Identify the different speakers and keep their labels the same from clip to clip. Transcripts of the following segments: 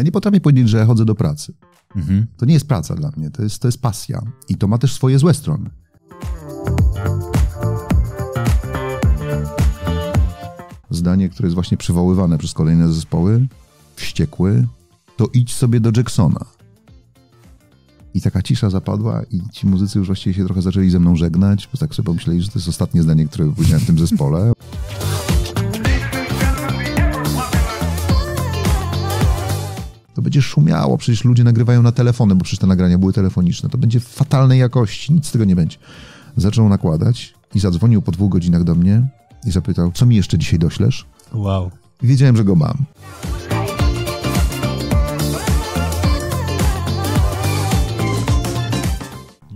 Speaker 1: Ja nie potrafię powiedzieć, że chodzę do pracy. Mhm. To nie jest praca dla mnie, to jest, to jest pasja. I to ma też swoje złe strony. Zdanie, które jest właśnie przywoływane przez kolejne zespoły, wściekły, to idź sobie do Jacksona. I taka cisza zapadła i ci muzycy już właściwie się trochę zaczęli ze mną żegnać, bo tak sobie pomyśleli, że to jest ostatnie zdanie, które powiedziałem w tym zespole. będzie szumiało, przecież ludzie nagrywają na telefony, bo przecież te nagrania były telefoniczne. To będzie fatalnej jakości, nic z tego nie będzie. Zaczął nakładać i zadzwonił po dwóch godzinach do mnie i zapytał, co mi jeszcze dzisiaj doślesz? Wow. Wiedziałem, że go mam.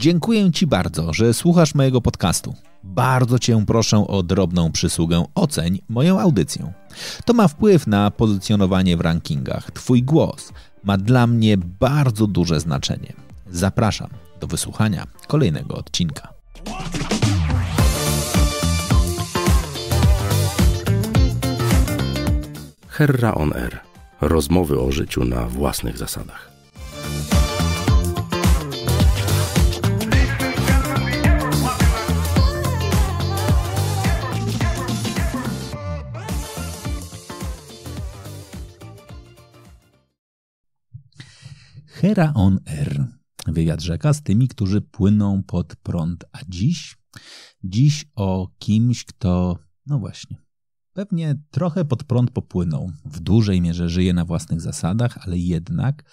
Speaker 2: Dziękuję Ci bardzo, że słuchasz mojego podcastu. Bardzo Cię proszę o drobną przysługę oceń moją audycję. To ma wpływ na pozycjonowanie w rankingach. Twój głos ma dla mnie bardzo duże znaczenie. Zapraszam do wysłuchania kolejnego odcinka. Herra on Air. Rozmowy o życiu na własnych zasadach. Hera on Air. Wywiad rzeka z tymi, którzy płyną pod prąd. A dziś? Dziś o kimś, kto, no właśnie, pewnie trochę pod prąd popłynął. W dużej mierze żyje na własnych zasadach, ale jednak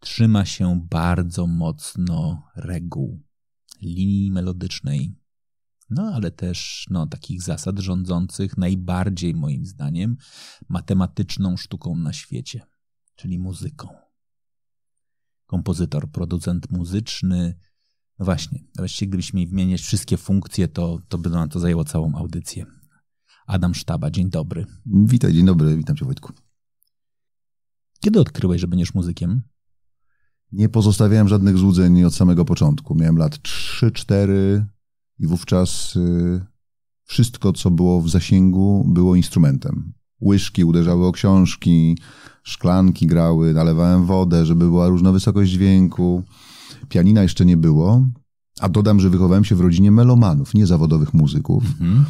Speaker 2: trzyma się bardzo mocno reguł, linii melodycznej, no ale też no, takich zasad rządzących najbardziej moim zdaniem matematyczną sztuką na świecie, czyli muzyką kompozytor, producent muzyczny. Właśnie, wreszcie gdybyśmy mi wymienić wszystkie funkcje, to, to by na to zajęło całą audycję. Adam Sztaba, dzień dobry.
Speaker 1: Witaj, dzień dobry, witam cię Wojtku. Kiedy odkryłeś, że będziesz muzykiem? Nie pozostawiałem żadnych złudzeń od samego początku. Miałem lat 3-4 i wówczas y, wszystko, co było w zasięgu, było instrumentem. Łyżki uderzały o książki, szklanki grały, nalewałem wodę, żeby była różna wysokość dźwięku. Pianina jeszcze nie było. A dodam, że wychowałem się w rodzinie melomanów, niezawodowych muzyków. Mhm.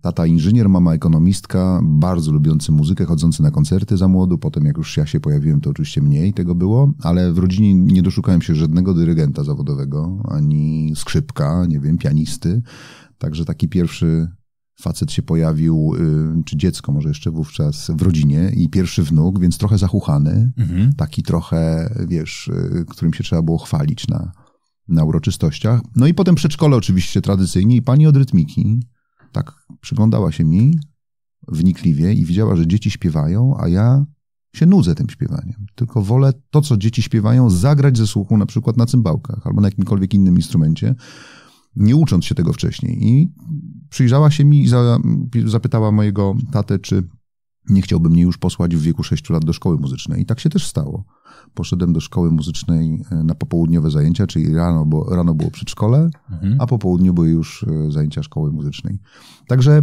Speaker 1: Tata inżynier, mama ekonomistka, bardzo lubiący muzykę, chodzący na koncerty za młodu. Potem, jak już ja się pojawiłem, to oczywiście mniej tego było, ale w rodzinie nie doszukałem się żadnego dyrygenta zawodowego, ani skrzypka, nie wiem, pianisty. Także taki pierwszy facet się pojawił, y, czy dziecko może jeszcze wówczas w rodzinie i pierwszy wnuk, więc trochę zachuchany, mhm. taki trochę, wiesz, y, którym się trzeba było chwalić na, na uroczystościach. No i potem przedszkole oczywiście tradycyjnie i pani od rytmiki tak przyglądała się mi wnikliwie i widziała, że dzieci śpiewają, a ja się nudzę tym śpiewaniem. Tylko wolę to, co dzieci śpiewają, zagrać ze słuchu na przykład na cymbałkach albo na jakimkolwiek innym instrumencie, nie ucząc się tego wcześniej. I przyjrzała się mi i za, zapytała mojego tatę, czy nie chciałbym mnie już posłać w wieku 6 lat do szkoły muzycznej. I tak się też stało. Poszedłem do szkoły muzycznej e, na popołudniowe zajęcia, czyli rano, bo rano było przedszkole, mhm. a po południu były już e, zajęcia szkoły muzycznej. Także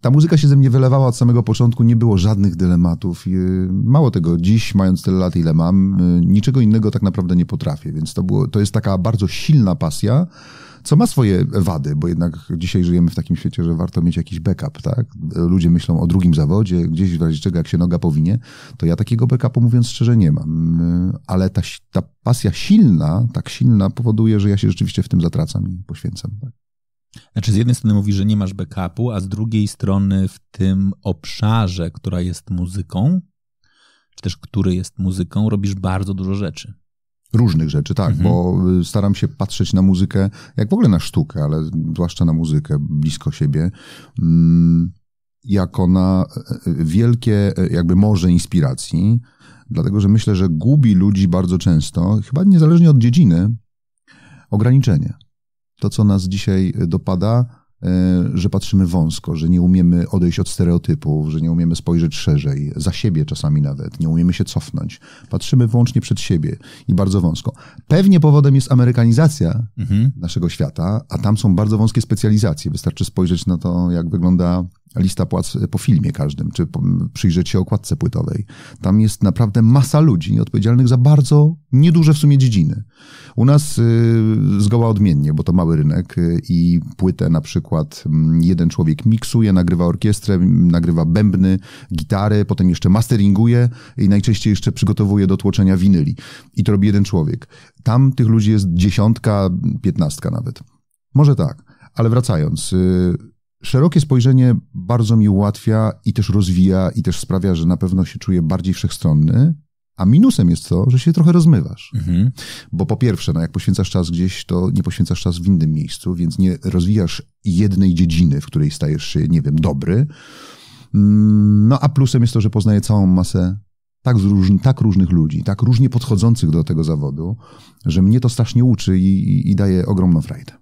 Speaker 1: ta muzyka się ze mnie wylewała od samego początku, nie było żadnych dylematów. E, mało tego, dziś, mając tyle lat, ile mam, niczego innego tak naprawdę nie potrafię, więc to, było, to jest taka bardzo silna pasja, co ma swoje wady, bo jednak dzisiaj żyjemy w takim świecie, że warto mieć jakiś backup, tak? Ludzie myślą o drugim zawodzie, gdzieś w razie czego, jak się noga powinie, to ja takiego backupu, mówiąc szczerze, nie mam. Ale ta, ta pasja silna, tak silna, powoduje, że ja się rzeczywiście w tym zatracam i poświęcam. Tak?
Speaker 2: Znaczy, z jednej strony mówisz, że nie masz backupu, a z drugiej strony w tym obszarze, która jest muzyką, czy też który jest muzyką, robisz bardzo dużo rzeczy.
Speaker 1: Różnych rzeczy, tak, mhm. bo y, staram się patrzeć na muzykę, jak w ogóle na sztukę, ale zwłaszcza na muzykę blisko siebie, mm, jako na y, y, wielkie jakby morze inspiracji, dlatego że myślę, że gubi ludzi bardzo często, chyba niezależnie od dziedziny, ograniczenie. To, co nas dzisiaj dopada, E, że patrzymy wąsko, że nie umiemy odejść od stereotypów, że nie umiemy spojrzeć szerzej, za siebie czasami nawet, nie umiemy się cofnąć. Patrzymy wyłącznie przed siebie i bardzo wąsko. Pewnie powodem jest amerykanizacja mhm. naszego świata, a tam są bardzo wąskie specjalizacje. Wystarczy spojrzeć na to, jak wygląda lista płac po filmie każdym, czy przyjrzeć się okładce płytowej. Tam jest naprawdę masa ludzi odpowiedzialnych za bardzo nieduże w sumie dziedziny. U nas y, zgoła odmiennie, bo to mały rynek y, i płytę na przykład mm, jeden człowiek miksuje, nagrywa orkiestrę, nagrywa bębny, gitary, potem jeszcze masteringuje i najczęściej jeszcze przygotowuje do tłoczenia winyli. I to robi jeden człowiek. Tam tych ludzi jest dziesiątka, piętnastka nawet. Może tak. Ale wracając, yy, Szerokie spojrzenie bardzo mi ułatwia i też rozwija, i też sprawia, że na pewno się czuję bardziej wszechstronny. A minusem jest to, że się trochę rozmywasz. Mhm. Bo po pierwsze, no jak poświęcasz czas gdzieś, to nie poświęcasz czas w innym miejscu, więc nie rozwijasz jednej dziedziny, w której stajesz się, nie wiem, dobry. Mm, no a plusem jest to, że poznaję całą masę tak, tak różnych ludzi, tak różnie podchodzących do tego zawodu, że mnie to strasznie uczy i, i, i daje ogromną frajdę.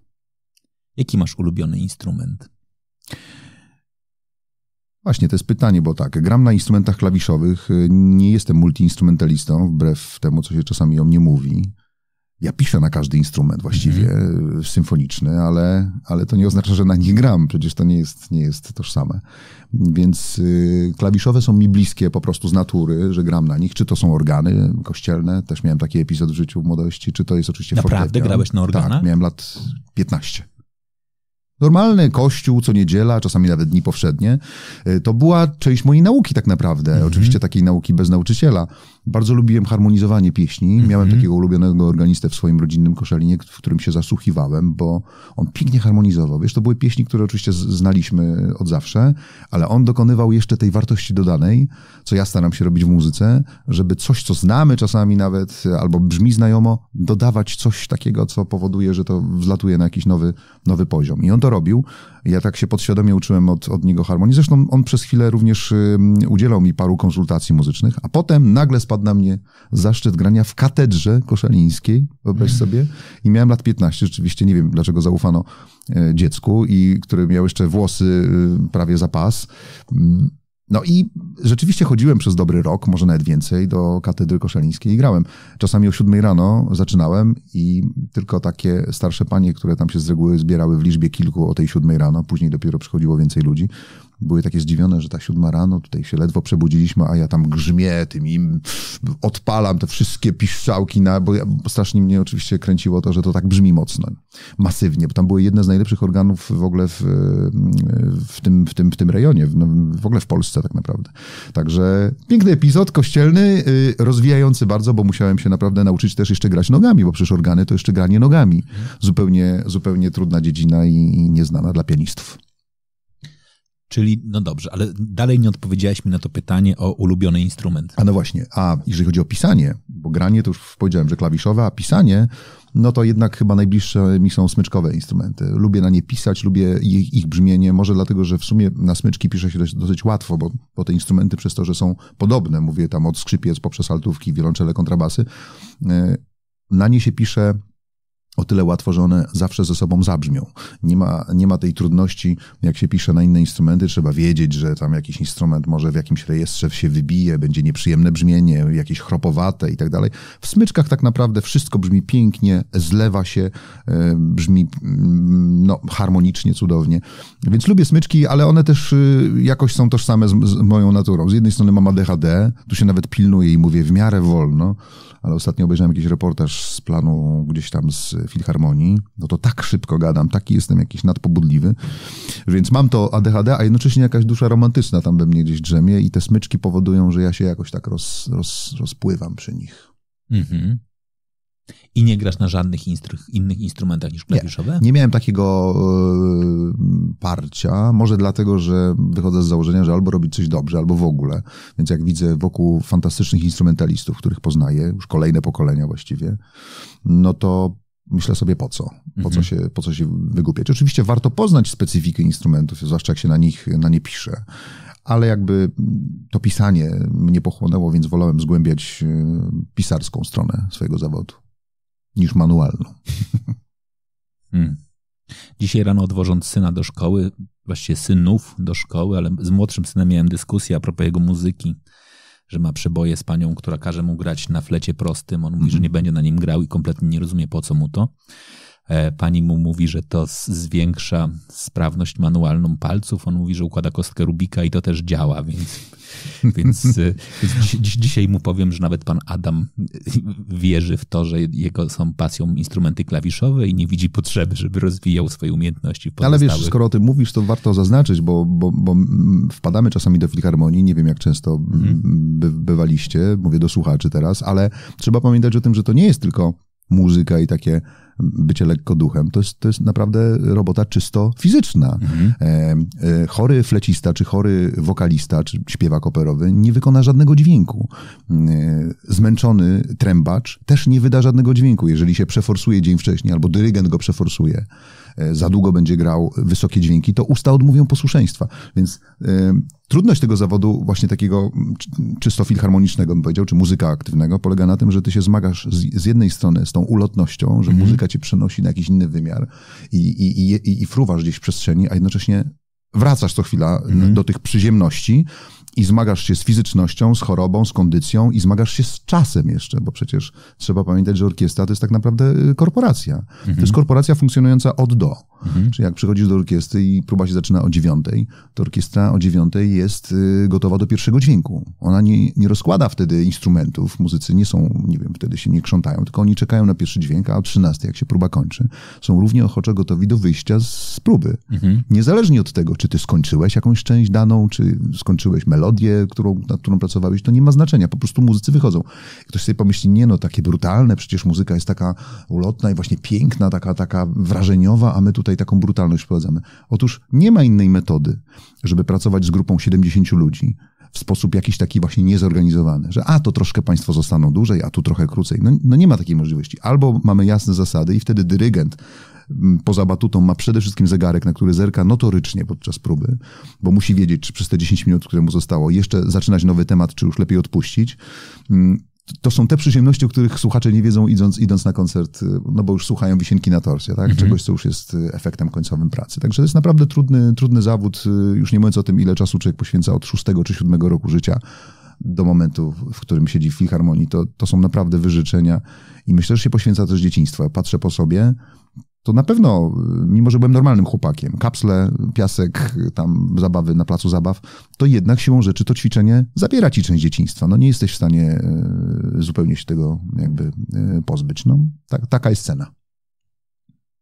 Speaker 1: Jaki masz ulubiony instrument? Właśnie, to jest pytanie, bo tak, gram na instrumentach klawiszowych, y, nie jestem multiinstrumentalistą, wbrew temu, co się czasami o mnie mówi. Ja piszę na każdy instrument właściwie mm. symfoniczny, ale, ale to nie oznacza, że na nich gram, przecież to nie jest, nie jest tożsame. Więc y, klawiszowe są mi bliskie po prostu z natury, że gram na nich. Czy to są organy kościelne, też miałem taki epizod w życiu w młodości, czy to jest oczywiście Naprawdę fortepian. grałeś na organach? Tak, miałem lat 15. Normalny kościół co niedziela, czasami nawet dni powszednie, y, to była część mojej nauki tak naprawdę. Mhm. Oczywiście takiej nauki bez nauczyciela, bardzo lubiłem harmonizowanie pieśni. Mm -hmm. Miałem mhm. takiego ulubionego organistę w swoim rodzinnym koszalinie w którym się zasłuchiwałem, bo on pięknie harmonizował. Wiesz, to były pieśni, które oczywiście znaliśmy od zawsze, ale on dokonywał jeszcze tej wartości dodanej, co ja staram się robić w muzyce, żeby coś, co znamy czasami nawet, albo brzmi znajomo, dodawać coś takiego, co powoduje, że to wzlatuje na jakiś nowy, nowy poziom. I on to robił. Ja tak się podświadomie uczyłem od, od niego harmonii. Zresztą on przez chwilę również udzielał mi paru konsultacji muzycznych, a potem nagle spadł na mnie zaszczyt grania w katedrze koszalińskiej, wyobraź mhm. sobie. I miałem lat 15, rzeczywiście nie wiem dlaczego zaufano e, dziecku, i który miał jeszcze włosy y, prawie za pas. Mm. No i rzeczywiście chodziłem przez dobry rok, może nawet więcej, do katedry koszalińskiej i grałem. Czasami o siódmej rano zaczynałem i tylko takie starsze panie, które tam się z reguły zbierały w liczbie kilku o tej siódmej rano, później dopiero przychodziło więcej ludzi, były takie zdziwione, że ta siódma rano, tutaj się ledwo przebudziliśmy, a ja tam grzmię tym im, odpalam te wszystkie piszczałki, na, bo, ja, bo strasznie mnie oczywiście kręciło to, że to tak brzmi mocno, masywnie, bo tam były jedne z najlepszych organów w ogóle w, w, tym, w, tym, w tym rejonie, w, no, w ogóle w Polsce tak naprawdę. Także piękny epizod kościelny, y, rozwijający bardzo, bo musiałem się naprawdę nauczyć też jeszcze grać nogami, bo przecież organy to jeszcze granie nogami. Mhm. Zupełnie, zupełnie trudna dziedzina i, i nieznana dla pianistów.
Speaker 2: Czyli, no dobrze, ale
Speaker 1: dalej nie odpowiedziałeś mi na to pytanie o ulubiony instrument. A no właśnie, a jeżeli chodzi o pisanie, bo granie to już powiedziałem, że klawiszowe, a pisanie, no to jednak chyba najbliższe mi są smyczkowe instrumenty. Lubię na nie pisać, lubię ich, ich brzmienie, może dlatego, że w sumie na smyczki pisze się dość, dosyć łatwo, bo, bo te instrumenty przez to, że są podobne, mówię tam od skrzypiec poprzez altówki, wiolonczele, kontrabasy, y, na nie się pisze o tyle łatwo, że one zawsze ze sobą zabrzmią. Nie ma, nie ma tej trudności, jak się pisze na inne instrumenty, trzeba wiedzieć, że tam jakiś instrument może w jakimś rejestrze się wybije, będzie nieprzyjemne brzmienie, jakieś chropowate i tak dalej. W smyczkach tak naprawdę wszystko brzmi pięknie, zlewa się, e, brzmi mm, no, harmonicznie, cudownie. Więc lubię smyczki, ale one też y, jakoś są tożsame z, z moją naturą. Z jednej strony mam ADHD, tu się nawet pilnuję i mówię w miarę wolno, ale ostatnio obejrzałem jakiś reportaż z planu gdzieś tam z Filharmonii, no to tak szybko gadam, taki jestem jakiś nadpobudliwy, więc mam to ADHD, a jednocześnie jakaś dusza romantyczna tam we mnie gdzieś drzemie i te smyczki powodują, że ja się jakoś tak roz, roz, rozpływam przy nich.
Speaker 2: Mhm. I nie grasz na żadnych instru innych instrumentach niż klawiszowe? Nie,
Speaker 1: nie miałem takiego yy, parcia. Może dlatego, że wychodzę z założenia, że albo robić coś dobrze, albo w ogóle. Więc jak widzę wokół fantastycznych instrumentalistów, których poznaję, już kolejne pokolenia właściwie, no to myślę sobie po co? Po, mhm. co się, po co się wygłupiać? Oczywiście warto poznać specyfikę instrumentów, zwłaszcza jak się na nich na nie pisze, ale jakby to pisanie mnie pochłonęło, więc wolałem zgłębiać e, pisarską stronę swojego zawodu niż manualną.
Speaker 2: Hmm. Dzisiaj rano odwożąc syna do szkoły, właściwie synów do szkoły, ale z młodszym synem miałem dyskusję a propos jego muzyki, że ma przeboje z panią, która każe mu grać na flecie prostym. On mówi, -hmm. że mhm. nie będzie na nim grał i kompletnie nie rozumie po co mu to. E, pani mu mówi, że to zwiększa sprawność manualną palców. On mówi, że układa kostkę Rubika i to też działa, więc, więc, e, więc dziś, dzisiaj mu powiem, że nawet pan Adam wierzy w to, że jego są pasją instrumenty klawiszowe i nie widzi potrzeby, żeby rozwijał swoje umiejętności. Ale wiesz, skoro o
Speaker 1: tym mówisz, to warto zaznaczyć, bo, bo, bo wpadamy czasami do filharmonii, nie wiem jak często mhm. by, bywaliście, mówię do słuchaczy teraz, ale trzeba pamiętać o tym, że to nie jest tylko muzyka i takie bycie lekko duchem, to jest, to jest naprawdę robota czysto fizyczna. Mhm. E, e, chory flecista, czy chory wokalista, czy śpiewak operowy nie wykona żadnego dźwięku. E, zmęczony trębacz też nie wyda żadnego dźwięku, jeżeli się przeforsuje dzień wcześniej, albo dyrygent go przeforsuje. E, za długo będzie grał wysokie dźwięki, to usta odmówią posłuszeństwa. Więc y, trudność tego zawodu, właśnie takiego czysto filharmonicznego, bym powiedział, czy muzyka aktywnego, polega na tym, że ty się zmagasz z, z jednej strony z tą ulotnością, że mm -hmm. muzyka cię przenosi na jakiś inny wymiar i, i, i, i fruwasz gdzieś w przestrzeni, a jednocześnie wracasz co chwila mm -hmm. do tych przyziemności i zmagasz się z fizycznością, z chorobą, z kondycją i zmagasz się z czasem jeszcze, bo przecież trzeba pamiętać, że orkiestra to jest tak naprawdę y, korporacja. Mhm. To jest mhm. korporacja funkcjonująca od do. Mhm. Czyli jak przychodzisz do orkiestry i próba się zaczyna o dziewiątej, to orkiestra o dziewiątej jest y, gotowa do pierwszego dźwięku. Ona nie, nie rozkłada wtedy instrumentów, muzycy nie są, nie wiem, wtedy się nie krzątają, tylko oni czekają na pierwszy dźwięk, a o trzynastej, jak się próba kończy, są równie ochoczo gotowi do wyjścia z próby. Mhm. Niezależnie od tego, czy ty skończyłeś jakąś część daną, czy skończyłeś melodię, melodię, którą, nad którą pracowałeś, to nie ma znaczenia, po prostu muzycy wychodzą. Ktoś sobie pomyśli, nie no, takie brutalne, przecież muzyka jest taka ulotna i właśnie piękna, taka, taka wrażeniowa, a my tutaj taką brutalność wprowadzamy. Otóż nie ma innej metody, żeby pracować z grupą 70 ludzi, w sposób jakiś taki właśnie niezorganizowany, że a to troszkę państwo zostaną dłużej, a tu trochę krócej. No, no, nie ma takiej możliwości. Albo mamy jasne zasady i wtedy dyrygent poza batutą ma przede wszystkim zegarek, na który zerka notorycznie podczas próby, bo musi wiedzieć, czy przez te 10 minut, które mu zostało, jeszcze zaczynać nowy temat, czy już lepiej odpuścić to są te przyjemności, o których słuchacze nie wiedzą idąc, idąc na koncert, y, no bo już słuchają wisienki na torcie, tak? Mhm. Czegoś, co już jest y, efektem końcowym pracy. Także to jest naprawdę trudny, trudny zawód, y, już nie mówiąc o tym, ile czasu człowiek poświęca od szóstego czy siódmego roku życia do momentu, w którym siedzi w filharmonii. To, to są naprawdę wyżyczenia i myślę, że się poświęca też Ja Patrzę po sobie, to na pewno, mimo że byłem normalnym chłopakiem, kapsle, piasek, tam zabawy na placu zabaw, to jednak siłą rzeczy to ćwiczenie zabiera ci część dzieciństwa. No nie jesteś w stanie e, zupełnie się tego jakby e, pozbyć. No, taka jest cena.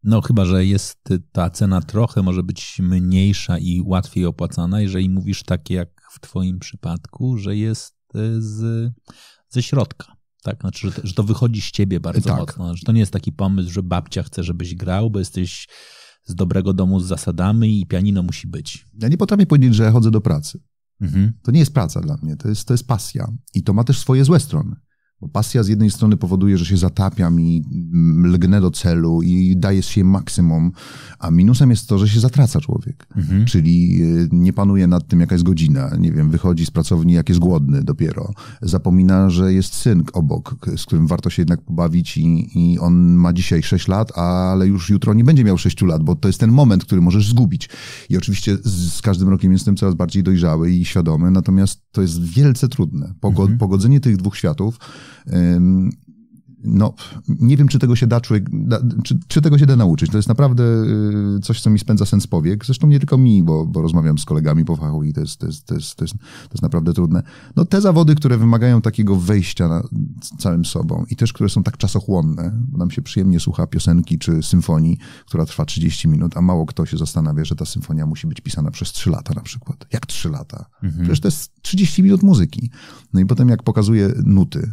Speaker 2: No chyba, że jest ta cena trochę może być mniejsza i łatwiej opłacana, jeżeli mówisz tak jak w twoim przypadku, że jest e, z, ze środka. Tak, znaczy, że to, że to wychodzi z ciebie bardzo tak. mocno. Że to nie jest taki pomysł, że babcia chce, żebyś grał, bo jesteś
Speaker 1: z dobrego domu z zasadami i pianino musi być. Ja nie potrafię powiedzieć, że chodzę do pracy. Mhm. To nie jest praca dla mnie, to jest, to jest pasja. I to ma też swoje złe strony. Bo pasja z jednej strony powoduje, że się zatapiam i mm, lgnę do celu i dajesz się maksimum, a minusem jest to, że się zatraca człowiek. Mhm. Czyli y, nie panuje nad tym, jaka jest godzina. Nie wiem, wychodzi z pracowni, jak jest głodny dopiero. Zapomina, że jest syn obok, z którym warto się jednak pobawić i, i on ma dzisiaj 6 lat, ale już jutro nie będzie miał 6 lat, bo to jest ten moment, który możesz zgubić. I oczywiście z, z każdym rokiem jestem coraz bardziej dojrzały i świadomy, natomiast to jest wielce trudne. mhm. Pogodzenie tych dwóch światów no, nie wiem, czy tego się da człowiek, czy, czy, tego się da nauczyć. To jest naprawdę y, coś, co mi spędza sens powiek. Zresztą nie tylko mi, bo, bo rozmawiam z kolegami po fachu i to jest, to, jest, to, jest, to, jest, to jest naprawdę trudne. No, te zawody, które wymagają takiego wejścia na, całym sobą i też, które są tak czasochłonne, bo nam się przyjemnie słucha piosenki czy symfonii, która trwa 30 minut, a mało kto się zastanawia, że ta symfonia musi być pisana przez 3 lata na przykład. Jak 3 lata? Mhm. Przecież to jest 30 minut muzyki. No i potem jak pokazuje nuty,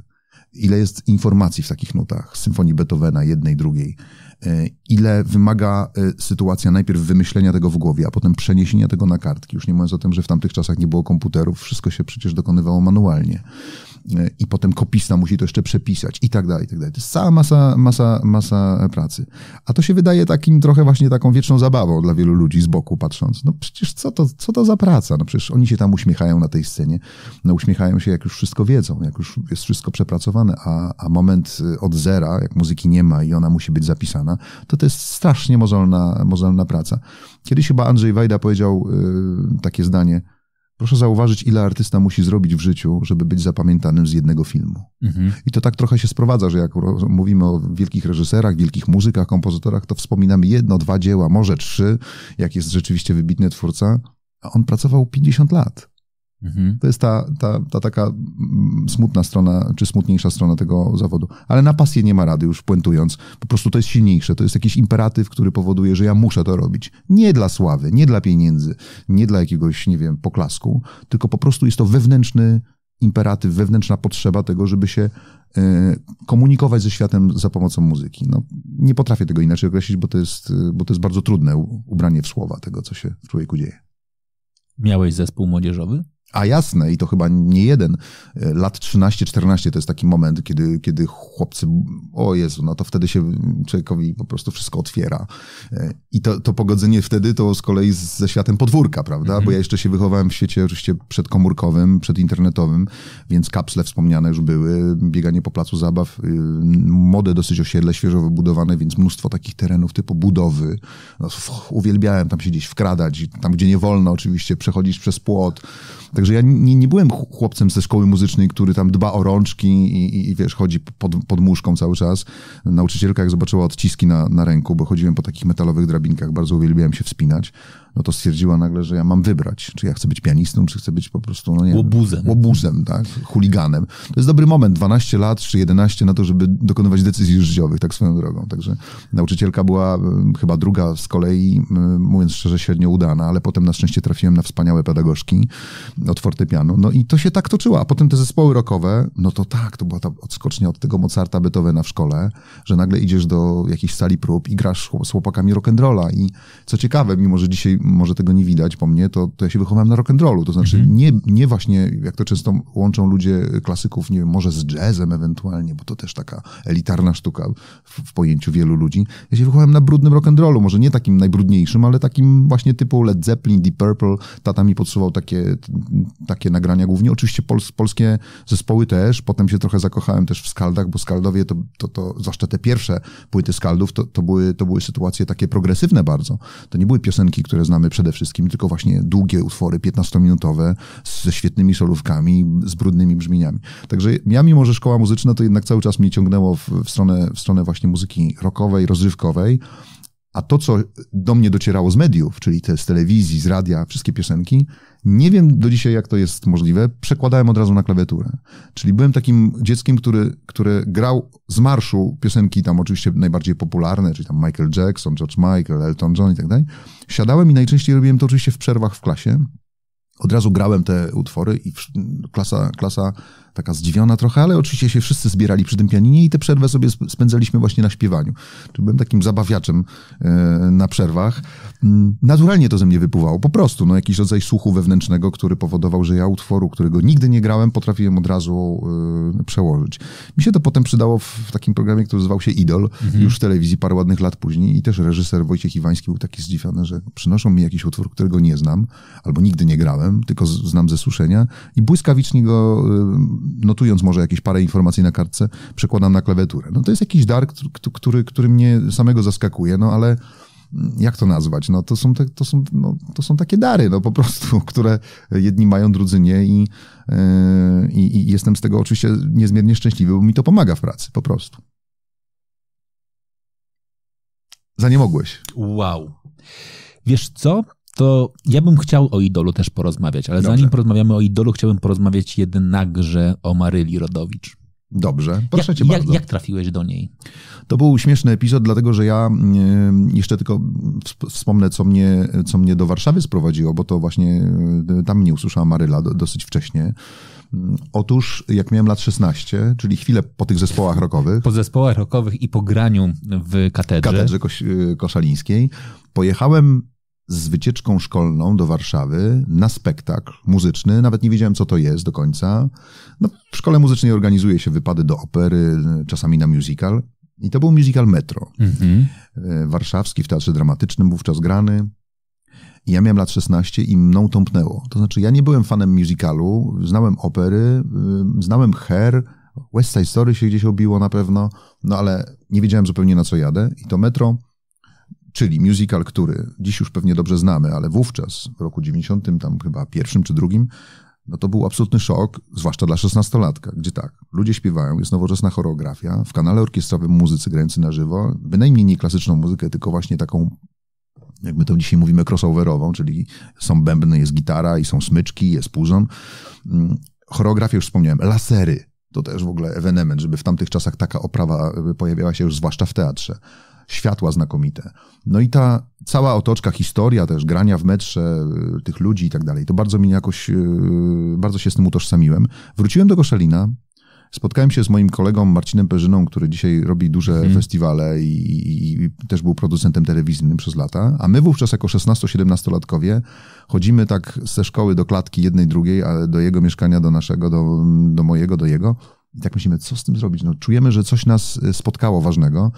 Speaker 1: ile jest informacji w takich nutach, symfonii Beethovena, jednej, drugiej, e, ile wymaga e, sytuacja najpierw wymyślenia tego w głowie, a potem przeniesienia tego na kartki. Już nie mówiąc o tym, że w tamtych czasach nie było komputerów, wszystko się przecież dokonywało manualnie. Y, i potem kopista musi to jeszcze przepisać i tak dalej, i tak dalej. To jest cała masa, masa, masa pracy. A to się wydaje takim trochę właśnie taką wieczną zabawą dla wielu ludzi z boku patrząc. No przecież co to, co to za praca? No przecież oni się tam uśmiechają na tej scenie. No uśmiechają się, jak już wszystko wiedzą, jak już jest wszystko przepracowane, a, a moment y, od zera, jak muzyki nie ma i ona musi być zapisana, to to jest strasznie mozolna, mozolna praca. Kiedyś chyba Andrzej Wajda powiedział y, takie zdanie, Proszę zauważyć, ile artysta musi zrobić w życiu, żeby być zapamiętanym z jednego filmu. Mhm. I to tak trochę się sprowadza, że jak mówimy o wielkich reżyserach, wielkich muzykach, kompozytorach, to wspominamy jedno, dwa dzieła, może trzy, jak jest rzeczywiście wybitny twórca, a on pracował 50 lat. Mhm. To jest ta, ta, ta taka mm, smutna strona, czy smutniejsza strona tego zawodu. Ale na pasję nie ma rady, już puentując. Po prostu to jest silniejsze. To jest jakiś imperatyw, który powoduje, że ja muszę to robić. Nie dla sławy, nie dla pieniędzy, nie dla jakiegoś, nie wiem, poklasku, tylko po prostu jest to wewnętrzny imperatyw, wewnętrzna potrzeba tego, żeby się e, komunikować ze światem za pomocą muzyki. No, nie potrafię tego inaczej określić, bo to, jest, bo to jest bardzo trudne ubranie w słowa tego, co się w człowieku dzieje.
Speaker 2: Miałeś zespół młodzieżowy?
Speaker 1: A jasne, i to chyba nie jeden, e, lat 13-14 to jest taki moment, kiedy, kiedy chłopcy, o Jezu, no to wtedy się człowiekowi po prostu wszystko otwiera. E, I to, to pogodzenie wtedy to z kolei z, ze światem podwórka, prawda? Mhm. Bo ja mhm. jeszcze się wychowałem w świecie oczywiście przedkomórkowym, przedinternetowym, więc kapsle wspomniane już były, bieganie po placu zabaw, y, mode dosyć osiedle, świeżo wybudowane, więc mnóstwo takich terenów typu budowy. No, uwielbiałem tam się gdzieś wkradać, tam gdzie nie wolno oczywiście, przechodzić przez płot. Także ja nie, nie byłem chłopcem ze szkoły muzycznej, który tam dba o rączki i, i, i wiesz, chodzi pod, pod muszką cały czas. Nauczycielka, jak zobaczyła odciski na, na ręku, bo chodziłem po takich metalowych drabinkach, bardzo uwielbiałem się wspinać no to stwierdziła nagle, że ja mam wybrać, czy ja chcę być pianistą, czy chcę być po prostu, no nie łobuzem. łobuzem, tak, chuliganem. To jest dobry moment, 12 lat czy 11 na to, żeby dokonywać decyzji życiowych, tak swoją drogą. Także nauczycielka była e, chyba druga z kolei, mówiąc szczerze, średnio udana, ale potem na szczęście trafiłem na wspaniałe pedagogzki od fortepianu. No i to się tak toczyło. A potem te zespoły rockowe, no to tak, to była ta odskocznia od tego Mozarta Beethovena w szkole, że nagle idziesz do jakiejś sali prób i grasz z chłopakami rock'n'rolla i co ciekawe, mimo że dzisiaj może tego nie widać po mnie, to, to ja się wychowałem na rock'n'rollu. To znaczy mhm. nie, nie właśnie, jak to często łączą ludzie klasyków, nie wiem, może z jazzem ewentualnie, bo to też taka elitarna sztuka w, w pojęciu wielu ludzi. Ja się wychowałem na brudnym rock'n'rollu, może nie takim najbrudniejszym, ale takim właśnie typu Led Zeppelin, Deep Purple. Tata mi podsuwał takie, takie nagrania głównie. Oczywiście polskie zespoły też. Potem się trochę zakochałem też w skaldach, bo skaldowie to, to, to zwłaszcza te pierwsze płyty skaldów, to, to, były, to były sytuacje takie progresywne bardzo. To nie były piosenki, które znamy znamy przede wszystkim, tylko właśnie długie utwory, 15-minutowe, ze świetnymi solówkami, z brudnymi brzmieniami. Także ja, mimo że szkoła muzyczna, to jednak cały czas mnie ciągnęło w, w stronę, w stronę właśnie muzyki rockowej, rozrywkowej. A to, co do mnie docierało z mediów, czyli te z telewizji, z radia, wszystkie piosenki, nie wiem do dzisiaj, jak to jest możliwe, przekładałem od razu na klawiaturę. Czyli byłem takim dzieckiem, który, który grał z marszu piosenki tam oczywiście najbardziej popularne, czyli tam Michael Jackson, George Michael, Elton John i tak dalej. Siadałem i najczęściej robiłem to oczywiście w przerwach w klasie. Od razu grałem te utwory i klasa, klasa taka zdziwiona trochę, ale oczywiście się wszyscy zbierali przy tym pianinie i tę przerwę sobie spędzaliśmy właśnie na śpiewaniu. Czyli byłem takim zabawiaczem e, na przerwach. Mm, naturalnie to ze mnie wypływało, po prostu, no jakiś rodzaj słuchu wewnętrznego, który powodował, że ja utworu, którego nigdy nie grałem, potrafiłem od razu e, przełożyć. Mi się to potem przydało w takim programie, który nazywał się Idol, mhm. już w telewizji parę ładnych lat później i też reżyser Wojciech Iwański był taki zdziwiony, że przynoszą mi jakiś utwór, którego nie znam, albo nigdy nie grałem, tylko znam ze suszenia i błyskawicznie go e, notując może jakieś parę informacji na kartce, przekładam na klawiaturę. No to jest jakiś dar, który, który mnie samego zaskakuje, no ale mm, jak to nazwać? No to są, te, to są, no, to są takie dary, no po prostu, które jedni mają, drudzy nie i, e, i, i jestem z tego oczywiście niezmiernie szczęśliwy, bo mi to pomaga w pracy, po prostu. Za nie mogłeś.
Speaker 2: Wow. Wiesz co? to ja bym chciał o idolu też porozmawiać, ale Dobrze. zanim porozmawiamy o idolu, chciałbym porozmawiać jednakże o Maryli Rodowicz. Dobrze, proszę cię bardzo. Jak, jak, trafiłeś do niej?
Speaker 1: To był śmieszny epizod, dlatego że ja mm, jeszcze tylko wspomnę, co mnie, co mnie do Warszawy sprowadziło, bo to właśnie y, tam mnie usłyszała Maryla dosyć wcześnie. Mm, otóż, jak miałem lat 16, czyli chwilę po tych zespołach rokowych, Po zespołach rokowych i po graniu w katedrze. Katedrze y, Koszalińskiej. Pojechałem z wycieczką szkolną do Warszawy na spektakl muzyczny. Nawet nie wiedziałem, co to jest do końca. No, w szkole muzycznej organizuje się wypady do opery, czasami na musical. I to był musical Metro. Mhm. E, warszawski w Teatrze Dramatycznym wówczas grany. Ja miałem lat 16 i mną tąpnęło. To znaczy, ja nie byłem fanem musicalu, znałem opery, y, znałem Hair, West Side Story się gdzieś obiło na pewno, no ale nie wiedziałem zupełnie na co jadę. I to Metro czyli musical, który dziś już pewnie dobrze znamy, ale wówczas, w roku 90, tam chyba pierwszym czy drugim, no to był absolutny szok, zwłaszcza dla szesnastolatka, gdzie tak, ludzie śpiewają, jest nowoczesna choreografia, w kanale orkiestrowym muzycy grający na żywo, bynajmniej nie klasyczną muzykę, tylko właśnie taką, jak my to dzisiaj mówimy, crossoverową, czyli są bębny, jest gitara i są smyczki, jest puzon. Mm, choreografię już wspomniałem, lasery, to też w ogóle ewenement, żeby w tamtych czasach taka oprawa e, pojawiała się już zwłaszcza w teatrze światła znakomite. No i ta cała otoczka, historia też, grania w metrze y, tych ludzi i tak dalej, to bardzo mnie jakoś, y, bardzo się z tym utożsamiłem. Wróciłem do Koszalina, Spotkałem się z moim kolegą Marcinem Perzyną, który dzisiaj robi duże hmm. festiwale i, i, i, też był producentem telewizyjnym przez lata. A my wówczas jako 16-17-latkowie chodzimy tak ze szkoły do klatki jednej, drugiej, ale do jego mieszkania, do naszego, do, do mojego, do jego. I tak myślimy, co z tym zrobić? No, czujemy, że coś nas y, spotkało ważnego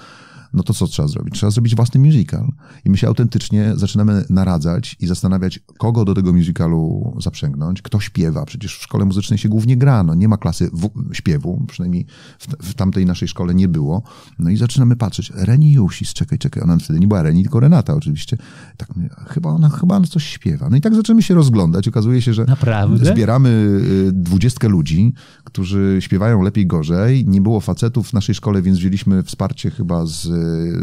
Speaker 1: no to co trzeba zrobić? Trzeba zrobić własny musical. I my się autentycznie zaczynamy naradzać i zastanawiać, kogo do tego musicalu zaprzęgnąć, kto śpiewa. Przecież w szkole muzycznej się głównie gra, no nie ma klasy śpiewu, przynajmniej w, w, tamtej naszej szkole nie było. No i zaczynamy patrzeć, Reni Jusis, czekaj, czekaj, ona wtedy nie była Reni, tylko Renata oczywiście. Tak, chyba ona, chyba ona coś śpiewa. No i tak zaczynamy się rozglądać. Okazuje się, że Naprawdę? zbieramy y, dwudziestkę ludzi, którzy śpiewają lepiej, gorzej. Nie było facetów w naszej szkole, więc wzięliśmy wsparcie chyba z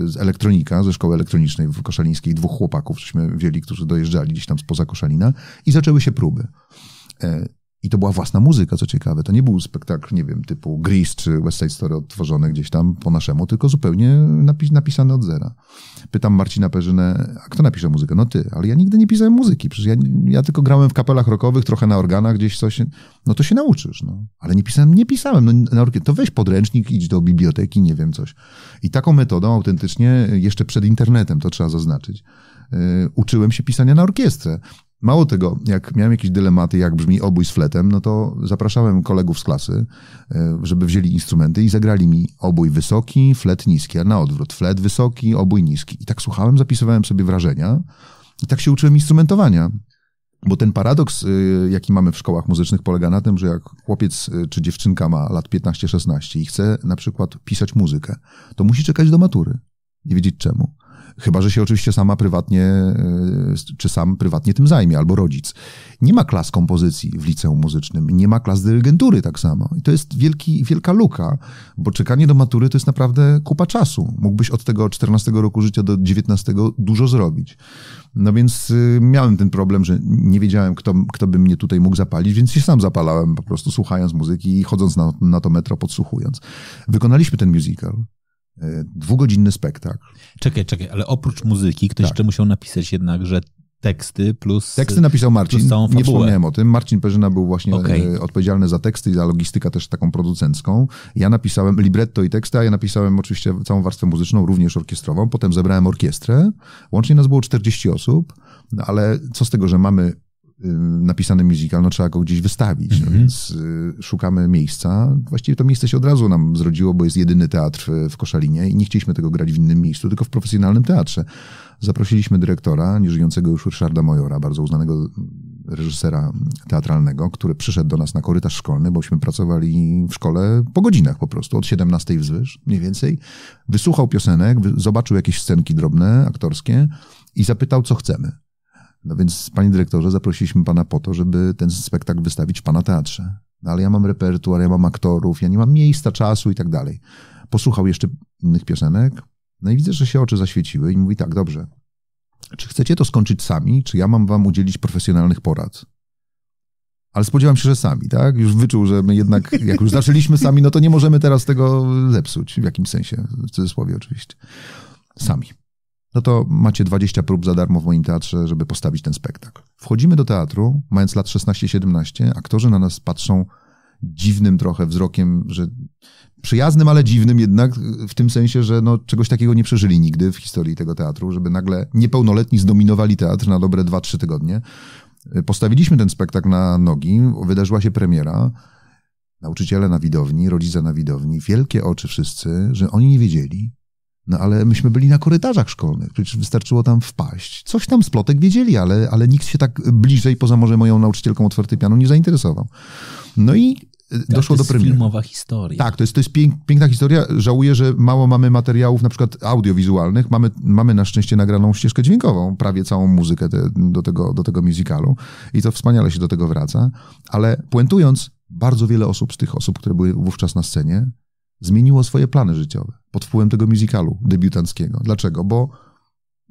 Speaker 1: z elektronika, ze szkoły elektronicznej w Koszalińskiej, dwóch chłopaków, żeśmy wiedzieli którzy dojeżdżali gdzieś tam spoza Koszalina i zaczęły się próby. E, i to była własna muzyka, co ciekawe. To nie był spektakl, nie wiem, typu Grease czy West Side Story odtworzony gdzieś tam po naszemu, tylko zupełnie napis, napisany od zera. Pytam Marcina Perzynę, a kto napisze muzykę? No ty, ale ja nigdy nie pisałem muzyki. Przecież ja, ja tylko grałem w kapelach rockowych, trochę na organach gdzieś coś. No to się nauczysz, no. Ale nie pisałem, nie pisałem. No, na To weź podręcznik, idź do biblioteki, nie wiem, coś. I taką metodą autentycznie, jeszcze przed internetem, to trzeba zaznaczyć, y, uczyłem się pisania na orkiestrę. Mało tego, jak miałem jakieś dylematy, jak brzmi obój z fletem, no to zapraszałem kolegów z klasy, e, żeby wzięli instrumenty i zagrali mi obój wysoki, flet niski, a na odwrót, flet wysoki, obój niski. I tak słuchałem, zapisywałem sobie wrażenia i tak się uczyłem instrumentowania. Bo ten paradoks, y, jaki mamy w szkołach muzycznych, polega na tym, że jak chłopiec y, czy dziewczynka ma lat 15-16 i chce na przykład pisać muzykę, to musi czekać do matury. Nie wiedzieć czemu. Chyba, że się oczywiście sama prywatnie, e, czy sam prywatnie tym zajmie, albo rodzic. Nie ma klas kompozycji w liceum muzycznym, nie ma klas dyrygentury tak samo. I to jest wielki, wielka luka, bo czekanie do matury to jest naprawdę kupa czasu. Mógłbyś od tego 14 roku życia do 19 dużo zrobić. No więc y, miałem ten problem, że nie wiedziałem, kto, kto by mnie tutaj mógł zapalić, więc się sam zapalałem po prostu słuchając muzyki i chodząc na, na to metro, podsłuchując. Wykonaliśmy ten musical. E, dwugodzinny spektakl.
Speaker 2: Czekaj, czekaj, ale oprócz muzyki ktoś tak. jeszcze musiał napisać jednak, że teksty plus. Teksty napisał Marcin. Nie wspomniałem
Speaker 1: o tym. Marcin Perzyna był właśnie e, okay. odpowiedzialny za teksty i za logistykę też taką producencką. Ja napisałem libretto i teksty, a ja napisałem oczywiście całą warstwę muzyczną, również orkiestrową. Potem zebrałem orkiestrę. Łącznie nas było 40 osób, no ale co z tego, że mamy Y, napisany musical, no trzeba go gdzieś wystawić, mm -hmm. no mhm. więc y, szukamy miejsca. Właściwie to miejsce się od razu nam zrodziło, bo jest jedyny teatr w Koszalinie i nie chcieliśmy tego grać w innym miejscu, tylko w profesjonalnym teatrze. Zaprosiliśmy dyrektora, nieżyjącego już Ryszarda Mojora, bardzo uznanego reżysera teatralnego, który przyszedł do nas na korytarz szkolny, bośmy pracowali w szkole po godzinach po prostu, od 17 wzwyż mniej więcej. Wysłuchał piosenek, zobaczył jakieś scenki drobne, aktorskie i zapytał, co chcemy. No więc, panie dyrektorze, zaprosiliśmy pana po to, żeby ten spektakl wystawić w pana teatrze. No ale ja mam repertuar, ja mam aktorów, ja nie mam miejsca, czasu i tak dalej. Posłuchał jeszcze innych piosenek, no i widzę, że się oczy zaświeciły i mówi tak, dobrze, czy chcecie to skończyć sami, czy ja mam wam udzielić profesjonalnych porad? Ale spodziewam się, że sami, tak? Już wyczuł, że my jednak, jak już zaczęliśmy sami, no to nie możemy teraz tego zepsuć, w jakimś sensie, w cudzysłowie oczywiście. Sami no to macie 20 prób za darmo w moim teatrze, żeby postawić ten spektakl. Wchodzimy do teatru, mając lat 16-17, aktorzy na nas patrzą dziwnym trochę wzrokiem, że przyjaznym, ale dziwnym jednak, w tym sensie, że no, czegoś takiego nie przeżyli nigdy w historii tego teatru, żeby nagle niepełnoletni zdominowali teatr na dobre 2-3 tygodnie. Postawiliśmy ten spektakl na nogi, wydarzyła się premiera. Nauczyciele na widowni, rodzice na widowni, wielkie oczy wszyscy, że oni nie wiedzieli, no ale myśmy byli na korytarzach szkolnych, przecież wystarczyło tam wpaść. Coś tam z plotek wiedzieli, ale, ale nikt się tak bliżej, poza może moją nauczycielką od fortepianu, nie zainteresował. No i e, tak, doszło do premiery. To jest filmowa historia. Tak, to jest, to jest pięk, piękna historia. Żałuję, że mało mamy materiałów na przykład audiowizualnych. Mamy, mamy na szczęście nagraną ścieżkę dźwiękową, prawie całą muzykę te, do, tego, do tego musicalu i to wspaniale się do tego wraca. Ale puentując, bardzo wiele osób z tych osób, które były wówczas na scenie, zmieniło swoje plany życiowe pod wpływem tego musicalu debiutanckiego. Dlaczego? Bo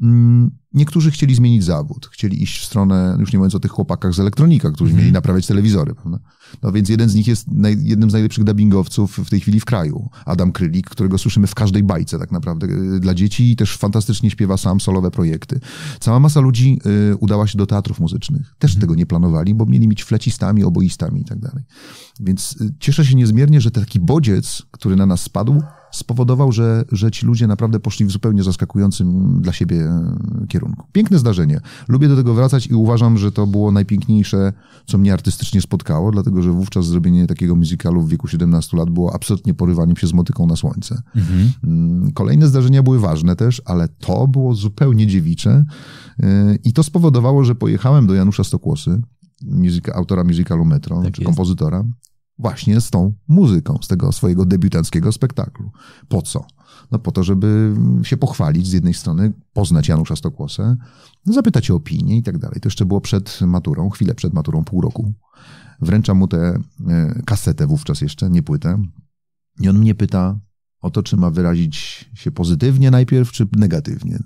Speaker 1: Mm, niektórzy chcieli zmienić zawód, chcieli iść w stronę, już nie mówiąc o tych chłopakach z elektronika, którzy mm. mieli naprawiać telewizory. Prawda? No więc jeden z nich jest naj, jednym z najlepszych dubbingowców w tej chwili w kraju. Adam Krylik, którego słyszymy w każdej bajce tak naprawdę y, dla dzieci i też fantastycznie śpiewa sam solowe projekty. Cała masa ludzi y, udała się do teatrów muzycznych. Też mm. tego nie planowali, bo mieli być flecistami, oboistami i tak dalej. Więc y, cieszę się niezmiernie, że taki bodziec, który na nas spadł, spowodował, że, że ci ludzie naprawdę poszli w zupełnie zaskakującym dla siebie e, kierunku. Piękne zdarzenie. Lubię do tego wracać i uważam, że to było najpiękniejsze, co mnie artystycznie spotkało, dlatego że wówczas zrobienie takiego musicalu w wieku 17 lat było absolutnie porywaniem się z motyką na słońce. Mhm. Mm, kolejne zdarzenia były ważne też, ale to było zupełnie dziewicze e, i to spowodowało, że pojechałem do Janusza Stokłosy, autora musicalu Metro, tak czy jest. kompozytora, właśnie z tą muzyką, z tego swojego debiutanckiego spektaklu. Po co? No po to, żeby się pochwalić z jednej strony, poznać Janusza Stokłosę, zapytać o opinię i tak dalej. To jeszcze było przed maturą, chwilę przed maturą, pół roku. Wręczam mu tę e, kasetę wówczas jeszcze, nie płytę. I on mnie pyta o to, czy ma wyrazić się pozytywnie najpierw, czy negatywnie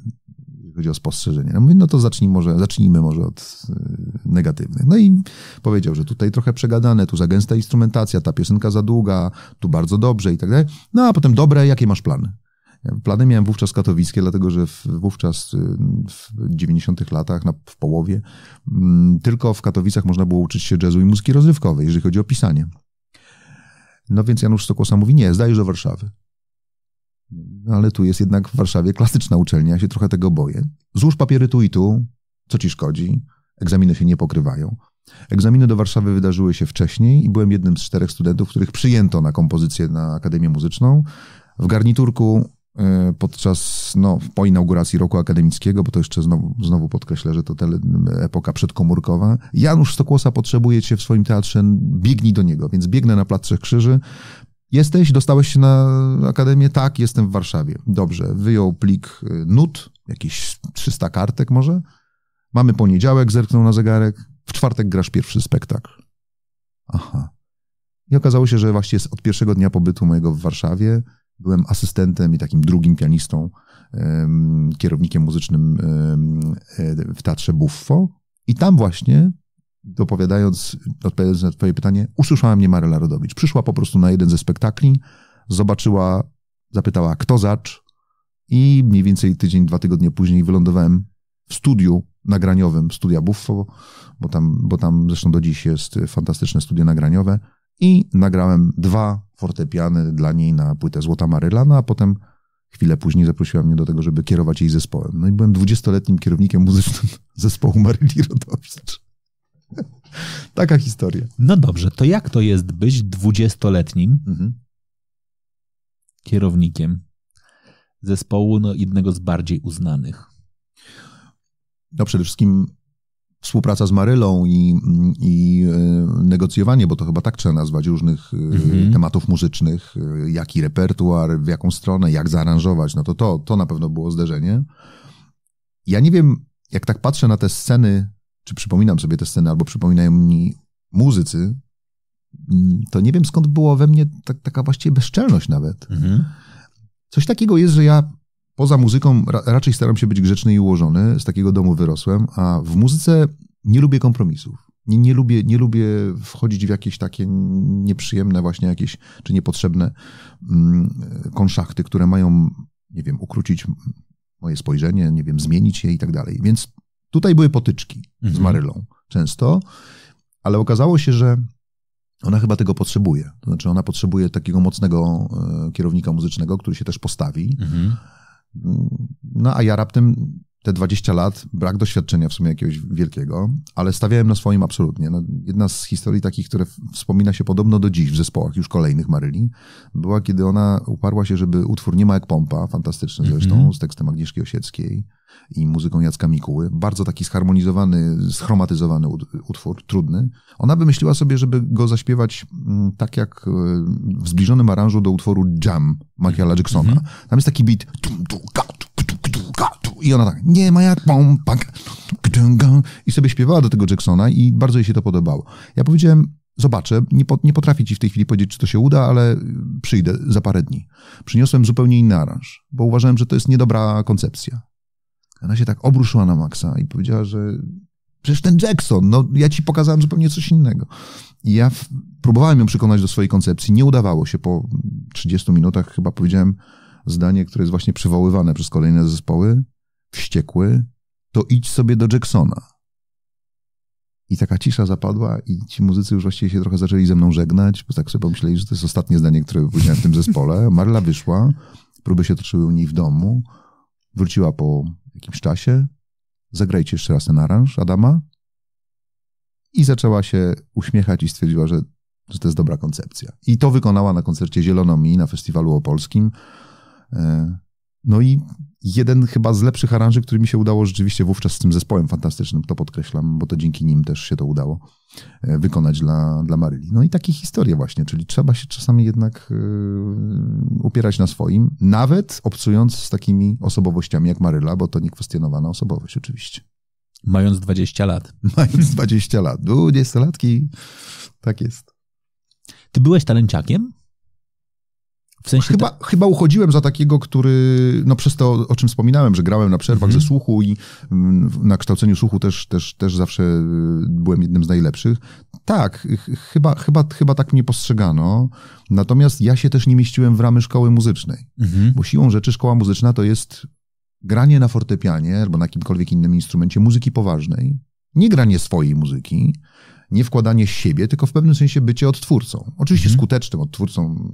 Speaker 1: chodzi o spostrzeżenie. No, mówię, no to zacznij może, zacznijmy może od y, negatywnych. No i powiedział, że tutaj trochę przegadane, tu za gęsta instrumentacja, ta piosenka za długa, tu bardzo dobrze i tak dalej. No a potem dobre, jakie masz plany? Plany miałem wówczas katowickie, dlatego że wówczas y, w 90-tych latach, na, w połowie, mm, tylko w Katowicach można było uczyć się jazzu i muzyki rozrywkowej, jeżeli chodzi o pisanie. No więc Janusz Stokłosa mówi, nie, zdajesz do Warszawy. No, ale tu jest jednak w Warszawie klasyczna uczelnia, ja się trochę tego boję. Złóż papiery tu i tu, co ci szkodzi? Egzaminy się nie pokrywają. Egzaminy do Warszawy wydarzyły się wcześniej i byłem jednym z czterech studentów, których przyjęto na kompozycję na Akademię Muzyczną. W garniturku e, podczas, no, po inauguracji roku akademickiego, bo to jeszcze znowu, znowu podkreślę, że to tele, epoka przedkomórkowa. Janusz Stokłosa potrzebuje cię w swoim teatrze, biegnij do niego, więc biegnę na Plac Trzech Krzyży, Jesteś, dostałeś się na akademię? Tak, jestem w Warszawie. Dobrze, wyjął plik y, nut, jakieś 300 kartek może. Mamy poniedziałek, zerknął na zegarek. W czwartek grasz pierwszy spektakl. Aha. I okazało się, że jest od pierwszego dnia pobytu mojego w Warszawie byłem asystentem i takim drugim pianistą, kierownikiem muzycznym e, w Teatrze Buffo. I tam właśnie dopowiadając, odpowiadając na twoje pytanie, usłyszała mnie Maryla Rodowicz. Przyszła po prostu na jeden ze spektakli, zobaczyła, zapytała, kto zacz i mniej więcej tydzień, dwa tygodnie później wylądowałem w studiu nagraniowym studia Buffo, bo tam, bo tam zresztą do dziś jest fantastyczne studio nagraniowe i nagrałem dwa fortepiany dla niej na płytę Złota Maryla, no a potem chwilę później zaprosiła mnie do tego, żeby kierować jej zespołem. No i byłem dwudziestoletnim kierownikiem muzycznym zespołu Maryli Rodowicz. Taka historia. No
Speaker 2: dobrze, to jak to jest być dwudziestoletnim mhm. kierownikiem zespołu, no, jednego z bardziej uznanych?
Speaker 1: No przede wszystkim współpraca z Marylą i, i, e, negocjowanie, bo to chyba tak trzeba nazwać, różnych e, mhm. tematów muzycznych, e, jaki repertuar, w jaką stronę, jak zaaranżować, no to, to to na pewno było zderzenie. Ja nie wiem, jak tak patrzę na te sceny czy przypominam sobie te sceny, albo przypominają mi muzycy, mm, to nie wiem skąd było we mnie ta, taka właściwie bezczelność nawet. Mhm. Coś takiego jest, że ja poza muzyką ra, raczej staram się być grzeczny i ułożony, z takiego domu wyrosłem, a w muzyce nie lubię kompromisów. Nie, nie, lubię, nie lubię wchodzić w jakieś takie nieprzyjemne właśnie jakieś, czy niepotrzebne mm, konszachty, które mają, nie wiem, ukrócić moje spojrzenie, nie wiem, zmienić je i tak dalej. Więc Tutaj były potyczki mhm. z Marylą często, ale okazało się, że ona chyba tego potrzebuje. To znaczy, ona potrzebuje takiego mocnego e, kierownika muzycznego, który się też postawi. Mhm. No a ja raptem te 20 lat, brak doświadczenia w sumie jakiegoś wielkiego, ale stawiałem na swoim absolutnie. No, jedna z historii takich, które wspomina się podobno do dziś w zespołach już kolejnych Maryli, była kiedy ona uparła się, żeby utwór Nie ma jak pompa, fantastyczny mhm. zresztą, mm -hmm. z tekstem Agnieszki Osieckiej i muzyką Jacka Mikuły, bardzo taki zharmonizowany, schromatyzowany utwór, trudny. Ona wymyśliła sobie, żeby go zaśpiewać mm, tak jak e, w zbliżonym aranżu do utworu Jam Michaela Jacksona. Mm -hmm. Tam jest taki beat i ona tak, nie ma jak pom, pak, i sobie śpiewała do tego Jacksona i bardzo jej się to podobało. Ja powiedziałem, zobaczę, nie, po, nie potrafię ci w tej chwili powiedzieć, czy to się uda, ale przyjdę za parę dni. Przyniosłem zupełnie inny aranż, bo uważałem, że to jest niedobra koncepcja. Ona się tak obruszyła na Maxa i powiedziała, że przecież ten Jackson, no ja ci pokazałem zupełnie coś innego. I ja w, próbowałem ją przekonać do swojej koncepcji, nie udawało się. Po 30 minutach chyba powiedziałem zdanie, które jest właśnie przywoływane przez kolejne zespoły wściekły, to idź sobie do Jacksona. I taka cisza zapadła i ci muzycy już właściwie się trochę zaczęli ze mną żegnać, bo tak sobie pomyśleli, że to jest ostatnie zdanie, które powiedziałem w tym zespole. Marla wyszła, próby się toczyły u niej w domu, wróciła po jakimś czasie, zagrajcie jeszcze raz ten aranż Adama i zaczęła się uśmiechać i stwierdziła, że, że to jest dobra koncepcja. I to wykonała na koncercie Zielono Mi na Festiwalu Opolskim. E, no i jeden chyba z lepszych aranży, który mi się udało rzeczywiście wówczas z tym zespołem fantastycznym, to podkreślam, bo to dzięki nim też się to udało e, wykonać dla, dla Maryli. No i takie historie właśnie, czyli trzeba się czasami jednak yy, upierać na swoim, nawet obcując z takimi osobowościami jak Maryla, bo to niekwestionowana osobowość oczywiście. Mając 20 lat. Mając 20 lat. 20-latki. Tak jest. Ty byłeś talenciakiem? W sensie chyba, chyba uchodziłem za takiego, który, no przez to, o czym wspominałem, że grałem na przerwach mhm. ze słuchu i mm, na kształceniu słuchu też, też, też zawsze y, byłem jednym z najlepszych. Tak, chyba, chyba, chyba tak mnie postrzegano. Natomiast ja się też nie mieściłem w ramy szkoły muzycznej, mhm. bo siłą rzeczy szkoła muzyczna to jest granie na fortepianie albo na jakimkolwiek innym instrumencie muzyki poważnej, nie granie swojej muzyki, nie wkładanie siebie, tylko w pewnym sensie bycie odtwórcą. Oczywiście mhm. skutecznym odtwórcą,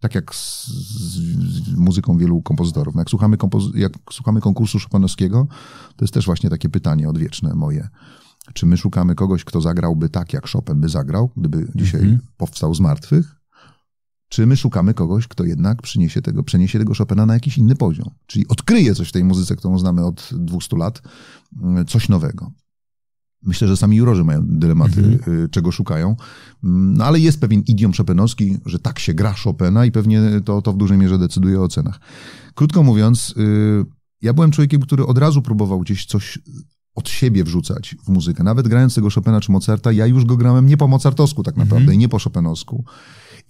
Speaker 1: tak jak z, z muzyką wielu kompozytorów. No jak, słuchamy jak słuchamy konkursu szopanowskiego, to jest też właśnie takie pytanie odwieczne moje. Czy my szukamy kogoś, kto zagrałby tak, jak Chopin by zagrał, gdyby mhm. dzisiaj powstał z martwych? Czy my szukamy kogoś, kto jednak przyniesie tego, przeniesie tego Chopina na jakiś inny poziom? Czyli odkryje coś w tej muzyce, którą znamy od 200 lat, mm, coś nowego. Myślę, że sami jurorzy mają dylematy, mhm. Y, czego szukają. Mm, no ale jest pewien idiom szopenowski, że tak się gra Chopina i pewnie to, to w dużej mierze decyduje o cenach. Krótko mówiąc, y, ja byłem człowiekiem, który od razu próbował gdzieś coś od siebie wrzucać w muzykę. Nawet grając tego Chopina czy Mozarta, ja już go grałem nie po mozartowsku tak mhm. naprawdę mhm. i nie po Chopinowsku.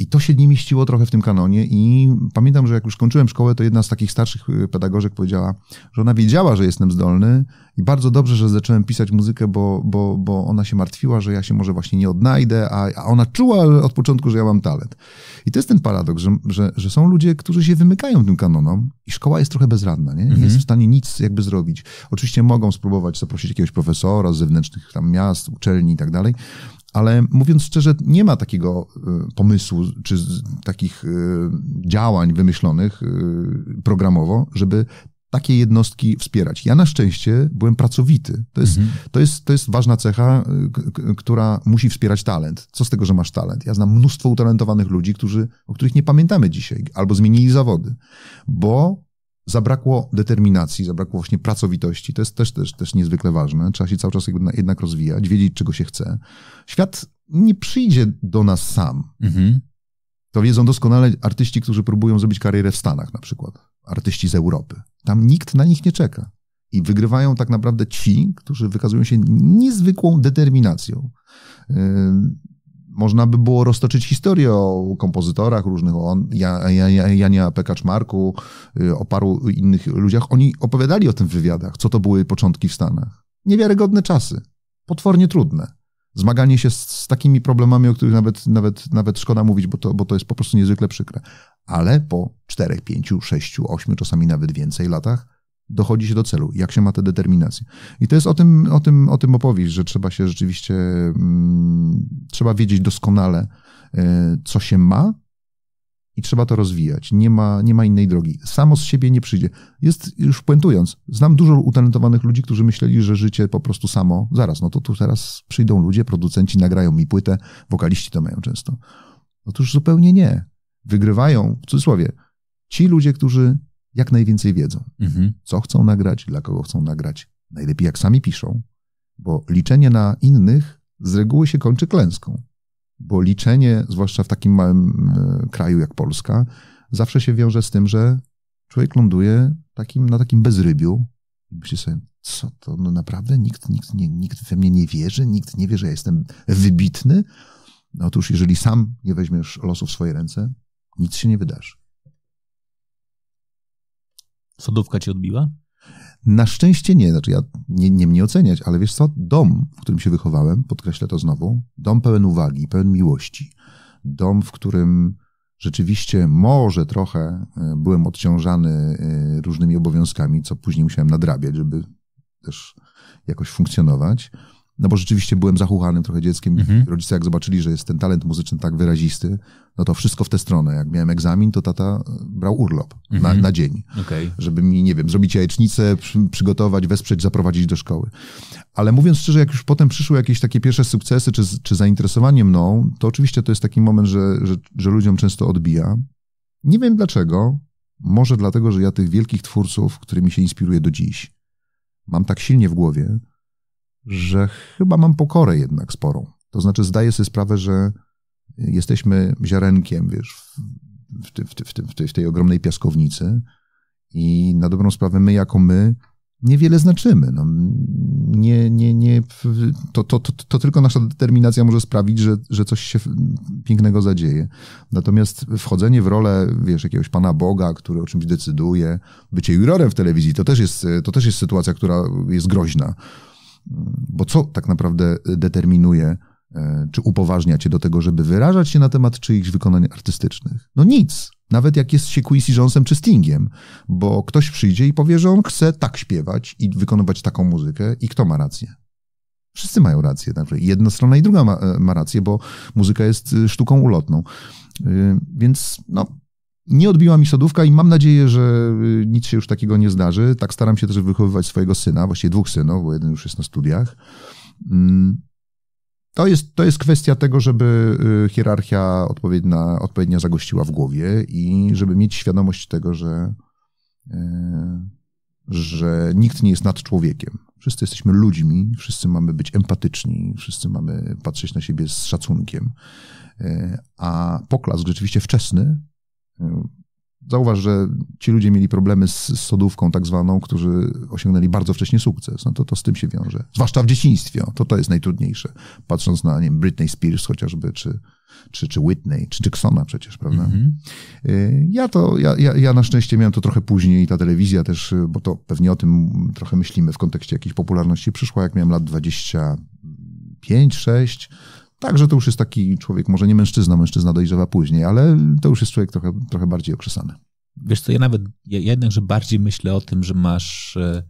Speaker 1: I to się nie mieściło trochę w tym kanonie i pamiętam, że jak już kończyłem szkołę, to jedna z takich starszych y, pedagogów powiedziała, że ona wiedziała, że jestem zdolny i bardzo dobrze, że zacząłem pisać muzykę, bo, bo, bo ona się martwiła, że ja się może właśnie nie odnajdę, a, a ona czuła od początku, że ja mam talent. I to jest ten paradoks, że, że, że są ludzie, którzy się wymykają tym kanonom i szkoła jest trochę bezradna, nie? nie mhm. jest w stanie nic jakby zrobić. Oczywiście mogą spróbować zaprosić jakiegoś profesora z zewnętrznych tam miast, uczelni i tak dalej, ale mówiąc szczerze, nie ma takiego e, pomysłu czy takich e, działań wymyślonych e, programowo, żeby takie jednostki wspierać. Ja na szczęście byłem pracowity. To jest, mhm. to jest, to jest ważna cecha, która musi wspierać talent. Co z tego, że masz talent? Ja znam mnóstwo utalentowanych ludzi, którzy, o których nie pamiętamy dzisiaj, albo zmienili zawody, bo zabrakło determinacji, zabrakło właśnie pracowitości. To jest też, też, też niezwykle ważne. Trzeba się cały czas jednak rozwijać, wiedzieć, czego się chce. Świat nie przyjdzie do nas sam. Mhm. To wiedzą doskonale artyści, którzy próbują zrobić karierę w Stanach na przykład. Artyści z Europy. Tam nikt na nich nie czeka. I wygrywają tak naprawdę ci, którzy wykazują się niezwykłą determinacją. Można by było roztoczyć historię o kompozytorach różnych, o ja, ja, ja, Pekaczmarku, y, o paru innych ludziach. Oni opowiadali o tym w wywiadach, co to były początki w Stanach. Niewiarygodne czasy, potwornie trudne. Zmaganie się z, z takimi problemami, o których nawet, nawet, nawet szkoda mówić, bo to, bo to jest po prostu niezwykle przykre. Ale po 4, 5, 6, 8, czasami nawet więcej latach dochodzi się do celu, jak się ma tę determinację. I to jest o tym, o tym, o tym opowieść, że trzeba się rzeczywiście, mm, trzeba wiedzieć doskonale, e, co się ma i trzeba to rozwijać. Nie ma, nie ma innej drogi. Samo z siebie nie przyjdzie. Jest, już puentując, znam dużo utalentowanych ludzi, którzy myśleli, że życie po prostu samo, zaraz, no to tu teraz przyjdą ludzie, producenci nagrają mi płytę, wokaliści to mają często. Otóż no zupełnie nie. Wygrywają, w cudzysłowie, ci ludzie, którzy jak najwięcej wiedzą, mhm. co chcą nagrać, dla kogo chcą nagrać. Najlepiej jak sami piszą, bo liczenie na innych z reguły się kończy klęską. Bo liczenie, zwłaszcza w takim małym e, kraju jak Polska, zawsze się wiąże z tym, że człowiek ląduje takim, na takim bezrybiu i myśli sobie, co to, no naprawdę nikt, nikt, nie, nikt we mnie nie wierzy, nikt nie wie, że ja jestem wybitny. No otóż, jeżeli sam nie weźmiesz losu w swoje ręce, nic się nie wydarzy sodówka ci odbiła? Na szczęście nie, znaczy ja nie, nie mnie oceniać, ale wiesz co, dom, w którym się wychowałem, podkreślę to znowu, dom pełen uwagi, pełen miłości, dom, w którym rzeczywiście może trochę e, byłem odciążany e, różnymi obowiązkami, co później musiałem nadrabiać, żeby też jakoś funkcjonować no bo rzeczywiście byłem zachuchanym trochę dzieckiem. Mhm. Rodzice jak zobaczyli, że jest ten talent muzyczny tak wyrazisty, no to wszystko w tę stronę. Jak miałem egzamin, to tata brał urlop mhm. na, na, dzień, okay. żeby mi, nie wiem, zrobić jajecznicę, przy, przygotować, wesprzeć, zaprowadzić do szkoły. Ale mówiąc szczerze, jak już potem przyszły jakieś takie pierwsze sukcesy czy, czy zainteresowanie mną, to oczywiście to jest taki moment, że, że, że ludziom często odbija. Nie wiem dlaczego, może dlatego, że ja tych wielkich twórców, którymi się inspiruję do dziś, mam tak silnie w głowie, że chyba mam pokorę jednak sporą. To znaczy zdaję sobie sprawę, że jesteśmy ziarenkiem, wiesz, w, ty, w, ty, w, ty, w, tej, w tej ogromnej piaskownicy i na dobrą sprawę my jako my niewiele znaczymy. No, nie, nie, nie, to, to, to, to, tylko nasza determinacja może sprawić, że, że coś się pięknego zadzieje. Natomiast wchodzenie w rolę, wiesz, jakiegoś Pana Boga, który o czymś decyduje, bycie jurorem w telewizji, to też jest, to też jest sytuacja, która jest groźna. Bo co tak naprawdę y, determinuje, y, czy upoważnia cię do tego, żeby wyrażać się na temat czyichś wykonań artystycznych? No nic. Nawet jak jest się Quincy Jonesem czy Stingiem, bo ktoś przyjdzie i powie, że on chce tak śpiewać i wykonywać taką muzykę i kto ma rację? Wszyscy mają rację. Także jedna strona i druga ma, y, ma rację, bo muzyka jest sztuką ulotną. Więc no, nie odbiła mi sodówka i mam nadzieję, że y, nic się już takiego nie zdarzy. Tak staram się też wychowywać swojego syna, właściwie dwóch synów, bo jeden już jest na studiach. Mm. To jest, to jest kwestia tego, żeby y, hierarchia odpowiednia, odpowiednia zagościła w głowie i żeby mieć świadomość tego, że, y, że nikt nie jest nad człowiekiem. Wszyscy jesteśmy ludźmi, wszyscy mamy być empatyczni, wszyscy mamy patrzeć na siebie z szacunkiem. A poklask rzeczywiście wczesny Zauważ, że ci ludzie mieli problemy z, z sodówką tak zwaną, którzy osiągnęli bardzo wcześnie sukces. No to, to z tym się wiąże. Zwłaszcza w dzieciństwie. To to jest najtrudniejsze. Patrząc na, nie wiem, Britney Spears chociażby, czy, czy, czy Whitney, czy Jacksona przecież, prawda? Mm -hmm. Ja to, ja, ja, ja na szczęście miałem to trochę później i ta telewizja też, bo to pewnie o tym trochę myślimy w kontekście jakiejś popularności. Przyszła, jak miałem lat 25, 6 Także to już jest taki człowiek, może nie mężczyzna, mężczyzna dojrzewa później, ale to już jest człowiek trochę, trochę bardziej okrzesany.
Speaker 2: Wiesz co, ja nawet, ja jednakże bardziej myślę o tym, że masz e,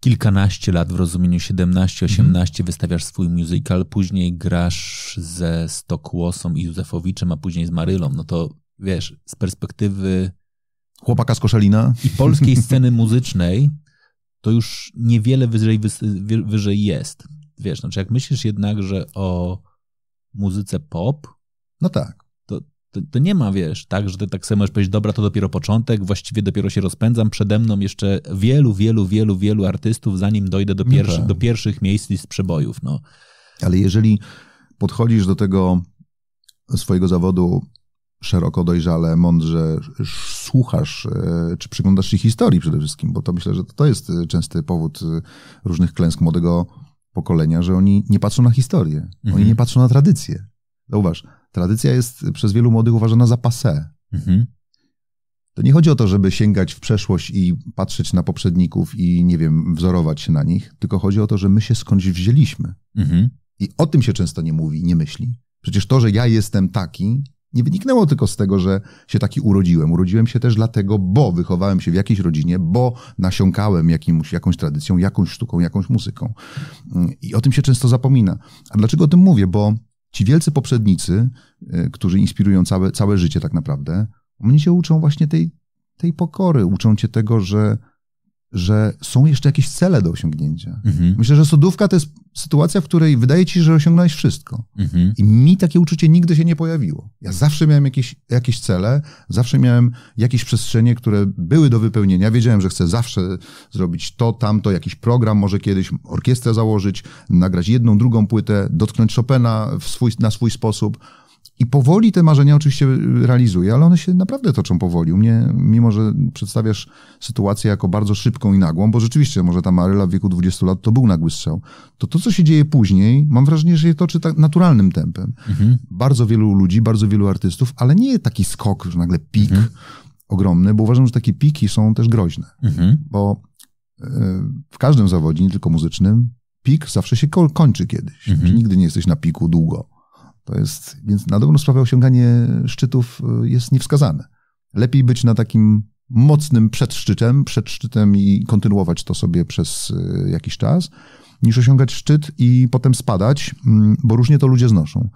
Speaker 2: kilkanaście lat w rozumieniu 17, 18 mm. wystawiasz swój musical, później grasz ze Stokłosą i Józefowiczem, a później z Marylą. No to wiesz, z perspektywy chłopaka z Koszalina i polskiej sceny muzycznej to już niewiele wyżej, wyżej jest wiesz, znaczy jak myślisz jednakże o muzyce pop, no tak. To, to, to, nie ma, wiesz, tak, że ty tak samo, możesz powiedzieć, dobra, to dopiero początek, właściwie dopiero się rozpędzam, przede mną jeszcze wielu, wielu, wielu, wielu artystów, zanim dojdę do, no pierwszy, tak. do
Speaker 1: pierwszych miejsc list przebojów. No. Ale jeżeli podchodzisz do tego swojego zawodu szeroko, dojrzale, mądrze, słuchasz, e, czy przyglądasz się historii przede wszystkim, bo to myślę, że to jest e, częsty powód e, różnych klęsk młodego pokolenia, że oni nie patrzą na historię, mhm. oni nie patrzą na tradycję. Zauważ, tradycja jest przez wielu młodych uważana za passé. Mhm. To nie chodzi o to, żeby sięgać w przeszłość i patrzeć na poprzedników i, nie wiem, wzorować się na nich, tylko chodzi o to, że my się skądś wzięliśmy. Mhm. I o tym się często nie mówi, nie myśli. Przecież to, że ja jestem taki, nie wyniknęło tylko z tego, że się taki urodziłem. Urodziłem się też dlatego, bo wychowałem się w jakiejś rodzinie, bo nasiąkałem jakimś, jakąś tradycją, jakąś sztuką, jakąś muzyką. I o tym się często zapomina. A dlaczego o tym mówię? Bo ci wielcy poprzednicy, e, którzy inspirują całe, całe życie tak naprawdę, mnie się uczą właśnie tej, tej pokory. Uczą cię tego, że że są jeszcze jakieś cele do osiągnięcia. Mhm. Myślę, że sodówka to jest sytuacja, w której wydaje ci się, że osiągnąłeś wszystko. Mhm. I mi takie uczucie nigdy się nie pojawiło. Ja zawsze miałem jakieś, jakieś cele, zawsze miałem jakieś przestrzenie, które były do wypełnienia. Wiedziałem, że chcę zawsze zrobić to, tamto, jakiś program, może kiedyś orkiestrę założyć, nagrać jedną, drugą płytę, dotknąć Chopina w swój, na swój sposób i powoli te marzenia oczywiście y, realizuję, ale one się naprawdę toczą powoli. U mnie, mimo że przedstawiasz sytuację jako bardzo szybką i nagłą, bo rzeczywiście może ta Maryla w wieku 20 lat to był nagły strzał, to to, co się dzieje później, mam wrażenie, że się toczy tak naturalnym tempem. Mhm. Bardzo wielu ludzi, bardzo wielu artystów, ale nie taki skok, że nagle pik mhm. ogromny, bo uważam, że takie piki są też groźne, mhm. bo e, w każdym zawodzie, nie tylko muzycznym, pik zawsze się kończy kiedyś. Mhm. Nigdy nie jesteś na piku długo. To jest, więc na dobrą sprawę osiąganie szczytów y, jest niewskazane. Lepiej być na takim mocnym przedszczytem, przed szczytem i kontynuować to sobie przez y, jakiś czas, niż osiągać szczyt i potem spadać, mm, bo różnie to ludzie znoszą.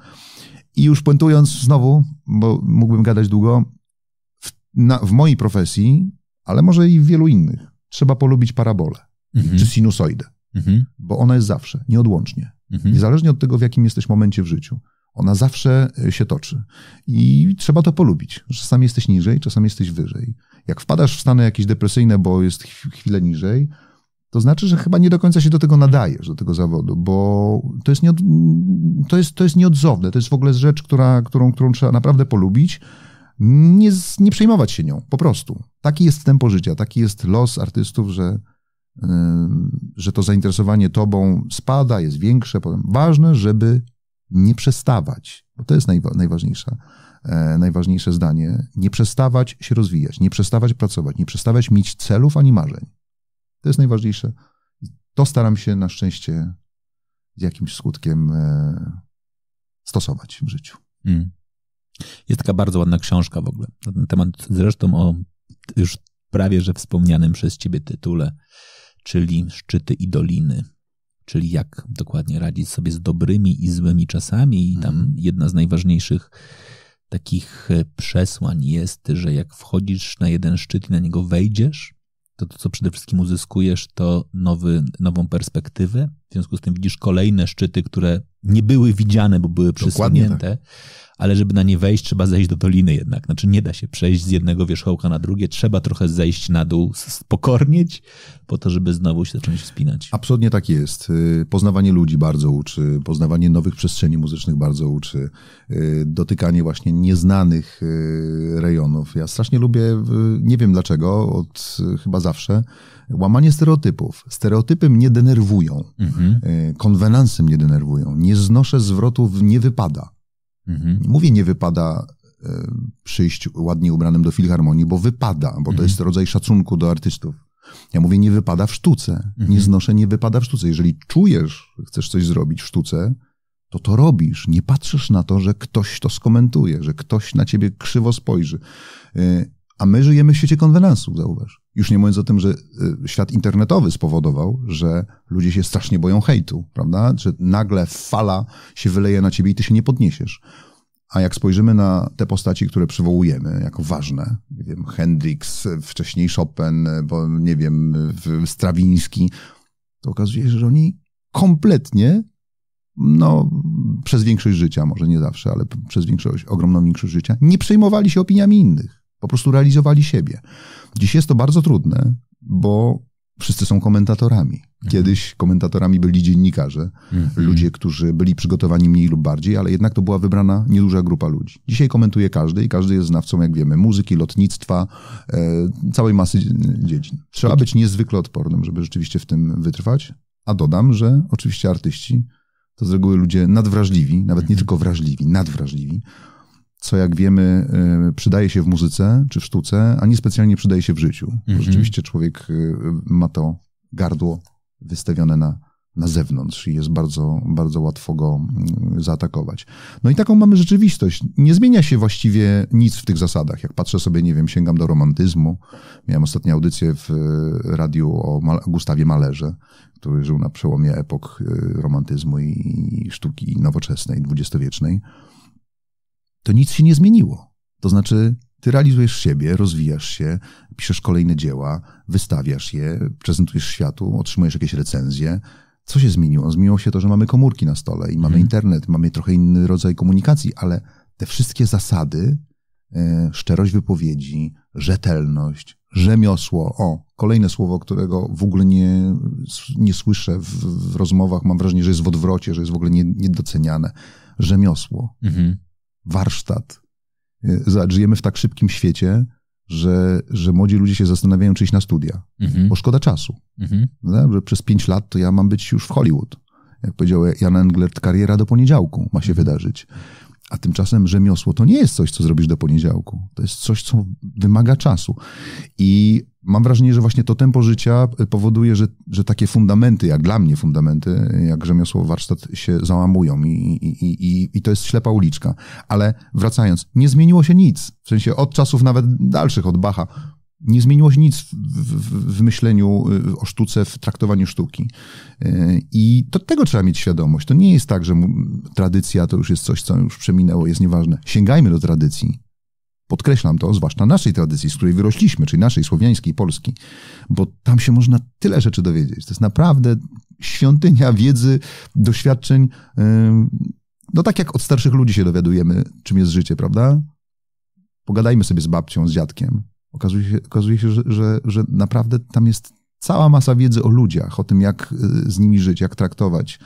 Speaker 1: I już puentując znowu, bo mógłbym gadać długo, w, na, w mojej profesji, ale może i w wielu innych, trzeba polubić parabolę mhm. czy sinusoidę, mhm. bo ona jest zawsze, nieodłącznie. Mhm. Niezależnie od tego, w jakim jesteś momencie w życiu. Ona zawsze y, się toczy. I trzeba to polubić. Czasami jesteś niżej, czasami jesteś wyżej. Jak wpadasz w stany jakieś depresyjne, bo jest chwilę niżej, to znaczy, że chyba nie do końca się do tego nadajesz, do tego zawodu, bo to jest, to jest, to jest nieodzowne. To jest w ogóle rzecz, która, którą, którą trzeba naprawdę polubić. Nie, nie przejmować się nią, po prostu. Taki jest tempo życia, taki jest los artystów, że, że to zainteresowanie tobą spada, jest większe. Potem ważne, żeby nie przestawać, bo to jest najważniejsze, najważniejsze zdanie, nie przestawać się rozwijać, nie przestawać pracować, nie przestawać mieć celów ani marzeń. To jest najważniejsze. I to staram się na szczęście z jakimś skutkiem e, stosować w życiu. Mm. Jest taka bardzo ładna książka w ogóle na ten temat, zresztą
Speaker 2: o już prawie że wspomnianym przez ciebie tytule, czyli Szczyty i Doliny czyli jak dokładnie radzić sobie z dobrymi i złymi czasami. I tam mhm. jedna z najważniejszych takich e, przesłań jest, że jak wchodzisz na jeden szczyt i na niego wejdziesz, to to, co przede wszystkim uzyskujesz, to nowy, nową perspektywę. W związku z tym widzisz kolejne szczyty, które nie były widziane, bo były Dokładnie Tak ale żeby na nie wejść, trzeba zejść do doliny jednak. Znaczy nie da się przejść z jednego wierzchołka
Speaker 1: na drugie, trzeba trochę zejść na dół, spokornieć, po to, żeby znowu się zacząć wspinać. Absolutnie tak jest. Y, poznawanie ludzi bardzo uczy, poznawanie nowych przestrzeni muzycznych bardzo uczy, y, dotykanie właśnie nieznanych y, rejonów. Ja strasznie lubię, nie wiem dlaczego, od chyba zawsze, łamanie stereotypów. Stereotypy mnie denerwują, mhm. konwenansy mnie denerwują, nie znoszę zwrotów, nie wypada. Mhm. Mówię, nie wypada e, przyjść ładnie ubranym do filharmonii, bo wypada, bo mhm. to jest rodzaj szacunku do artystów. Ja mówię, nie wypada w sztuce. Mhm. Nie znoszę, nie wypada w sztuce. Jeżeli czujesz, chcesz coś zrobić w sztuce, to to robisz. Nie patrzysz na to, że ktoś to skomentuje, że ktoś na ciebie krzywo spojrzy. E, a my żyjemy w świecie konwenansów, zauważ. Już nie mówiąc o tym, że y, świat internetowy spowodował, że ludzie się strasznie boją hejtu, prawda? Że nagle fala się wyleje na ciebie i ty się nie podniesiesz. A jak spojrzymy na te postaci, które przywołujemy jako ważne, nie wiem, Hendrix, wcześniej Chopin, bo nie wiem, Strawiński, to okazuje się, że oni kompletnie, no przez większość życia, może nie zawsze, ale przez większość, ogromną większość życia, nie przejmowali się opiniami innych. Po prostu realizowali siebie. Dziś jest to bardzo trudne, bo wszyscy są komentatorami. Mhm. Kiedyś komentatorami byli dziennikarze, mhm. ludzie, którzy byli przygotowani mniej lub bardziej, ale jednak to była wybrana nieduża grupa ludzi. Dzisiaj komentuje każdy i każdy jest znawcą, jak wiemy, muzyki, lotnictwa, e, całej masy dziedzin. Trzeba być niezwykle odpornym, żeby rzeczywiście w tym wytrwać. A dodam, że oczywiście artyści to z reguły ludzie nadwrażliwi, nawet nie mhm. tylko wrażliwi, nadwrażliwi co jak wiemy y, przydaje się w muzyce czy w sztuce, a niespecjalnie przydaje się w życiu. Mhm. Rzeczywiście człowiek y, ma to gardło wystawione na, na zewnątrz i jest bardzo, bardzo łatwo go y, zaatakować. No i taką mamy rzeczywistość. Nie zmienia się właściwie nic w tych zasadach. Jak patrzę sobie, nie wiem, sięgam do romantyzmu. Miałem ostatnią audycję w radiu o Gustawie Malerze, który żył na przełomie epok romantyzmu i sztuki nowoczesnej, dwudziestowiecznej. wiecznej to nic się nie zmieniło. To znaczy, ty realizujesz siebie, rozwijasz się, piszesz kolejne dzieła, wystawiasz je, prezentujesz światu, otrzymujesz jakieś recenzje. Co się zmieniło? Zmieniło się to, że mamy komórki na stole i mamy mhm. internet, mamy trochę inny rodzaj komunikacji, ale te wszystkie zasady, yy, szczerość wypowiedzi, rzetelność, rzemiosło, o, kolejne słowo, którego w ogóle nie, nie słyszę w, w rozmowach, mam wrażenie, że jest w odwrocie, że jest w ogóle nie, niedoceniane. Rzemiosło. Mhm warsztat. Y, żyjemy w tak szybkim świecie, że, że młodzi ludzie się zastanawiają, czy iść na studia, mhm. bo szkoda czasu. Mhm. No, że przez pięć lat to ja mam być już w Hollywood. Jak powiedział Jan Englert, kariera do poniedziałku ma się mhm. wydarzyć. A tymczasem rzemiosło to nie jest coś, co zrobisz do poniedziałku. To jest coś, co wymaga czasu. I mam wrażenie, że właśnie to tempo życia y, powoduje, że, że takie fundamenty, jak dla mnie fundamenty, jak rzemiosło warsztat się załamują i, i, i, i to jest ślepa uliczka. Ale wracając, nie zmieniło się nic, w sensie od czasów nawet dalszych, od Bacha. Nie zmieniło się nic w, w, w myśleniu y, o sztuce, w traktowaniu sztuki. Y, I to tego trzeba mieć świadomość. To nie jest tak, że tradycja to już jest coś, co już przeminęło, jest nieważne. Sięgajmy do tradycji Podkreślam to, zwłaszcza naszej tradycji, z której wyrośliśmy, czyli naszej słowiańskiej Polski, bo tam się można tyle rzeczy dowiedzieć. To jest naprawdę świątynia wiedzy, doświadczeń. No tak jak od starszych ludzi się dowiadujemy, czym jest życie, prawda? Pogadajmy sobie z babcią, z dziadkiem. Okazuje się, okazuje się że, że, że naprawdę tam jest cała masa wiedzy o ludziach, o tym, jak y, z nimi żyć, jak traktować.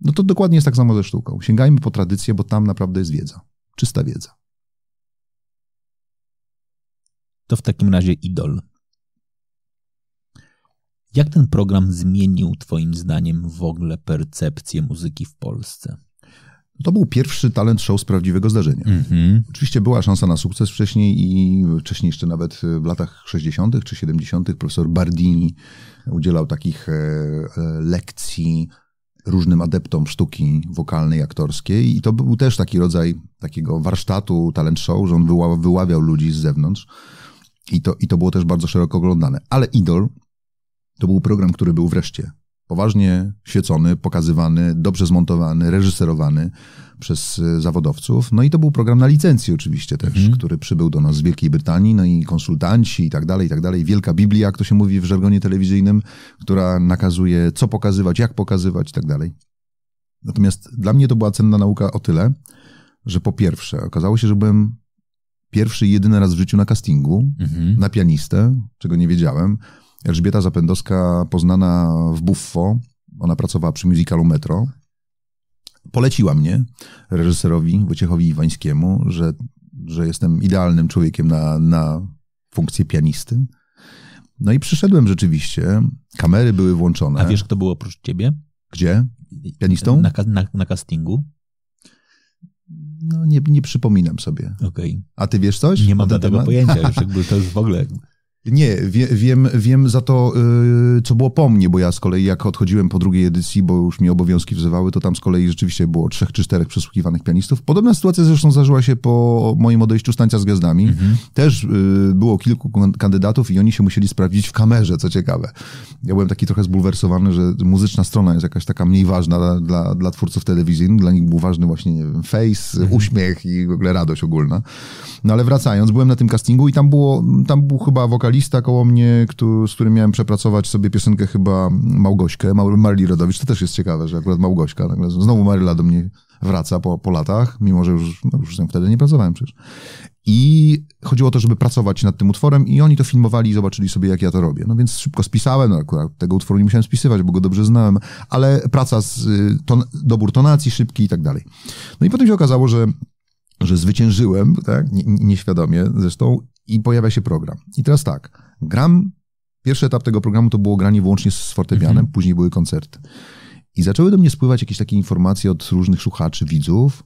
Speaker 1: No to dokładnie jest tak samo ze sztuką. Sięgajmy po tradycję, bo tam naprawdę jest wiedza. Czysta wiedza. To w takim razie idol. Jak ten program
Speaker 2: zmienił Twoim zdaniem w ogóle percepcję muzyki w Polsce?
Speaker 1: No to był pierwszy talent show z prawdziwego zdarzenia. Mm -hmm. Oczywiście była szansa na sukces wcześniej i wcześniej jeszcze nawet w latach 60. czy 70. profesor Bardini udzielał takich e, e, lekcji różnym adeptom sztuki wokalnej, aktorskiej i to był też taki rodzaj takiego warsztatu, talent show, że on wyławiał ludzi z zewnątrz. I to, I to było też bardzo szeroko oglądane. Ale Idol to był program, który był wreszcie poważnie świecony, pokazywany, dobrze zmontowany, reżyserowany przez e, zawodowców. No i to był program na licencji oczywiście też, mhm. który przybył do nas z Wielkiej Brytanii, no i konsultanci i tak dalej, i tak dalej. Wielka Biblia, jak to się mówi w żargonie telewizyjnym, która nakazuje, co pokazywać, jak pokazywać i tak dalej. Natomiast dla mnie to była cenna nauka o tyle, że po pierwsze, okazało się, że byłem pierwszy i jedyny raz w życiu na castingu, mhm. na pianistę, czego nie wiedziałem. Elżbieta Zapędowska, poznana w Buffo, ona pracowała przy musicalu Metro. Poleciła mnie reżyserowi Wojciechowi Iwańskiemu, że, że jestem idealnym człowiekiem na, na funkcję pianisty. No i przyszedłem rzeczywiście. Kamery były włączone. A wiesz,
Speaker 2: kto był oprócz ciebie? Gdzie? Pianistą? Na, na, na castingu.
Speaker 1: No nie, nie przypominam sobie. Okej. Okay. A ty wiesz coś? Nie mam tego pojęcia już, to jest w ogóle... Nie, wie, wiem, wiem za to, yy, co było po mnie, bo ja z kolei jak odchodziłem po drugiej edycji, bo już mi obowiązki wzywały, to tam z kolei rzeczywiście było trzech czy czterech przesłuchiwanych pianistów. Podobna sytuacja zresztą zdarzyła się po moim odejściu z tańca z gwiazdami. Mhm. Też yy, było kilku kandydatów i oni się musieli sprawdzić w kamerze, co ciekawe. Ja byłem taki trochę zbulwersowany, że muzyczna strona jest jakaś taka mniej ważna dla, dla, dla twórców telewizyjnych. Dla nich był ważny właśnie, nie wiem, face, mhm. uśmiech i w ogóle radość ogólna. No ale wracając, byłem na tym castingu i tam było, tam był chyba wokal wokalista koło mnie, z którym miałem przepracować sobie piosenkę chyba Małgośkę, Marli Rodowicz. To też jest ciekawe, że akurat Małgośka, znowu Maryla do mnie wraca po, po latach, mimo że już, no już wtedy nie pracowałem przecież. I chodziło o to, żeby pracować nad tym utworem i oni to filmowali i zobaczyli sobie, jak ja to robię. No więc szybko spisałem, no akurat tego utworu nie musiałem spisywać, bo go dobrze znałem, ale praca z y, ton, dobór tonacji szybki i tak dalej. No i potem się okazało, że że zwyciężyłem, tak, nieświadomie zresztą, i pojawia się program. I teraz tak, gram, pierwszy etap tego programu to było granie wyłącznie z fortepianem, mhm. później były koncerty. I zaczęły do mnie spływać jakieś takie informacje od różnych słuchaczy, widzów,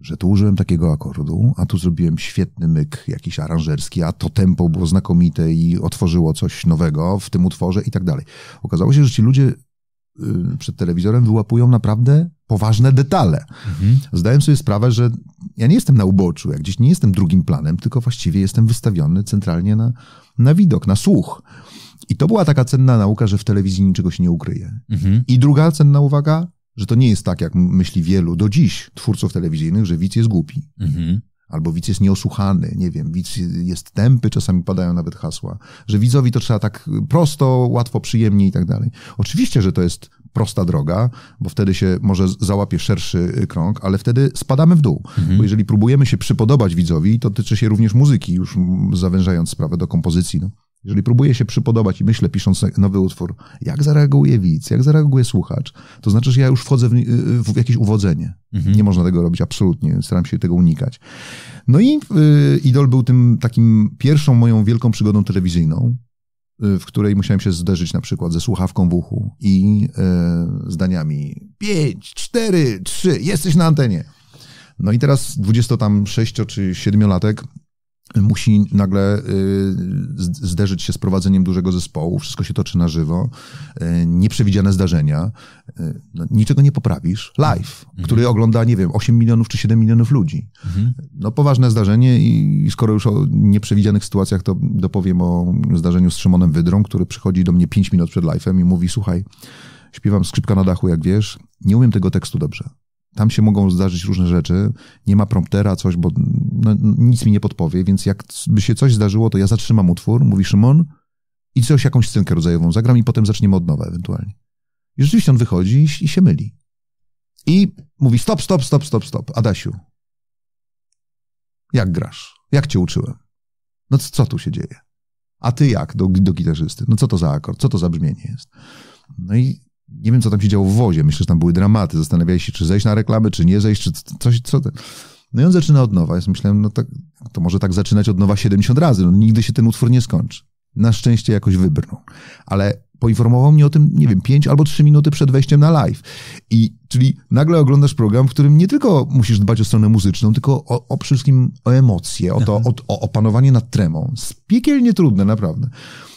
Speaker 1: że tu użyłem takiego akordu, a tu zrobiłem świetny myk jakiś aranżerski, a to tempo było znakomite i otworzyło coś nowego w tym utworze i tak dalej. Okazało się, że ci ludzie Y, przed telewizorem wyłapują naprawdę poważne detale. Mhm. Zdałem sobie sprawę, że ja nie jestem na uboczu, jak gdzieś nie jestem drugim planem, tylko właściwie jestem wystawiony centralnie na, na widok, na słuch. I to była taka cenna nauka, że w telewizji niczego się nie ukryje. Mhm. I druga cenna uwaga, że to nie jest tak, jak myśli wielu do dziś twórców telewizyjnych, że widz jest głupi. Mhm. Albo widz jest nieosłuchany, nie wiem, widz jest tępy, czasami padają nawet hasła, że widzowi to trzeba tak prosto, łatwo, przyjemnie i tak dalej. Oczywiście, że to jest prosta droga, bo wtedy się może załapie szerszy y, krąg, ale wtedy spadamy w dół. Mhm. Bo jeżeli próbujemy się przypodobać widzowi, to tyczy się również muzyki, już zawężając sprawę do kompozycji. No. Jeżeli próbuję się przypodobać i myślę, pisząc nowy utwór, jak zareaguje widz, jak zareaguje słuchacz, to znaczy, że ja już wchodzę w, y, w jakieś uwodzenie. Mhm. Nie można tego robić, absolutnie. Staram się tego unikać. No i y, Idol był tym takim pierwszą moją wielką przygodą telewizyjną, y, w której musiałem się zderzyć na przykład ze słuchawką w uchu i y, zdaniami 5, 4, 3, jesteś na antenie. No i teraz 20 tam czy 7 latek musi nagle y, zderzyć się z prowadzeniem dużego zespołu, wszystko się toczy na żywo, y, nieprzewidziane zdarzenia, y, no, niczego nie poprawisz. Live, mhm. który ogląda, nie wiem, 8 milionów czy 7 milionów ludzi. Mhm. No poważne zdarzenie i skoro już o nieprzewidzianych sytuacjach, to dopowiem o zdarzeniu z Szymonem Wydrą, który przychodzi do mnie 5 minut przed live'em i mówi, słuchaj, śpiewam skrzypka na dachu, jak wiesz, nie umiem tego tekstu dobrze. Tam się mogą zdarzyć różne rzeczy. Nie ma promptera, coś, bo no, nic mi nie podpowie, więc jak by się coś zdarzyło, to ja zatrzymam utwór, mówi Szymon, i coś, jakąś scenkę rodzajową zagram i potem zaczniemy od nowa ewentualnie. I rzeczywiście on wychodzi i, i się myli. I mówi stop, stop, stop, stop, stop. Adasiu, jak grasz? Jak cię uczyłem? No co tu się dzieje? A ty jak do, do gitarzysty? No co to za akord? Co to za brzmienie jest? No i nie wiem, co tam się działo w wozie. Myślę, że tam były dramaty. Zastanawiali się, czy zejść na reklamy, czy nie zejść, czy coś, co. No i on zaczyna od nowa. Ja myślałem, no tak, to może tak zaczynać od nowa 70 razy. No, nigdy się ten utwór nie skończy. Na szczęście jakoś wybrnął. Ale poinformował mnie o tym, nie wiem, 5 albo 3 minuty przed wejściem na live. I czyli nagle oglądasz program, w którym nie tylko musisz dbać o stronę muzyczną, tylko o, o wszystkim o emocje, o to, mhm. o, o, panowanie nad tremą. Piekielnie trudne, naprawdę.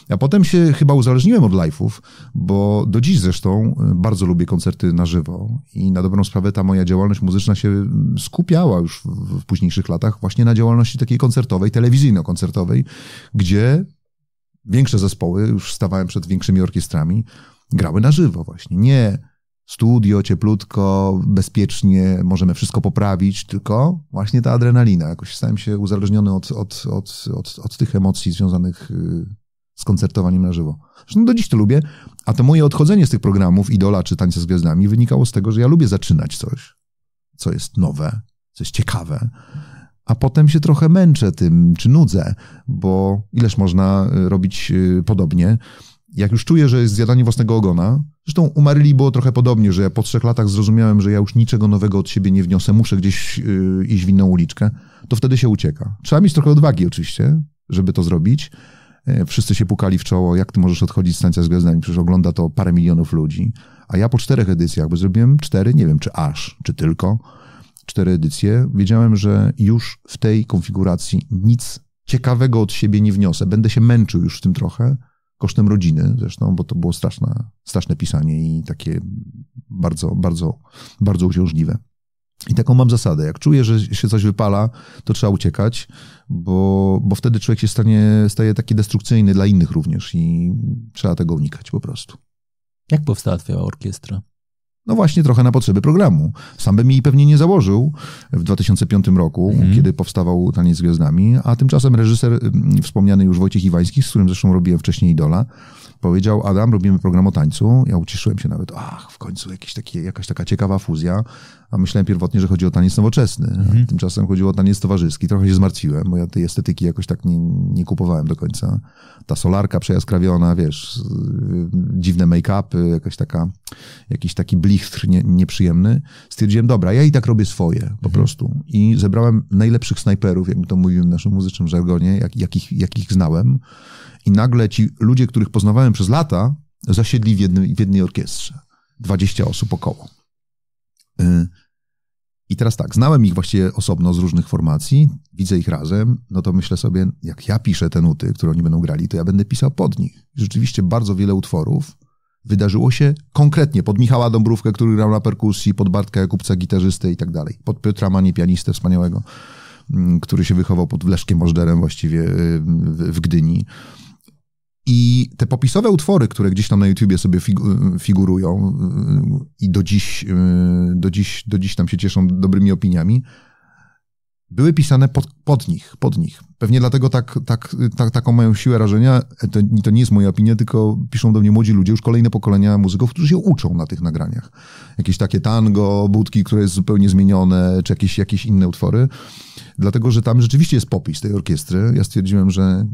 Speaker 1: A potem się chyba uzależniłem od live'ów, bo do dziś zresztą y, bardzo lubię koncerty na żywo i na dobrą sprawę ta moja działalność muzyczna się y, skupiała już w, w późniejszych latach właśnie na działalności takiej koncertowej, telewizyjno-koncertowej, gdzie większe zespoły, już stawałem przed większymi orkiestrami, grały na żywo właśnie. Nie studio, cieplutko, bezpiecznie, możemy wszystko poprawić, tylko właśnie ta adrenalina. Jakoś stałem się uzależniony od, od, od, od, od tych emocji związanych y, z koncertowaniem na żywo. Zresztą do dziś to lubię, a to moje odchodzenie z tych programów Idola czy Tańca z Gwiazdami wynikało z tego, że ja lubię zaczynać coś, co jest nowe, co jest ciekawe, a potem się trochę męczę tym, czy nudzę, bo ileż można y, robić y, podobnie. Jak już czuję, że jest zjadanie własnego ogona, zresztą umarli było trochę podobnie, że ja po trzech latach zrozumiałem, że ja już niczego nowego od siebie nie wniosę, muszę gdzieś y, iść w inną uliczkę, to wtedy się ucieka. Trzeba mieć trochę odwagi oczywiście, żeby to zrobić, E, wszyscy się pukali w czoło, jak ty możesz odchodzić z tańca z gwiazdami, przecież ogląda to parę milionów ludzi. A ja po czterech edycjach, bo zrobiłem cztery, nie wiem czy aż, czy tylko, cztery edycje, wiedziałem, że już w tej konfiguracji nic ciekawego od siebie nie wniosę. Będę się męczył już w tym trochę, kosztem rodziny zresztą, bo to było straszne, straszne pisanie i takie bardzo, bardzo, bardzo uciążliwe. I taką mam zasadę. Jak czuję, że się coś wypala, to trzeba uciekać bo, bo wtedy człowiek się stanie, staje taki destrukcyjny dla innych również i trzeba tego unikać po prostu. Jak powstała twoja orkiestra? No właśnie trochę na potrzeby programu. Sam bym jej pewnie nie założył w 2005 roku, mhm. kiedy powstawał Taniec z Gwiazdami, a tymczasem reżyser wspomniany już Wojciech Iwański, z którym zresztą robiłem wcześniej Idola, powiedział Adam, robimy program o tańcu. Ja ucieszyłem się nawet, ach, w końcu jakieś takie, jakaś taka ciekawa fuzja a myślałem pierwotnie, że chodzi o taniec nowoczesny. Mhm. Tymczasem chodziło o taniec towarzyski. Trochę się zmartwiłem, bo ja tej estetyki jakoś tak nie, nie kupowałem do końca. Ta solarka przejaskrawiona, wiesz, y, dziwne make-upy, jakaś taka, jakiś taki blichtr nie, nieprzyjemny. Stwierdziłem, dobra, ja i tak robię swoje po mhm. prostu. I zebrałem najlepszych snajperów, jak mi to mówimy w naszym muzycznym żargonie, jak, jakich, jakich znałem. I nagle ci ludzie, których poznawałem przez lata, zasiedli w, jednym, w jednej orkiestrze. 20 osób około. Y, I teraz tak, znałem ich właściwie osobno z różnych formacji, widzę ich razem, no to myślę sobie, jak ja piszę te nuty, które oni będą grali, to ja będę pisał pod nich. Rzeczywiście bardzo wiele utworów wydarzyło się konkretnie pod Michała Dąbrówkę, który grał na perkusji, pod Bartka Jakubca, gitarzystę i tak dalej, pod Piotra Mani, pianistę wspaniałego, mm, który się wychował pod Wleszkiem Możderem właściwie y, w Gdyni i te popisowe utwory, które gdzieś tam na YouTubie sobie figurują yy, i do dziś, yy, do dziś, do dziś tam się cieszą dobrymi opiniami, były pisane pod, pod nich, pod nich. Pewnie dlatego tak, tak, tak, taką mają siłę rażenia. To, to nie jest moja opinia, tylko piszą do mnie młodzi ludzie, już kolejne pokolenia muzyków, którzy się uczą na tych nagraniach. Jakieś takie tango, budki, które jest zupełnie zmienione, czy jakieś, jakieś inne utwory. Dlatego, że tam rzeczywiście jest popis tej orkiestry. Ja stwierdziłem, że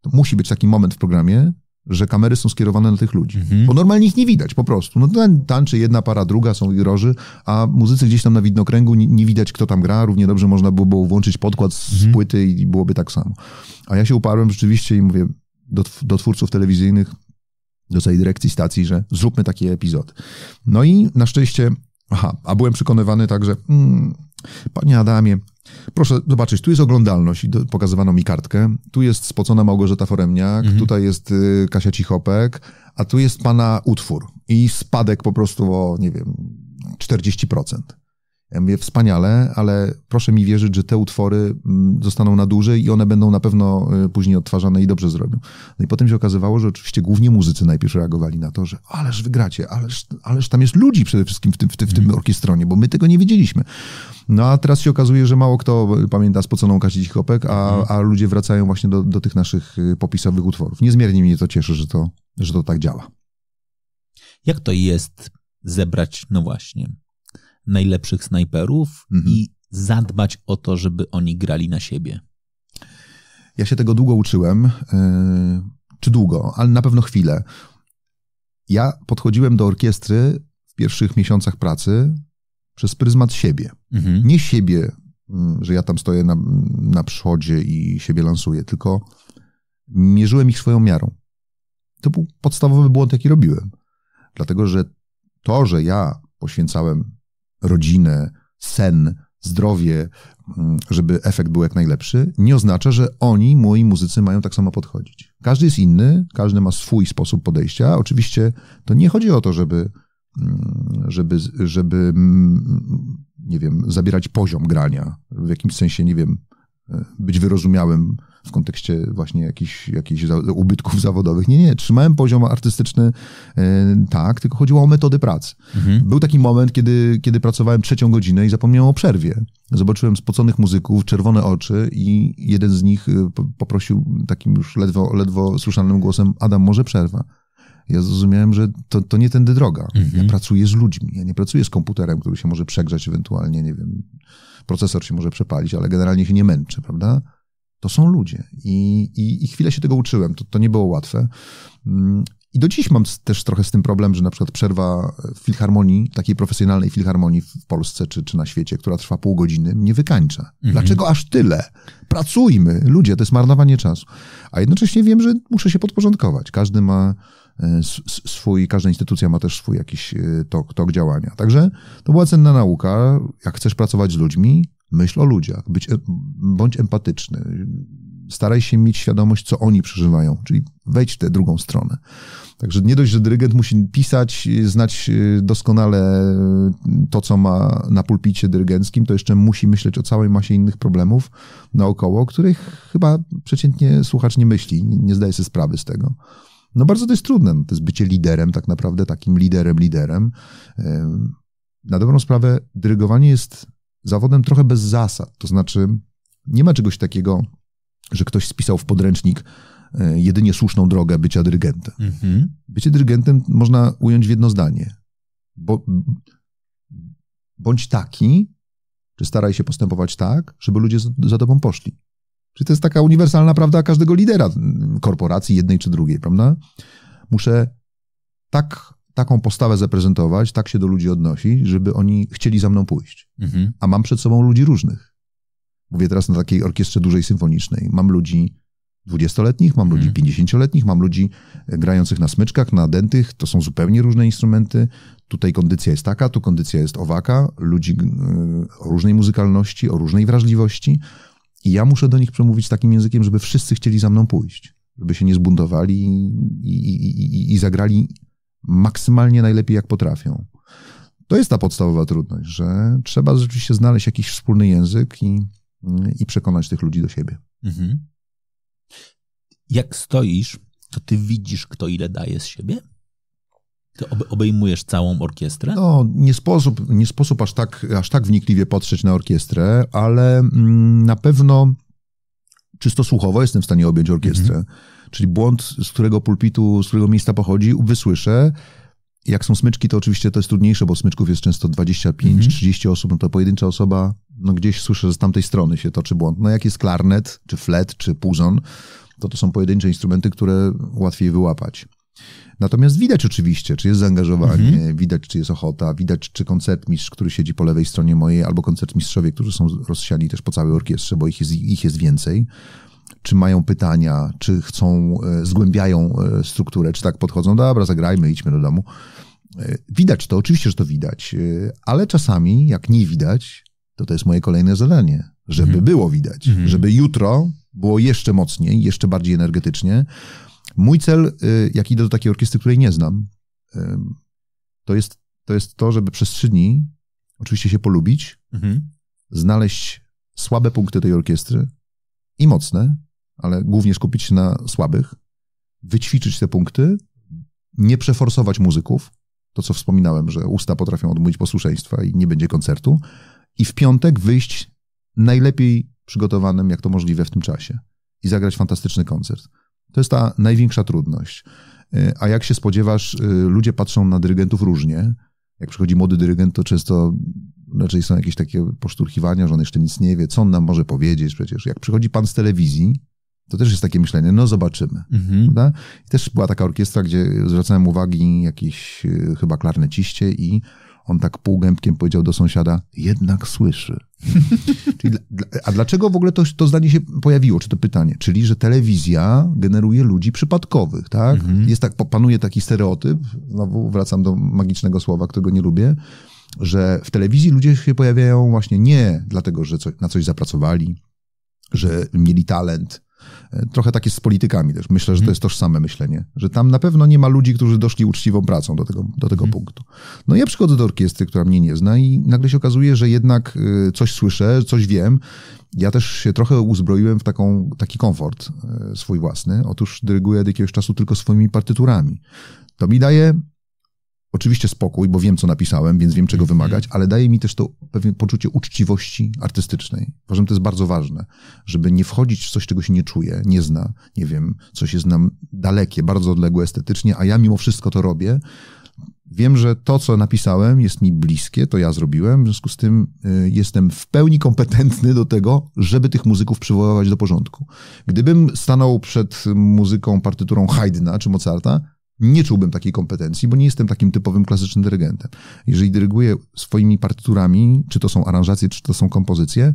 Speaker 1: to musi być taki moment w programie, że kamery są skierowane na tych ludzi. Mhm. Bo normalnie ich nie widać po prostu. No tanczy jedna para, druga, są i roży, a muzycy gdzieś tam na widnokręgu nie, nie, widać, kto tam gra. Równie dobrze można by było włączyć podkład z mhm. płyty i byłoby tak samo. A ja się uparłem rzeczywiście i mówię do, do twórców telewizyjnych, do całej dyrekcji stacji, że zróbmy taki epizod. No i na szczęście, aha, a byłem przekonywany także, mm, panie Adamie, Proszę zobaczyć, tu jest oglądalność i pokazywano mi kartkę. Tu jest spocona Małgorzata Foremniak, mhm. tutaj jest y, Kasia Cichopek, a tu jest pana utwór i spadek po prostu o, nie wiem, 40%. Ja mówię, wspaniale, ale proszę mi wierzyć, że te utwory mm, zostaną na dłużej i one będą na pewno y, później odtwarzane i dobrze zrobią. No i potem się okazywało, że oczywiście głównie muzycy najpierw reagowali na to, że ależ wygracie, ależ, ależ tam jest ludzi przede wszystkim w tym, w, tym, w tym mhm. orkiestronie, bo my tego nie wiedzieliśmy. No a teraz się okazuje, że mało kto y, pamięta spoconą Kasię Cichopek, a, mhm. a ludzie wracają właśnie do, do tych naszych y, popisowych utworów. Niezmiernie mnie to cieszy, że to, że to tak działa.
Speaker 2: Jak to jest zebrać, no właśnie, najlepszych snajperów mhm. i zadbać o to, żeby oni grali na siebie.
Speaker 1: Ja się tego długo uczyłem, e, czy długo, ale na pewno chwilę. Ja podchodziłem do orkiestry w pierwszych miesiącach pracy przez pryzmat siebie. Mhm. Nie siebie, mm, że ja tam stoję na, na przodzie i siebie lansuję, tylko mierzyłem ich swoją miarą. To był podstawowy błąd, jaki robiłem. Dlatego, że to, że ja poświęcałem rodzinę, sen, zdrowie, mm, żeby efekt był jak najlepszy, nie oznacza, że oni, moi muzycy, mają tak samo podchodzić. Każdy jest inny, każdy ma swój sposób podejścia. Oczywiście to nie chodzi o to, żeby, mm, żeby, żeby mm, nie wiem, zabierać poziom grania, w jakimś sensie, nie wiem, e, być wyrozumiałym w kontekście właśnie jakichś, jakichś ubytków zawodowych. Nie, nie, trzymałem poziom artystyczny e, tak, tylko chodziło o metody pracy. Mhm. Był taki moment, kiedy, kiedy pracowałem trzecią godzinę i zapomniałem o przerwie. Zobaczyłem spoconych muzyków, czerwone oczy i jeden z nich e, poprosił takim już ledwo, ledwo słyszalnym głosem, Adam, może przerwa? ja zrozumiałem, że to, to nie tędy droga. Mhm. Ja pracuję z ludźmi, ja nie pracuję z komputerem, który się może przegrzać ewentualnie, nie wiem, procesor się może przepalić, ale generalnie się nie męczy, prawda? To są ludzie i, i, i chwilę się tego uczyłem. To, to nie było łatwe. Mm, I do dziś mam też trochę z tym problem, że na przykład przerwa e, w filharmonii, takiej profesjonalnej filharmonii w Polsce czy, czy na świecie, która trwa pół godziny, mnie wykańcza. Mhm. Dlaczego aż tyle? Pracujmy, ludzie, to jest marnowanie czasu. A jednocześnie wiem, że muszę się podporządkować. Każdy ma e, swój, każda instytucja ma też swój jakiś e, tok, tok działania. Także to była cenna nauka. Jak chcesz pracować z ludźmi, Myśl o ludziach, być, bądź empatyczny, staraj się mieć świadomość, co oni przeżywają, czyli wejdź w tę drugą stronę. Także nie dość, że dyrygent musi pisać, znać e, doskonale e, to, co ma na pulpicie dyrygenckim, to jeszcze musi myśleć o całej masie innych problemów naokoło, których chyba przeciętnie słuchacz nie myśli, nie zdaje sobie sprawy z tego. No bardzo to jest trudne, to jest bycie liderem tak naprawdę, takim liderem, liderem. E, na dobrą sprawę dyrygowanie jest zawodem trochę bez zasad. To znaczy, nie ma czegoś takiego, że ktoś spisał w podręcznik e, jedynie słuszną drogę bycia dyrygentem. Mhm. Bycie dyrygentem można ująć w jedno zdanie. Bo, bądź taki, czy staraj się postępować tak, żeby ludzie za tobą poszli. Czy to jest taka uniwersalna prawda każdego lidera mm, korporacji, jednej czy drugiej, prawda? Muszę tak taką postawę zaprezentować, tak się do ludzi odnosi, żeby oni chcieli za mną pójść. Mhm. A mam przed sobą ludzi różnych. Mówię teraz na takiej orkiestrze dużej symfonicznej. Mam ludzi dwudziestoletnich, mam ludzi mhm. pięćdziesięcioletnich, mam ludzi e, grających na smyczkach, na dentych. To są zupełnie różne instrumenty. Tutaj kondycja jest taka, tu kondycja jest owaka. Ludzi e, o różnej muzykalności, o różnej wrażliwości. I ja muszę do nich przemówić takim językiem, żeby wszyscy chcieli za mną pójść. Żeby się nie zbuntowali i, i, i, i zagrali maksymalnie najlepiej jak potrafią. To jest ta podstawowa trudność, że trzeba rzeczywiście znaleźć jakiś wspólny język i, i przekonać tych ludzi do siebie. Mhm.
Speaker 2: Jak stoisz, to ty widzisz, kto ile daje z siebie? Ty obejmujesz całą orkiestrę?
Speaker 1: No, nie sposób, nie sposób aż, tak, aż tak wnikliwie patrzeć na orkiestrę, ale mm, na pewno czysto słuchowo jestem w stanie objąć orkiestrę. Mhm Czyli błąd, z którego pulpitu, z którego miejsca pochodzi, wysłyszę. Jak są smyczki, to oczywiście to jest trudniejsze, bo smyczków jest często 25-30 mhm. osób, no to pojedyncza osoba, no gdzieś słyszę, że z tamtej strony się toczy błąd. No jak jest klarnet, czy flet, czy puzon, to to są pojedyncze instrumenty, które łatwiej wyłapać. Natomiast widać oczywiście, czy jest zaangażowanie, mhm. widać, czy jest ochota, widać, czy koncertmistrz, który siedzi po lewej stronie mojej, albo koncertmistrzowie, którzy są rozsiani też po całej orkiestrze, bo ich jest, ich jest więcej czy mają pytania, czy chcą, e, zgłębiają e, strukturę, czy tak podchodzą, no dobra, zagrajmy, idźmy do domu. E, widać to, oczywiście, że to widać, ale czasami, jak nie widać, to to jest moje kolejne zadanie, żeby mhm. było widać, mhm. żeby jutro było jeszcze mocniej, jeszcze bardziej energetycznie. Mój cel, jak idę do takiej orkiestry, której nie znam, to jest to, jest to żeby przez trzy dni oczywiście się polubić, mhm. znaleźć słabe punkty tej orkiestry i mocne, ale głównie skupić się na słabych, wyćwiczyć te punkty, nie przeforsować muzyków, to co wspominałem, że usta potrafią odmówić posłuszeństwa i nie będzie koncertu, i w piątek wyjść najlepiej przygotowanym, jak to możliwe w tym czasie i zagrać fantastyczny koncert. To jest ta największa trudność. E, a jak się spodziewasz, e, ludzie patrzą na dyrygentów różnie. Jak przychodzi młody dyrygent, to często raczej są jakieś takie poszturchiwania, że on jeszcze nic nie wie, co on nam może powiedzieć przecież. Jak przychodzi pan z telewizji, to też jest takie myślenie, no zobaczymy. Mhm. też była taka orkiestra, gdzie zwracałem uwagi jakiś yy, chyba klarneciście i on tak półgębkiem powiedział do sąsiada, jednak słyszy. Czyli, a dlaczego w ogóle to, to zdanie się pojawiło, czy to pytanie? Czyli, że telewizja generuje ludzi przypadkowych, tak? Mhm. Jest tak, panuje taki stereotyp, znowu wracam do magicznego słowa, którego nie lubię, że w telewizji ludzie się pojawiają właśnie nie dlatego, że na coś zapracowali, że mieli talent, E, trochę tak jest z politykami też. Myślę, że to mhm. jest tożsame myślenie, że tam na pewno nie ma ludzi, którzy doszli uczciwą pracą do tego, do tego mhm. punktu. No ja przychodzę do orkiestry, która mnie nie zna i nagle się okazuje, że jednak e, coś słyszę, coś wiem. Ja też się trochę uzbroiłem w taką, taki komfort e, swój własny. Otóż dyryguję od jakiegoś czasu tylko swoimi partyturami. To mi daje oczywiście spokój, bo wiem, co napisałem, więc wiem, czego mhm. wymagać, ale daje mi też to pewne poczucie uczciwości artystycznej. Uważam, to jest bardzo ważne, żeby nie wchodzić w coś, czego się nie czuje, nie zna, nie wiem, coś jest nam dalekie, bardzo odległe estetycznie, a ja mimo wszystko to robię. Wiem, że to, co napisałem, jest mi bliskie, to ja zrobiłem, w związku z tym y, jestem w pełni kompetentny do tego, żeby tych muzyków przywoływać do porządku. Gdybym stanął przed muzyką, partyturą Haydna czy Mozarta, nie czułbym takiej kompetencji, bo nie jestem takim typowym klasycznym dyrygentem. Jeżeli dyryguję swoimi partyturami, czy to są aranżacje, czy to są kompozycje,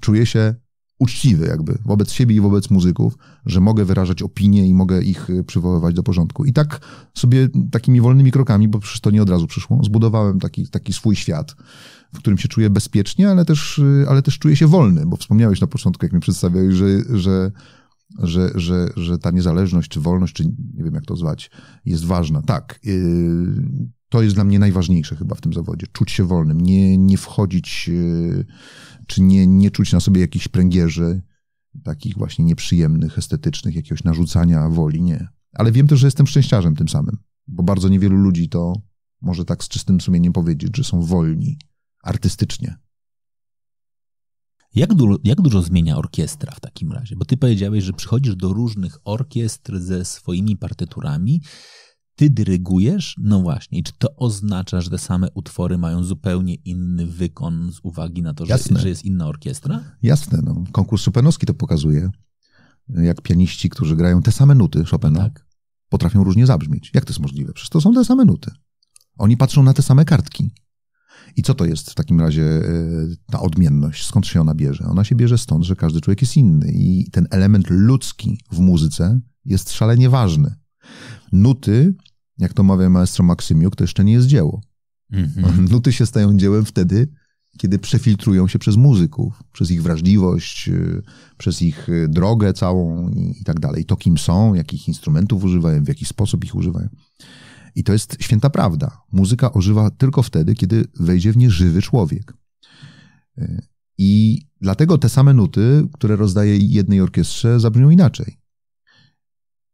Speaker 1: czuję się uczciwy jakby wobec siebie i wobec muzyków, że mogę wyrażać opinie i mogę ich y, przywoływać do porządku. I tak sobie takimi wolnymi krokami, bo przecież to nie od razu przyszło, zbudowałem taki, taki swój świat, w którym się czuję bezpiecznie, ale też, y, ale też czuję się wolny, bo wspomniałeś na początku, jak mi przedstawiałeś, że, że że, że, że ta niezależność, czy wolność, czy nie wiem jak to zwać, jest ważna. Tak, y, to jest dla mnie najważniejsze chyba w tym zawodzie. Czuć się wolnym, nie, nie wchodzić, y, czy nie, nie czuć na sobie jakichś pręgierzy, takich właśnie nieprzyjemnych, estetycznych, jakiegoś narzucania woli, nie. Ale wiem też, że jestem szczęściarzem tym samym, bo bardzo niewielu ludzi to może tak z czystym sumieniem powiedzieć, że są wolni artystycznie.
Speaker 2: Jak, du jak dużo zmienia orkiestra w takim razie? Bo ty powiedziałeś, że przychodzisz do różnych orkiestr ze swoimi partyturami, ty dyrygujesz? No właśnie. I czy to oznacza, że te same utwory mają zupełnie inny wykon z uwagi na to, że, że jest inna orkiestra?
Speaker 1: Jasne. No. Konkurs Chopinowski to pokazuje. Jak pianiści, którzy grają te same nuty Chopina, tak. potrafią różnie zabrzmieć. Jak to jest możliwe? Przecież to są te same nuty. Oni patrzą na te same kartki. I co to jest w takim razie e, ta odmienność? Skąd się ona bierze? Ona się bierze stąd, że każdy człowiek jest inny i ten element ludzki w muzyce jest szalenie ważny. Nuty, jak to mawia maestro Maksymiuk, to jeszcze nie jest dzieło. Mm -hmm. Nuty się stają dziełem wtedy, kiedy przefiltrują się przez muzyków, przez ich wrażliwość, e, przez ich e, drogę całą i tak dalej. To, kim są, jakich instrumentów używają, w jaki sposób ich używają. I to jest święta prawda. Muzyka ożywa tylko wtedy, kiedy wejdzie w nie żywy człowiek. E, I dlatego te same nuty, które rozdaje jednej orkiestrze, zabrzmią inaczej.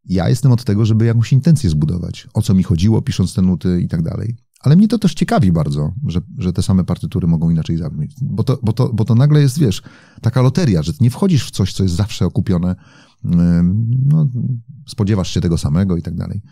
Speaker 1: Ja jestem od tego, żeby jakąś intencję zbudować, o co mi chodziło, pisząc te nuty i tak dalej. Ale mnie to też ciekawi bardzo, że, że te same partytury mogą inaczej zabrzmieć. Bo to, bo, to, bo to nagle jest, wiesz, taka loteria, że ty nie wchodzisz w coś, co jest zawsze okupione. E, no, spodziewasz się tego samego i tak dalej.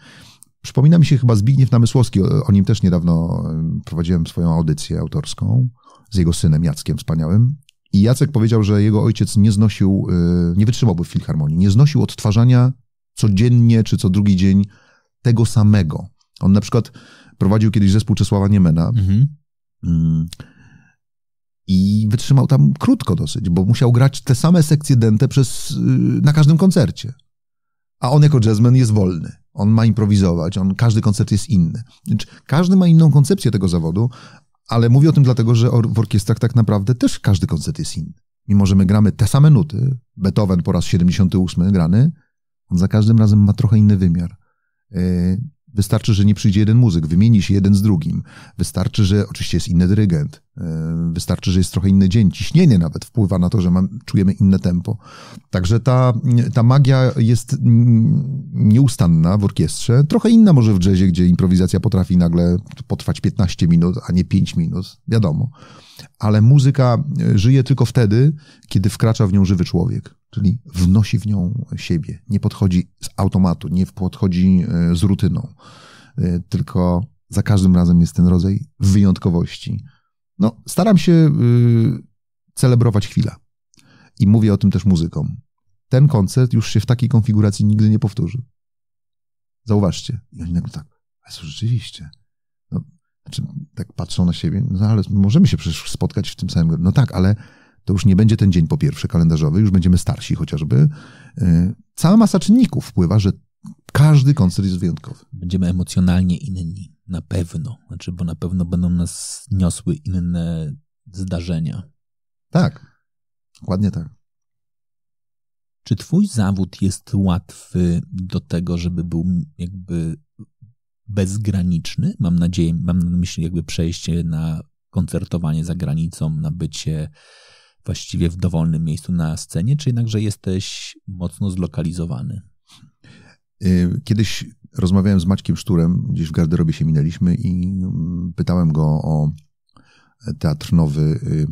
Speaker 1: Przypomina mi się chyba Zbigniew Namysłowski, o nim też niedawno prowadziłem swoją audycję autorską z jego synem Jackiem wspaniałym. I Jacek powiedział, że jego ojciec nie znosił, y, nie wytrzymałby w filharmonii, nie znosił odtwarzania codziennie czy co drugi dzień tego samego. On na przykład prowadził kiedyś zespół Czesława Niemena mhm. Mm. i wytrzymał tam krótko dosyć, bo musiał grać te same sekcje dęte przez, y, na każdym koncercie. A on jako jazzman jest wolny. On ma improwizować, on, każdy koncert jest inny. każdy ma inną koncepcję tego zawodu, ale mówię o tym dlatego, że w orkiestrach tak naprawdę też każdy koncert jest inny. Mimo, że my gramy te same nuty, Beethoven po raz 78 grany, on za każdym razem ma trochę inny wymiar. Yy, Wystarczy, że nie przyjdzie jeden muzyk, wymieni się jeden z drugim. Wystarczy, że oczywiście jest inny dyrygent. E, wystarczy, że jest trochę inny dzień. Ciśnienie nawet wpływa na to, że mam, czujemy inne tempo. Także ta, ta magia jest nieustanna w orkiestrze. Trochę inna może w jazzie, gdzie improwizacja potrafi nagle potrwać 15 minut, a nie 5 minut. Wiadomo ale muzyka e, żyje tylko wtedy, kiedy wkracza w nią żywy człowiek, czyli wnosi w nią siebie. Nie podchodzi z automatu, nie podchodzi e, z rutyną, e, tylko za każdym razem jest ten rodzaj wyjątkowości. No, staram się celebrować chwilę i mówię o tym też muzykom. Ten koncert już się w takiej konfiguracji nigdy nie powtórzy. Zauważcie. I oni nagle tak, ale rzeczywiście znaczy, no, tak patrzą na siebie, no ale możemy się przecież spotkać w tym samym. No tak, ale to już nie będzie ten dzień po pierwsze kalendarzowy, już będziemy starsi chociażby. Y, cała masa czynników wpływa, że każdy koncert jest wyjątkowy. Będziemy emocjonalnie inni, na pewno.
Speaker 2: Znaczy, bo na pewno będą nas niosły inne zdarzenia. Tak, dokładnie tak. Czy twój zawód jest łatwy do tego, żeby był jakby bezgraniczny. Mam nadzieję, mam na myśli jakby przejście na koncertowanie za granicą, na bycie właściwie w dowolnym miejscu na scenie, czy jednakże jesteś mocno zlokalizowany?
Speaker 1: Y, kiedyś rozmawiałem z Maćkiem Szturem, gdzieś w garderobie się minęliśmy i mm, pytałem go o teatr nowy y,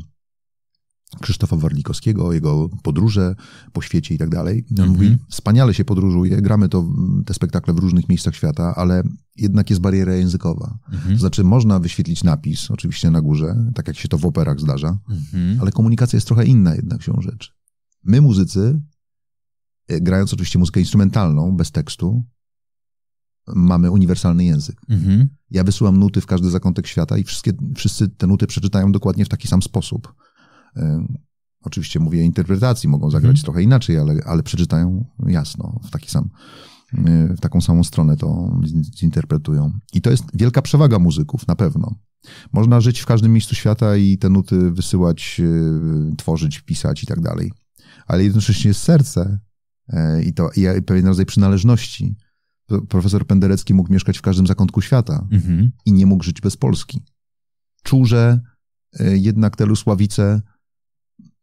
Speaker 1: Krzysztofa Warlikowskiego, jego podróże po świecie i tak dalej. On mhm. mówi, wspaniale się podróżuje, gramy to, te spektakle w różnych miejscach świata, ale jednak jest bariera językowa. Mhm. To znaczy, można wyświetlić napis, oczywiście na górze, tak jak się to w operach zdarza, mhm. ale komunikacja jest trochę inna jednak się rzecz. My, muzycy, e, grając oczywiście muzykę instrumentalną, bez tekstu, mamy uniwersalny język. Mhm. Ja wysyłam nuty w każdy zakątek świata i wszystkie, wszyscy te nuty przeczytają dokładnie w taki sam sposób. Oczywiście mówię interpretacji, mogą zagrać mhm. trochę inaczej, ale, ale przeczytają jasno w taki sam e, w taką samą stronę to zinterpretują. I to jest wielka przewaga muzyków, na pewno. Można żyć w każdym miejscu świata i te nuty wysyłać, e, tworzyć, pisać i tak dalej. Ale jednocześnie jest serce e, i to i pewien rodzaj przynależności. Profesor Penderecki mógł mieszkać w każdym zakątku świata mhm. i nie mógł żyć bez Polski. Czuł, że jednak te Lusławice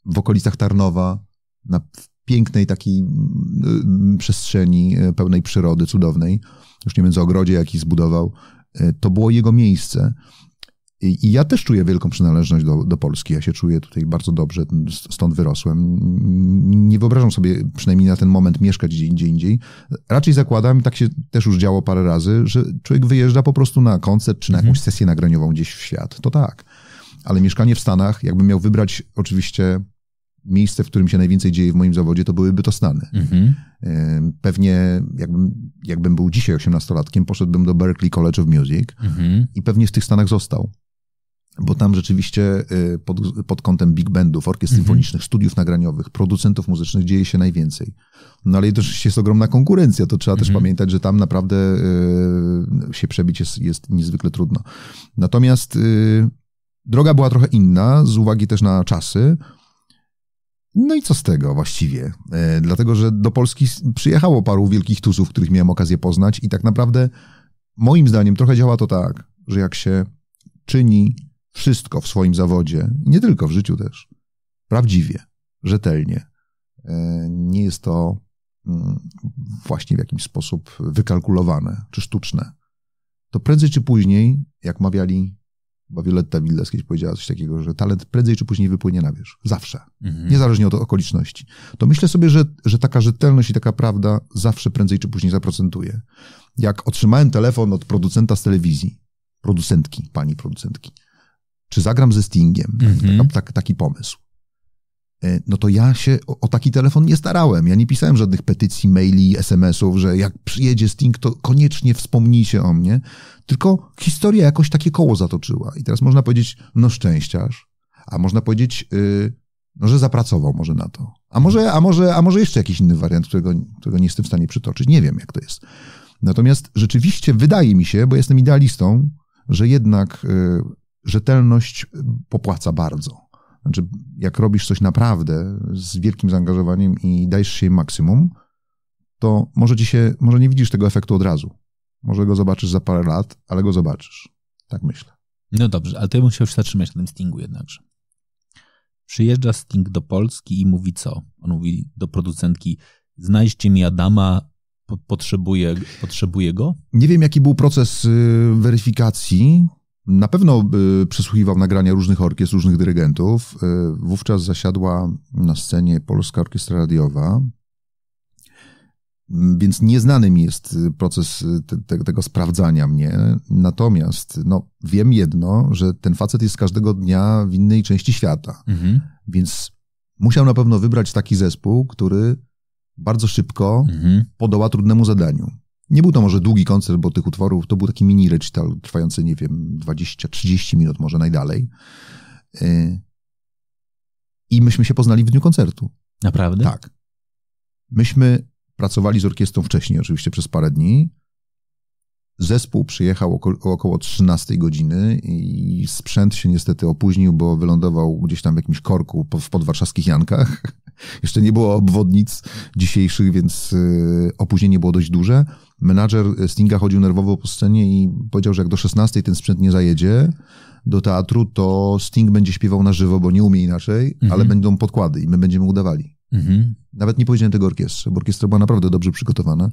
Speaker 1: w okolicach Tarnowa, na pięknej takiej przestrzeni e, pełnej przyrody, cudownej, już nie wiem, o ogrodzie jaki zbudował. E, to było jego miejsce. I ja też czuję wielką przynależność do, do Polski. Ja się czuję tutaj bardzo dobrze, stąd wyrosłem. Nie wyobrażam sobie przynajmniej na ten moment mieszkać gdzie indziej. indziej. Raczej zakładam, tak się też już działo parę razy, że człowiek wyjeżdża po prostu na koncert czy na mhm. jakąś sesję nagraniową gdzieś w świat. To tak. Ale mieszkanie w Stanach, jakbym miał wybrać oczywiście miejsce, w którym się najwięcej dzieje w moim zawodzie, to byłyby to Stany. Mhm. Pewnie jakbym, jakbym był dzisiaj osiemnastolatkiem, poszedłbym do Berkeley College of Music mhm. i pewnie w tych Stanach został. Bo tam rzeczywiście y, pod, pod kątem big bandów, orkiestr mhm. studiów nagraniowych, producentów muzycznych dzieje się najwięcej. No ale też jest ogromna konkurencja, to trzeba też mhm. pamiętać, że tam naprawdę y, się przebić jest, jest niezwykle trudno. Natomiast y, droga była trochę inna, z uwagi też na czasy. No i co z tego właściwie? E, dlatego, że do Polski przyjechało paru wielkich tusów, których miałem okazję poznać, i tak naprawdę, moim zdaniem, trochę działa to tak, że jak się czyni wszystko w swoim zawodzie, nie tylko w życiu też, prawdziwie, rzetelnie, e, nie jest to mm, właśnie w jakiś sposób wykalkulowane czy sztuczne, to prędzej czy później, jak mawiali bo Violetta Wildas kiedyś powiedziała coś takiego, że talent prędzej czy później wypłynie na wierzch. Zawsze. Mhm. Niezależnie od okoliczności. To myślę sobie, że, że taka rzetelność i taka prawda zawsze prędzej czy później zaprocentuje. Jak otrzymałem telefon od producenta z telewizji, producentki, pani producentki, czy zagram ze Stingiem, mhm. Tak- taki pomysł. E, no to ja się o, o, taki telefon nie starałem. Ja nie pisałem żadnych petycji, maili, SMS-ów, że jak przyjedzie Sting, to koniecznie wspomnijcie o mnie. Tylko historia jakoś takie koło zatoczyła. I teraz można powiedzieć, no szczęściarz, a można powiedzieć, yy, no że zapracował może na to. A może, a może, a może jeszcze jakiś inny wariant, którego, którego nie jestem w stanie przytoczyć. Nie wiem, jak to jest. Natomiast rzeczywiście wydaje mi się, bo jestem idealistą, że jednak yy, rzetelność y, popłaca bardzo. Znaczy, jak robisz coś naprawdę z wielkim zaangażowaniem i dajesz się maksimum, to może ci się, może nie widzisz tego efektu od razu. Może go zobaczysz za parę lat, ale go zobaczysz. Tak myślę.
Speaker 2: No dobrze, ale to ja bym chciał się zatrzymać na tym Stingu jednakże.
Speaker 1: Przyjeżdża Sting do
Speaker 2: Polski i mówi co? On mówi do producentki, znajdźcie mi Adama, po potrzebuje, potrzebuje go?
Speaker 1: Nie wiem, jaki był proces y, weryfikacji na pewno y, przesłuchiwał nagrania różnych orkiestr, różnych dyrygentów. Y, wówczas zasiadła na scenie Polska Orkiestra Radiowa, mm, więc nieznany mi jest y, proces te, te, tego sprawdzania mnie. Natomiast no, wiem jedno, że ten facet jest każdego dnia w innej części świata. Mhm. Więc musiał na pewno wybrać taki zespół, który bardzo szybko mhm. podoła trudnemu zadaniu. Nie był to może długi koncert, bo tych utworów to był taki mini recital trwający, nie wiem, 20-30 minut, może najdalej. Y, I myśmy się poznali w dniu koncertu. Naprawdę? Tak. Myśmy pracowali z orkiestrą wcześniej, oczywiście przez parę dni. Zespół przyjechał około, około 13 godziny i sprzęt się niestety opóźnił, bo wylądował gdzieś tam w jakimś korku w podwarszawskich Jankach. Jeszcze nie było obwodnic dzisiejszych, więc y, opóźnienie było dość duże menadżer Stinga chodził nerwowo po scenie i powiedział, że jak do 16 ten sprzęt nie zajedzie do teatru, to Sting będzie śpiewał na żywo, bo nie umie inaczej, mhm. ale będą podkłady i my będziemy udawali. Mhm. Nawet nie powiedziałem tego orkiestrze, bo orkiestra była naprawdę dobrze przygotowana.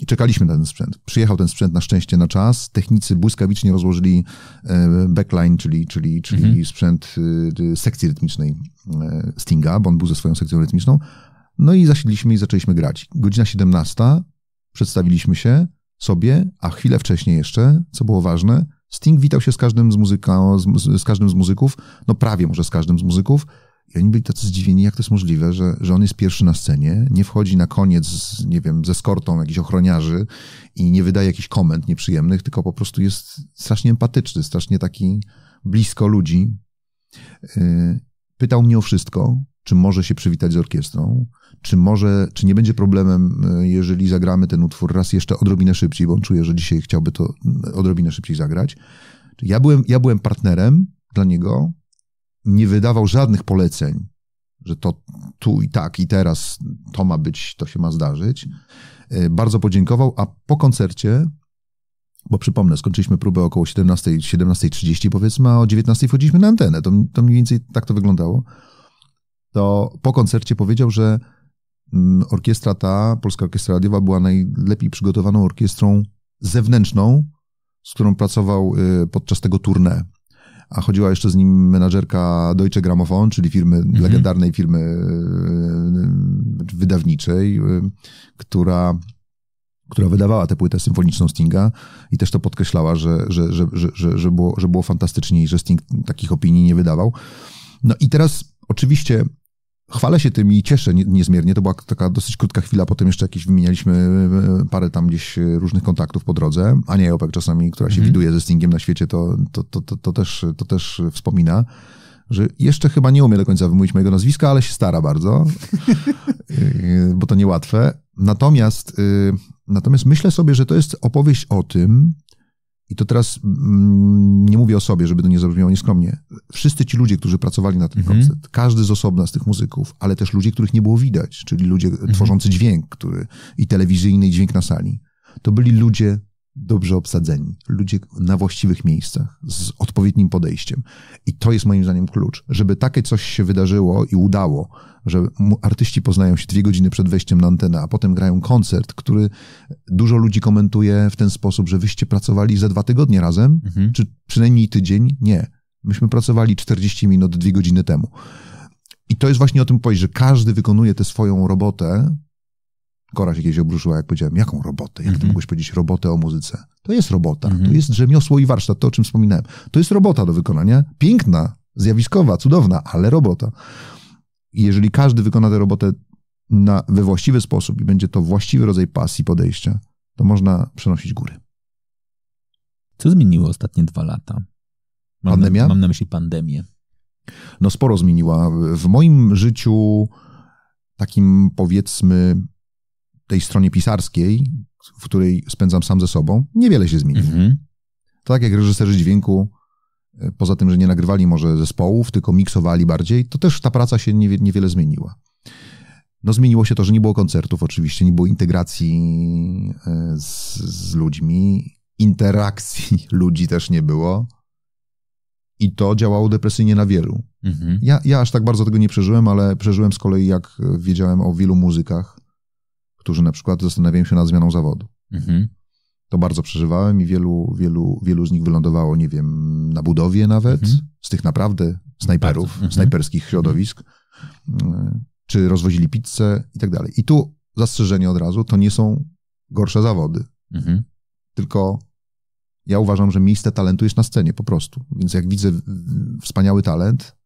Speaker 1: I czekaliśmy na ten sprzęt. Przyjechał ten sprzęt na szczęście na czas. Technicy błyskawicznie rozłożyli e, backline, czyli, czyli, czyli mhm. sprzęt y, y, sekcji rytmicznej e, Stinga, bo on był ze swoją sekcją rytmiczną. No i zasiedliśmy i zaczęliśmy grać. Godzina 17, Przedstawiliśmy się sobie, a chwilę wcześniej jeszcze, co było ważne, Sting witał się z każdym z, muzyka, z, z każdym z muzyków, no prawie może z każdym z muzyków, i oni byli tacy zdziwieni, jak to jest możliwe, że, że on jest pierwszy na scenie, nie wchodzi na koniec, z, nie wiem, ze skortą jakichś ochroniarzy i nie wydaje jakichś komend nieprzyjemnych, tylko po prostu jest strasznie empatyczny, strasznie taki blisko ludzi. Y, pytał mnie o wszystko, czy może się przywitać z orkiestrą, czy może, czy nie będzie problemem, e, jeżeli zagramy ten utwór raz jeszcze odrobinę szybciej, bo on czuje, że dzisiaj chciałby to e, odrobinę szybciej zagrać. Ja byłem, ja byłem partnerem dla niego, nie wydawał żadnych poleceń, że to tu i tak, i teraz to ma być, to się ma zdarzyć. E, bardzo podziękował, a po koncercie, bo przypomnę, skończyliśmy próbę około 17, 17.30 powiedzmy, a o 19 wchodziliśmy na antenę. To, to mniej więcej tak to wyglądało to po koncercie powiedział, że mm, orkiestra ta, Polska Orkiestra Radiowa, była najlepiej przygotowaną orkiestrą zewnętrzną, z którą pracował y, podczas tego tournée. A chodziła jeszcze z nim menadżerka Deutsche Grammophon, czyli firmy, mhm. legendarnej firmy y, y, wydawniczej, która, która wydawała tę płytę symfoniczną Stinga i też to podkreślała, że, że, że, że, że, że było, że było fantastycznie i że Sting takich opinii nie wydawał. No i teraz oczywiście chwalę się tym i cieszę niezmiernie. To była taka dosyć krótka chwila, potem jeszcze jakieś wymienialiśmy e, e, parę tam gdzieś e, różnych kontaktów po drodze. A nie Opek czasami, która się mhm. widuje ze Stingiem na świecie, to, to, to, to, to, też, to też wspomina. Że jeszcze chyba nie umie do końca wymówić mojego nazwiska, ale się stara bardzo, bo to niełatwe. Natomiast, natomiast myślę sobie, że to jest opowieść o tym, i to teraz mm, nie mówię o sobie, żeby to nie zabrzmiało nieskromnie, wszyscy ci ludzie, którzy pracowali na ten mhm. koncert, każdy z osobna z tych muzyków, ale też ludzie, których nie było widać, czyli ludzie mhm. tworzący dźwięk który, i telewizyjny i dźwięk na sali, to byli ludzie dobrze obsadzeni, ludzie na właściwych miejscach, z odpowiednim podejściem. I to jest moim zdaniem klucz, żeby takie coś się wydarzyło i udało, że artyści poznają się dwie godziny przed wejściem na antenę, a potem grają koncert, który dużo ludzi komentuje w ten sposób, że wyście pracowali za dwa tygodnie razem, mhm. czy przynajmniej tydzień. Nie. Myśmy pracowali 40 minut, dwie godziny temu. I to jest właśnie o tym powiedzieć, że każdy wykonuje tę swoją robotę Kora się kiedyś obruszyła, jak powiedziałem, jaką robotę? Jak ty mm -hmm. mogłeś powiedzieć robotę o muzyce? To jest robota, mm -hmm. to jest rzemiosło i warsztat, to o czym wspominałem. To jest robota do wykonania, piękna, zjawiskowa, cudowna, ale robota. I jeżeli każdy wykona tę robotę na, we właściwy sposób i będzie to właściwy rodzaj pasji, podejścia, to można przenosić góry. Co zmieniło ostatnie dwa lata? Mam Pandemia? Na, mam na
Speaker 2: myśli pandemię.
Speaker 1: No sporo zmieniła. W moim życiu takim powiedzmy tej stronie pisarskiej, w której spędzam sam ze sobą, niewiele się zmieniło. Mhm. To Tak jak reżyserzy dźwięku, e, poza tym, że nie nagrywali może zespołów, tylko miksowali bardziej, to też ta praca się niewiele zmieniła. No zmieniło się to, że nie było koncertów oczywiście, nie było integracji e, z, z ludźmi, interakcji ludzi też nie było i to działało depresyjnie na wielu. Mhm. Ja, ja aż tak bardzo tego nie przeżyłem, ale przeżyłem z kolei, jak wiedziałem o wielu muzykach, którzy na przykład zastanawiają się nad zmianą zawodu. Mhm. To bardzo przeżywałem i wielu, wielu, wielu z nich wylądowało, nie wiem, na budowie nawet, mhm. z tych naprawdę snajperów, mhm. snajperskich środowisk, y, czy rozwozili pizzę i tak dalej. I tu zastrzeżenie od razu, to nie są gorsze zawody, mhm. tylko ja uważam, że miejsce talentu jest na scenie po prostu. Więc jak widzę wspaniały talent,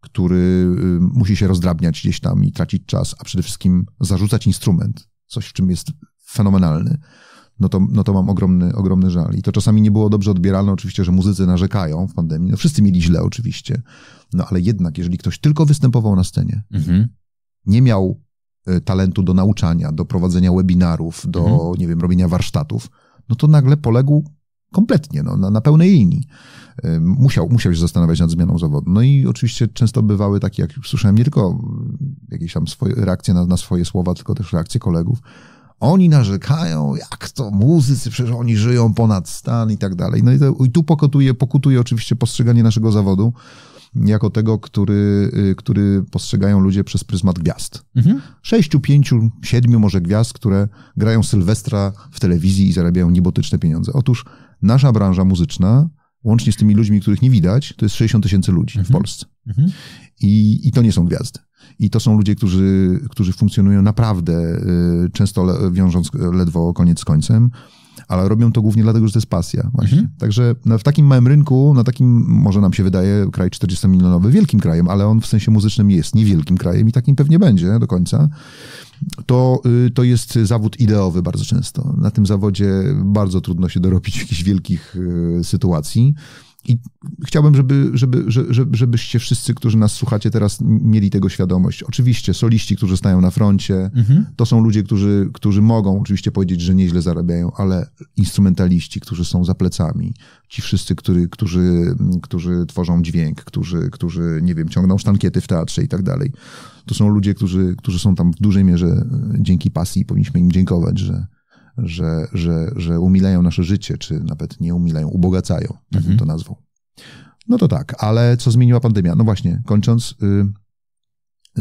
Speaker 1: który y, musi się rozdrabniać gdzieś tam i tracić czas, a przede wszystkim zarzucać instrument, coś w czym jest fenomenalny, no to, no to mam ogromny, ogromny żal. I to czasami nie było dobrze odbieralne, oczywiście, że muzycy narzekają w pandemii. No wszyscy mieli źle, oczywiście. No ale jednak, jeżeli ktoś tylko występował na scenie, mhm. nie miał y, talentu do nauczania, do prowadzenia webinarów, do, mhm. nie wiem, robienia warsztatów, no to nagle poległ kompletnie, no, na, na pełnej linii. Musiał, musiał się zastanawiać nad zmianą zawodu. No i oczywiście często bywały takie, jak słyszałem, nie tylko jakieś tam swoje reakcje na, na swoje słowa, tylko też reakcje kolegów. Oni narzekają, jak to muzycy, przecież oni żyją ponad stan i tak dalej. No i, to, i tu pokutuje, pokutuje oczywiście postrzeganie naszego zawodu jako tego, który, y, który postrzegają ludzie przez pryzmat gwiazd. Mhm. Sześciu, pięciu, siedmiu może gwiazd, które grają Sylwestra w telewizji i zarabiają niebotyczne pieniądze. Otóż nasza branża muzyczna, łącznie z tymi ludźmi, których nie widać, to jest 60 tysięcy ludzi mhm. w Polsce. Mhm. I, I to nie są gwiazdy. I to są ludzie, którzy, którzy funkcjonują naprawdę, y, często le, wiążąc ledwo koniec z końcem ale robią to głównie dlatego, że to jest pasja. Właśnie. Mhm. Także w takim małym rynku, na takim, może nam się wydaje, kraj 40-milionowy wielkim krajem, ale on w sensie muzycznym jest niewielkim krajem i takim pewnie będzie do końca to, y, to jest zawód ideowy bardzo często. Na tym zawodzie bardzo trudno się dorobić jakichś wielkich y, sytuacji. I chciałbym, żeby, żeby, żeby, żebyście wszyscy, którzy nas słuchacie teraz, mieli tego świadomość. Oczywiście soliści, którzy stają na froncie, mhm. to są ludzie, którzy, którzy mogą oczywiście powiedzieć, że nieźle zarabiają, ale instrumentaliści, którzy są za plecami, ci wszyscy, który, którzy, którzy tworzą dźwięk, którzy, którzy, nie wiem, ciągną sztankiety w teatrze i tak dalej. To są ludzie, którzy, którzy są tam w dużej mierze e, dzięki pasji powinniśmy im dziękować, że, że, że, że umilają nasze życie, czy nawet nie umilają, ubogacają, tak mhm. bym to nazwał. No to tak, ale co zmieniła pandemia? No właśnie, kończąc, y,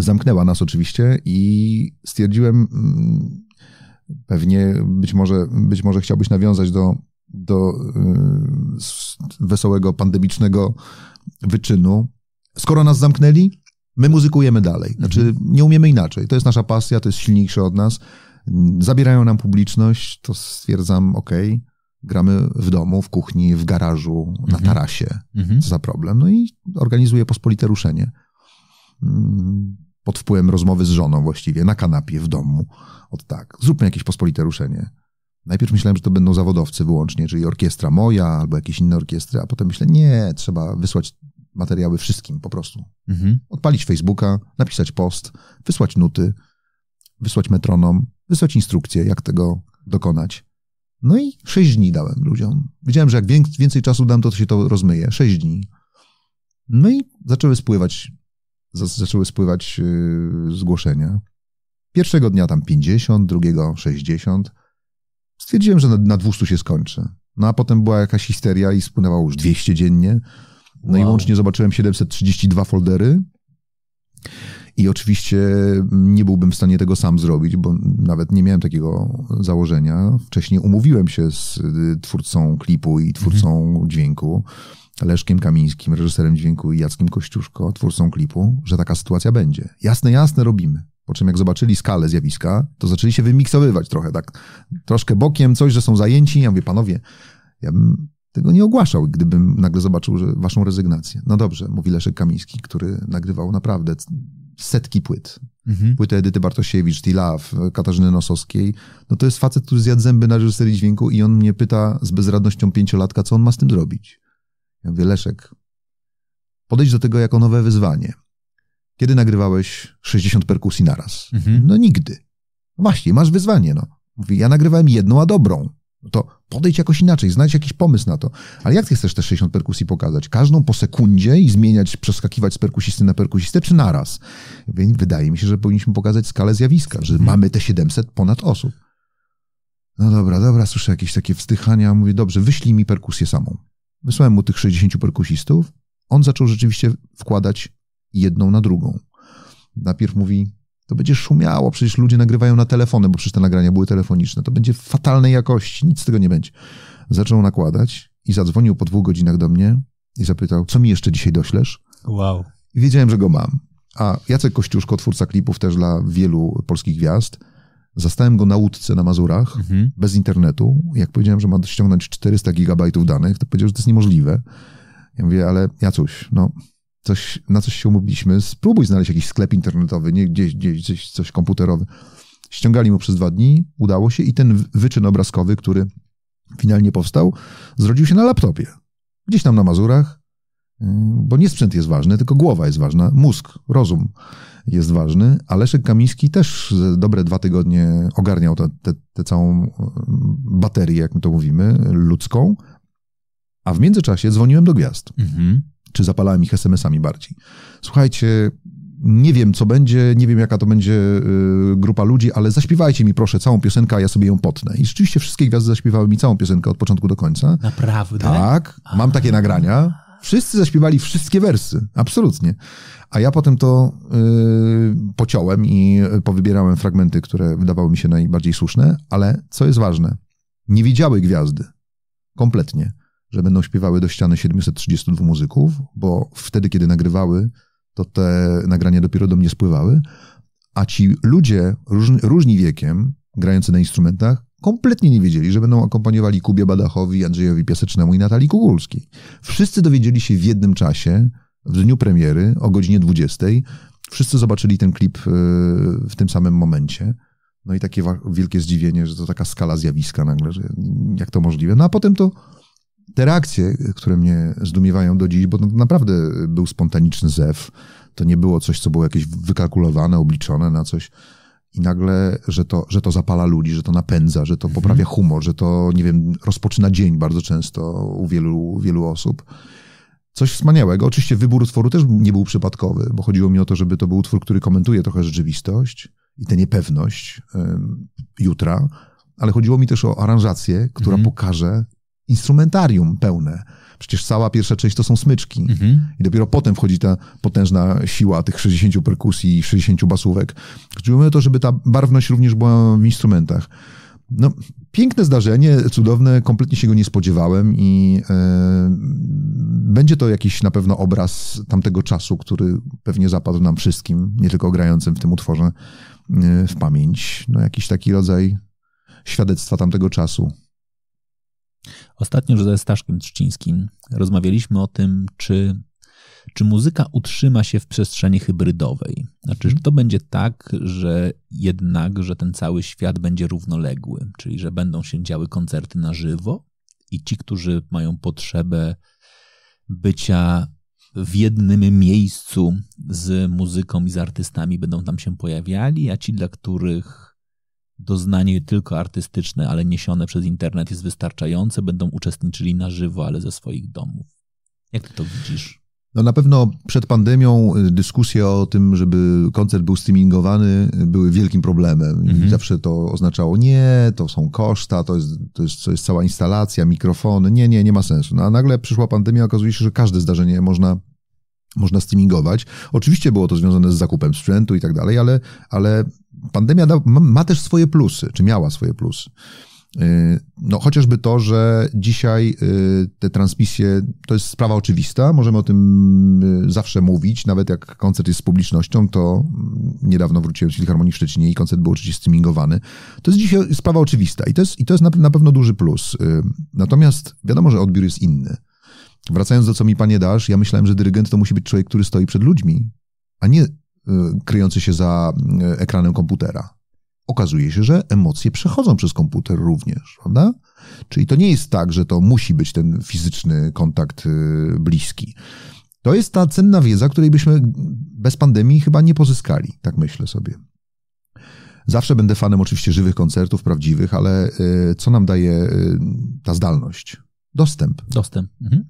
Speaker 1: zamknęła nas oczywiście i stwierdziłem, mm, pewnie być może, być może chciałbyś nawiązać do, do y, wesołego pandemicznego wyczynu. Skoro nas zamknęli, my muzykujemy dalej. Znaczy, mhm. nie umiemy inaczej. To jest nasza pasja, to jest silniejsze od nas. Zabierają nam publiczność, to stwierdzam, ok, gramy w domu, w kuchni, w garażu, na mhm. tarasie. Mhm. Co za problem? No i organizuję pospolite ruszenie. Mm, pod wpływem rozmowy z żoną właściwie, na kanapie, w domu. Od tak, zróbmy jakieś pospolite ruszenie. Najpierw myślałem, że to będą zawodowcy wyłącznie, czyli orkiestra moja albo jakieś inne orkiestry, a potem myślę, nie, trzeba wysłać materiały wszystkim po prostu. Mhm. Odpalić Facebooka, napisać post, wysłać nuty, wysłać metronom, wysłać instrukcję, jak tego dokonać. No i sześć dni dałem ludziom. Wiedziałem, że jak więcej czasu dam, to się to rozmyje. Sześć dni. No i zaczęły spływać, zaczęły spływać yy, zgłoszenia. Pierwszego dnia tam 50, drugiego 60. Stwierdziłem, że na, na 200 się skończy. No a potem była jakaś histeria i spłynęło już 200 dziennie. No wow. i łącznie zobaczyłem 732 foldery. I oczywiście nie byłbym w stanie tego sam zrobić, bo nawet nie miałem takiego założenia. Wcześniej umówiłem się z y, twórcą klipu i twórcą mhm. dźwięku, Leszkiem Kamińskim, reżyserem dźwięku i Jackiem Kościuszko, twórcą klipu, że taka sytuacja będzie. Jasne, jasne, robimy. Po czym jak zobaczyli skalę zjawiska, to zaczęli się wymiksowywać trochę, tak troszkę bokiem, coś, że są zajęci. Ja mówię, panowie, ja bym tego nie ogłaszał, gdybym nagle zobaczył że waszą rezygnację. No dobrze, mówi Leszek Kamiński, który nagrywał naprawdę setki płyt. Mhm. Płyty Edyty Bartosiewicz, T-Love, Katarzyny Nosowskiej. No to jest facet, który zjadł zęby na reżyserii dźwięku i on mnie pyta z bezradnością pięciolatka, co on ma z tym zrobić. Ja mówię, Leszek, podejdź do tego jako nowe wyzwanie. Kiedy nagrywałeś 60 perkusji naraz? Mhm. No nigdy. No właśnie, masz wyzwanie, no. Mówi, ja nagrywałem jedną, a dobrą. No to podejdź jakoś inaczej, znajdź jakiś pomysł na to. Ale jak ty chcesz te 60 perkusji pokazać? Każdą po sekundzie i zmieniać, przeskakiwać z perkusisty na perkusistę, czy naraz? Wydaje mi się, że powinniśmy pokazać skalę zjawiska, że mhm. mamy te 700 ponad osób. No dobra, dobra, słyszę jakieś takie wzdychania, mówię, dobrze, wyślij mi perkusję samą. Wysłałem mu tych 60 perkusistów, on zaczął rzeczywiście wkładać jedną na drugą. Najpierw mówi, to będzie szumiało, przecież ludzie nagrywają na telefony, bo przecież te nagrania były telefoniczne. To będzie fatalnej jakości, nic z tego nie będzie. Zaczął nakładać i zadzwonił po dwóch godzinach do mnie i zapytał, co mi jeszcze dzisiaj doślesz? Wow. I wiedziałem, że go mam. A Jacek Kościuszko, twórca klipów też dla wielu polskich gwiazd, zastałem go na łódce na Mazurach, mhm. bez internetu. Jak powiedziałem, że ma ściągnąć 400 gigabajtów danych, to powiedział, że to jest niemożliwe. Ja mówię, ale Jacuś, no coś, na coś się umówiliśmy, spróbuj znaleźć jakiś sklep internetowy, nie gdzieś, gdzieś coś, coś komputerowy. Ściągali mu przez dwa dni, udało się i ten wyczyn obrazkowy, który finalnie powstał, zrodził się na laptopie. Gdzieś tam na Mazurach, yy, bo nie sprzęt jest ważny, tylko głowa jest ważna, mózg, rozum jest ważny, a Leszek Kamiński też dobre dwa tygodnie ogarniał tę całą yy, baterię, jak my to mówimy, ludzką, a w międzyczasie dzwoniłem do gwiazd. Mhm czy zapalałem ich SMS-ami bardziej. Słuchajcie, nie wiem co będzie, nie wiem jaka to będzie y, grupa ludzi, ale zaśpiewajcie mi proszę całą piosenkę, a ja sobie ją potnę. I rzeczywiście wszystkie gwiazdy zaśpiewały mi całą piosenkę od początku do końca. Naprawdę?
Speaker 2: Tak,
Speaker 1: a. mam takie nagrania. Wszyscy zaśpiewali wszystkie wersy, absolutnie. A ja potem to y, pociąłem i y, powybierałem fragmenty, które wydawały mi się najbardziej słuszne, ale co jest ważne, nie widziały gwiazdy. Kompletnie że będą śpiewały do ściany 732 muzyków, bo wtedy, kiedy nagrywały, to te nagrania dopiero do mnie spływały, a ci ludzie różni, różni wiekiem, grający na instrumentach, kompletnie nie wiedzieli, że będą akompaniowali Kubie Badachowi, Andrzejowi Piasecznemu i Natalii Kugulskiej. Wszyscy dowiedzieli się w jednym czasie, w dniu premiery, o godzinie 20. Wszyscy zobaczyli ten klip e, w tym samym momencie. No i takie wielkie zdziwienie, że to taka skala zjawiska nagle, że jak to możliwe. No a potem to te reakcje, które mnie zdumiewają do dziś, bo naprawdę był spontaniczny zew, to nie było coś, co było jakieś wykalkulowane, obliczone na coś. I nagle, że to, że to zapala ludzi, że to napędza, że to mhm. poprawia humor, że to, nie wiem, rozpoczyna dzień bardzo często u wielu, wielu osób. Coś wspaniałego. Oczywiście wybór utworu też nie był przypadkowy, bo chodziło mi o to, żeby to był utwór, który komentuje trochę rzeczywistość i tę niepewność jutra, ale chodziło mi też o aranżację, która mhm. pokaże instrumentarium pełne. Przecież cała pierwsza część to są smyczki. Mhm. I dopiero potem wchodzi ta potężna siła tych 60 perkusji i 60 basówek. Chodziło o to, żeby ta barwność również była w instrumentach. No, piękne zdarzenie, cudowne, kompletnie się go nie spodziewałem i yy, będzie to jakiś na pewno obraz tamtego czasu, który pewnie zapadł nam wszystkim, nie tylko grającym w tym utworze, yy, w pamięć. No, jakiś taki rodzaj świadectwa tamtego czasu. Ostatnio ze Staszkiem Trzcińskim rozmawialiśmy o
Speaker 2: tym, czy, czy muzyka utrzyma się w przestrzeni hybrydowej. Znaczy, że to będzie tak, że jednak, że ten cały świat będzie równoległy, czyli że będą się działy koncerty na żywo i ci, którzy mają potrzebę bycia w jednym miejscu z muzyką i z artystami, będą tam się pojawiali, a ci, dla których doznanie tylko artystyczne, ale niesione przez internet jest wystarczające, będą uczestniczyli na żywo, ale ze swoich domów. Jak ty to widzisz?
Speaker 1: No na pewno przed pandemią y, dyskusje o tym, żeby koncert był streamingowany, y, były wielkim problemem. Mhm. Zawsze to oznaczało, nie, to są koszta, to jest, to, jest, to jest cała instalacja, mikrofony, nie, nie, nie ma sensu. No, a nagle przyszła pandemia, okazuje się, że każde zdarzenie można można streamingować. Oczywiście było to związane z zakupem sprzętu i tak dalej, ale, ale pandemia da, ma też swoje plusy, czy miała swoje plusy. Y, no, chociażby to, że dzisiaj y, te transmisje to jest sprawa oczywista, możemy o tym y, zawsze mówić, nawet jak koncert jest z publicznością, to mm, niedawno wróciłem z Filharmonii w Szczecinie i koncert był oczywiście streamingowany. To jest dzisiaj sprawa oczywista i to jest, i to jest na, na pewno duży plus. Natomiast wiadomo, że odbiór jest inny. Wracając do co mi panie dasz, ja myślałem, że dyrygent to musi być człowiek, który stoi przed ludźmi, a nie Y, kryjący się za y, ekranem komputera. Okazuje się, że emocje przechodzą przez komputer również, prawda? Czyli to nie jest tak, że to musi być ten fizyczny kontakt y, bliski. To jest ta cenna wiedza, której byśmy bez pandemii chyba nie pozyskali, tak myślę sobie. Zawsze będę fanem oczywiście żywych koncertów, prawdziwych, ale co nam daje ta zdalność? Dostęp.
Speaker 2: Dostęp. Mhm.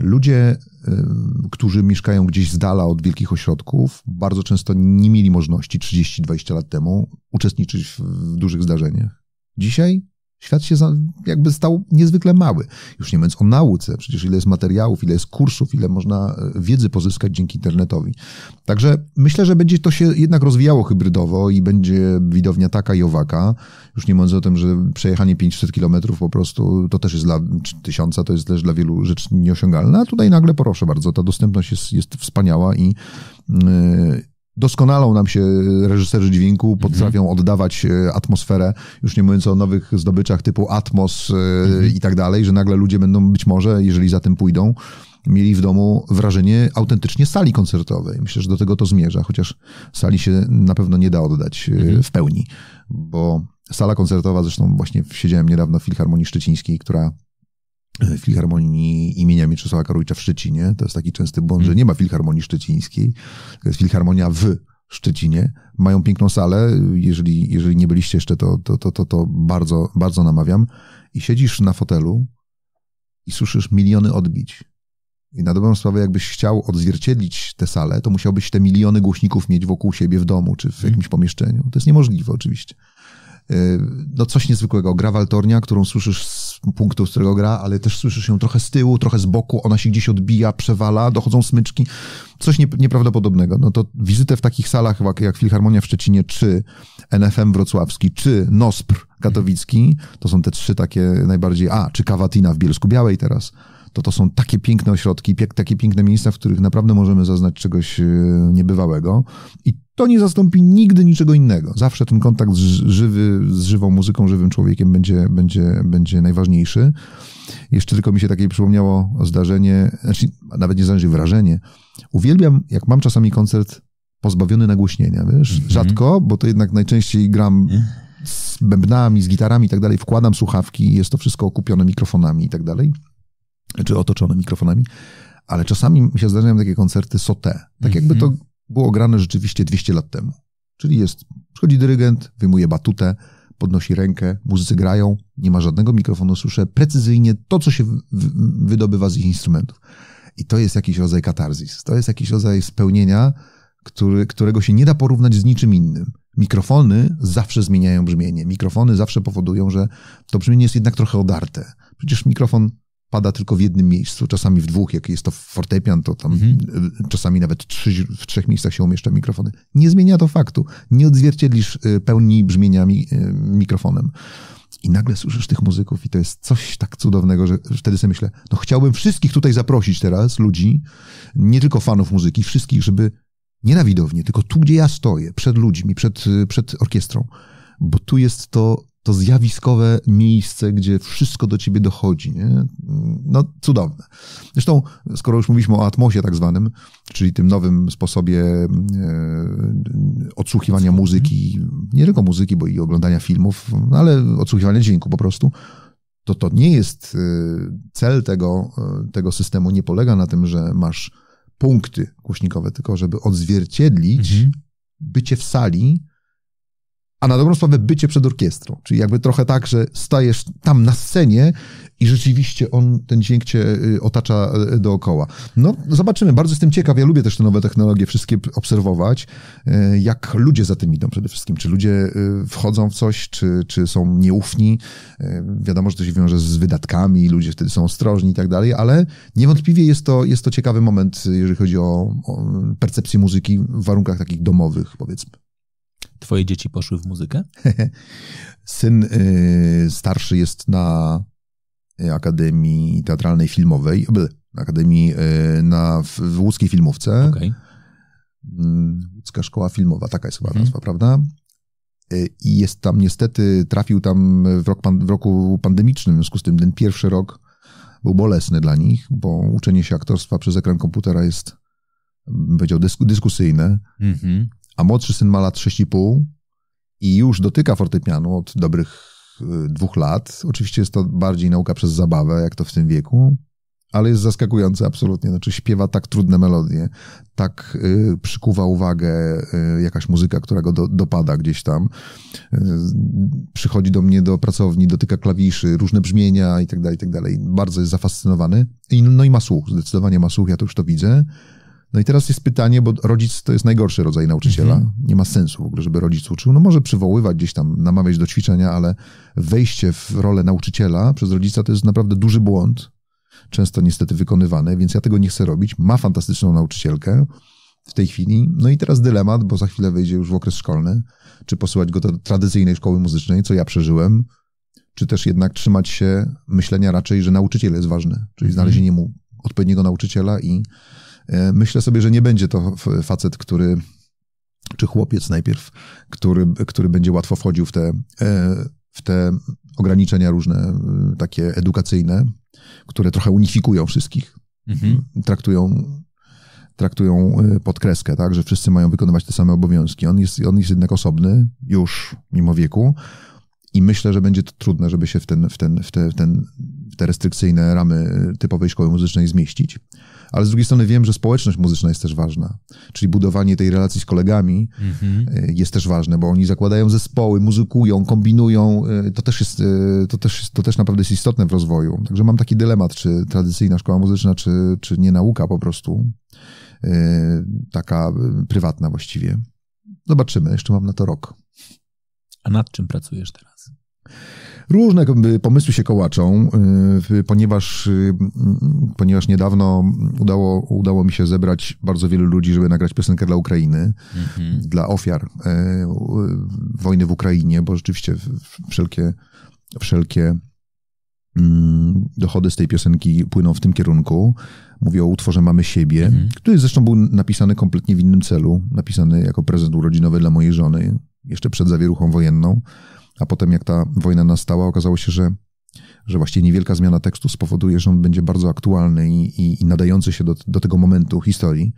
Speaker 1: Ludzie Y, którzy mieszkają gdzieś z dala od wielkich ośrodków, bardzo często nie mieli możliwości 30-20 lat temu uczestniczyć w dużych zdarzeniach. Dzisiaj Świat się jakby stał niezwykle mały. Już nie mówiąc o nauce, przecież ile jest materiałów, ile jest kursów, ile można e, wiedzy pozyskać dzięki internetowi. Także myślę, że będzie to się jednak rozwijało hybrydowo i będzie widownia taka i owaka. Już nie mówiąc o tym, że przejechanie 500 kilometrów po prostu to też jest dla tysiąca, to jest też dla wielu rzeczy nieosiągalne. A tutaj nagle, proszę bardzo, ta dostępność jest, jest wspaniała i. Yy, doskonalą nam się reżyserzy dźwięku, mhm. potrafią mhm. oddawać e, atmosferę, już nie mówiąc o nowych zdobyczach typu Atmos e, mhm. i tak dalej, że nagle ludzie będą być może, jeżeli za tym pójdą, mieli w domu wrażenie autentycznie sali koncertowej. Myślę, że do tego to zmierza, chociaż sali się na pewno nie da oddać e, mhm. w pełni, bo sala koncertowa, zresztą właśnie siedziałem niedawno w Filharmonii Szczecińskiej, która E, filharmonii imienia Mieczysława Karolowicza w Szczecinie. To jest taki częsty błąd, że mm. nie ma Filharmonii Szczecińskiej. To jest Filharmonia w Szczecinie. Mają piękną salę. Jeżeli, jeżeli nie byliście jeszcze, to, to, to, to, to bardzo, bardzo namawiam. I siedzisz na fotelu i słyszysz miliony odbić. I na dobrą sprawę, jakbyś chciał odzwierciedlić tę salę, to musiałbyś te miliony głośników mieć wokół siebie w domu czy w mm. jakimś pomieszczeniu. To jest niemożliwe oczywiście no coś niezwykłego. Gra waltornia, którą słyszysz z punktu, z którego gra, ale też słyszysz ją trochę z tyłu, trochę z boku, ona się gdzieś odbija, przewala, dochodzą smyczki. Coś nie, nieprawdopodobnego. No to wizytę w takich salach jak, jak Filharmonia w Szczecinie, czy NFM wrocławski, czy NOSPR katowicki, to są te trzy takie najbardziej, a, czy Kawatina w Bielsku Białej teraz, to to są takie piękne ośrodki, takie piękne miejsca, w których naprawdę możemy zaznać czegoś e, niebywałego i to nie zastąpi nigdy niczego innego. Zawsze ten kontakt z, żywy, z żywą muzyką, żywym człowiekiem będzie, będzie, będzie najważniejszy. Jeszcze tylko mi się takie przypomniało zdarzenie, znaczy nawet nie zdarzenie, wrażenie. Uwielbiam, jak mam czasami koncert pozbawiony nagłośnienia, wiesz? Mhm. Rzadko, bo to jednak najczęściej gram z bębnami, z gitarami i tak dalej, wkładam słuchawki jest to wszystko okupione mikrofonami i tak dalej, czy otoczone mikrofonami ale czasami mi się zdarzają takie koncerty sote. Tak jakby to mhm było grane rzeczywiście 200 lat temu. Czyli jest, przychodzi dyrygent, wyjmuje batutę, podnosi rękę, muzycy grają, nie ma żadnego mikrofonu, słyszę precyzyjnie to, co się wydobywa z ich instrumentów. I to jest jakiś rodzaj katarzis, to jest jakiś rodzaj spełnienia, który, którego się nie da porównać z niczym innym. Mikrofony zawsze zmieniają brzmienie. Mikrofony zawsze powodują, że to brzmienie jest jednak trochę odarte. Przecież mikrofon pada tylko w jednym miejscu, czasami w dwóch, jak jest to fortepian, to tam mhm. E, czasami nawet trzy, w trzech miejscach się umieszcza mikrofony. Nie zmienia to faktu. Nie odzwierciedlisz e, pełni brzmienia e, mikrofonem. I nagle słyszysz tych muzyków i to jest coś tak cudownego, że wtedy sobie myślę, no chciałbym wszystkich tutaj zaprosić teraz, ludzi, nie tylko fanów muzyki, wszystkich, żeby nie na widownię, tylko tu, gdzie ja stoję, przed ludźmi, przed, przed orkiestrą, bo tu jest to to zjawiskowe miejsce, gdzie wszystko do ciebie dochodzi. Nie? No, cudowne. Zresztą, skoro już mówiliśmy o atmosie tak zwanym, czyli tym nowym sposobie e, odsłuchiwania muzyki, nie tylko muzyki, bo i oglądania filmów, ale odsłuchiwania dźwięku po prostu, to to nie jest e, cel tego, e, tego systemu, nie polega na tym, że masz punkty kuśnikowe, tylko żeby odzwierciedlić mhm. bycie w sali, a na dobrą sprawę bycie przed orkiestrą. Czyli jakby trochę tak, że stajesz tam na scenie i rzeczywiście on, ten dźwięk cię y, otacza y, dookoła. No, zobaczymy. Bardzo jestem ciekaw. Ja lubię też te nowe technologie, wszystkie obserwować. Y, jak ludzie za tym idą przede wszystkim. Czy ludzie wchodzą w coś, czy, czy są nieufni. Wiadomo, że to się wiąże z wydatkami, ludzie wtedy są ostrożni i tak dalej, ale niewątpliwie jest to, jest to ciekawy moment, jeżeli chodzi o, o percepcję muzyki w warunkach takich domowych, powiedzmy. Twoje dzieci poszły w muzykę? Syn y, starszy jest na Akademii Teatralnej Filmowej, y, na Akademii y, na, w, w łódzkiej filmówce. Okay. Mm, Łódzka Szkoła Filmowa, taka jest chyba mhm. nazwa, prawda? I jest tam, niestety, trafił tam w, rok, pan, w roku pandemicznym, w związku z tym ten pierwszy rok był bolesny dla nich, bo uczenie się aktorstwa przez ekran komputera jest, bym powiedział, dyskusyjne. Mhm a młodszy syn ma lat 6,5 i już dotyka fortepianu od dobrych y, dwóch lat. Oczywiście jest to bardziej nauka przez zabawę, jak to w tym wieku, ale jest zaskakujące absolutnie. Znaczy śpiewa tak trudne melodie, tak y, przykuwa uwagę y, jakaś muzyka, która go do, dopada gdzieś tam. Y, przychodzi do mnie do pracowni, dotyka klawiszy, różne brzmienia i i tak dalej tak dalej. Bardzo jest zafascynowany. I, no i ma słuch, zdecydowanie ma słuch, ja to już to widzę. No i teraz jest pytanie, bo rodzic to jest najgorszy rodzaj nauczyciela. Mhm. Nie ma sensu w ogóle, żeby rodzic uczył. No może przywoływać gdzieś tam, namawiać do ćwiczenia, ale wejście w rolę nauczyciela przez rodzica to jest naprawdę duży błąd. Często niestety wykonywany, więc ja tego nie chcę robić. Ma fantastyczną nauczycielkę w tej chwili. No i teraz dylemat, bo za chwilę wejdzie już w okres szkolny. Czy posyłać go do tradycyjnej szkoły muzycznej, co ja przeżyłem, czy też jednak trzymać się myślenia raczej, że nauczyciel jest ważny, czyli mhm. znalezienie mu odpowiedniego nauczyciela i E, myślę sobie, że nie będzie to facet, który, czy chłopiec najpierw, który, który będzie łatwo wchodził w te, e, w te ograniczenia różne, e, takie edukacyjne, które trochę unifikują wszystkich. Mhm. Traktują traktują pod kreskę, tak, że wszyscy mają wykonywać te same obowiązki. On jest, on jest jednak osobny już mimo wieku i myślę, że będzie to trudne, żeby się w, ten, w, ten, w, te, w, ten, w te restrykcyjne ramy typowej szkoły muzycznej zmieścić ale z drugiej strony wiem, że społeczność muzyczna jest też ważna, czyli budowanie tej relacji z kolegami mhm. e, jest też ważne, bo oni zakładają zespoły, muzykują, kombinują, e, to też jest, e, to też, to też naprawdę jest istotne w rozwoju. Także mam taki dylemat, czy tradycyjna szkoła muzyczna, czy, czy nie nauka po prostu, taka prywatna właściwie. Zobaczymy, jeszcze mam na to rok.
Speaker 2: A nad czym pracujesz teraz?
Speaker 1: Różne pomysły się kołaczą, y, ponieważ, y, ponieważ niedawno udało, udało mi się zebrać bardzo wielu ludzi, żeby nagrać piosenkę dla Ukrainy, mhm. dla ofiar e, wojny w Ukrainie, bo rzeczywiście wszelkie, wszelkie mm, dochody z tej piosenki płyną w tym kierunku. Mówię o utworze Mamy siebie, mhm. który zresztą był napisany kompletnie w innym celu, napisany jako prezent urodzinowy dla mojej żony, jeszcze przed zawieruchą wojenną. A potem, jak ta wojna nastała, okazało się, że, że właśnie niewielka zmiana tekstu spowoduje, że on będzie bardzo aktualny i, i, i nadający się do, do tego momentu historii.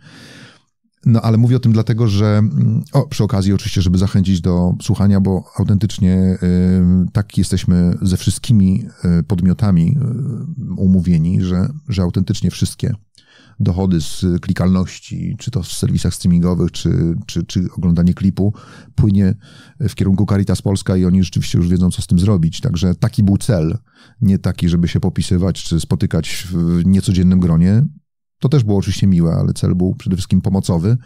Speaker 1: No ale mówię o tym dlatego, że mm, o, przy okazji oczywiście, żeby zachęcić do słuchania, bo autentycznie y, tak jesteśmy ze wszystkimi y, podmiotami y, umówieni, że, że autentycznie wszystkie dochody z klikalności, czy to w serwisach streamingowych, czy, czy, czy oglądanie klipu, płynie w kierunku Caritas Polska i oni rzeczywiście już wiedzą, co z tym zrobić. Także taki był cel, nie taki, żeby się popisywać, czy spotykać w niecodziennym gronie, to też było oczywiście miłe, ale cel był przede wszystkim pomocowy.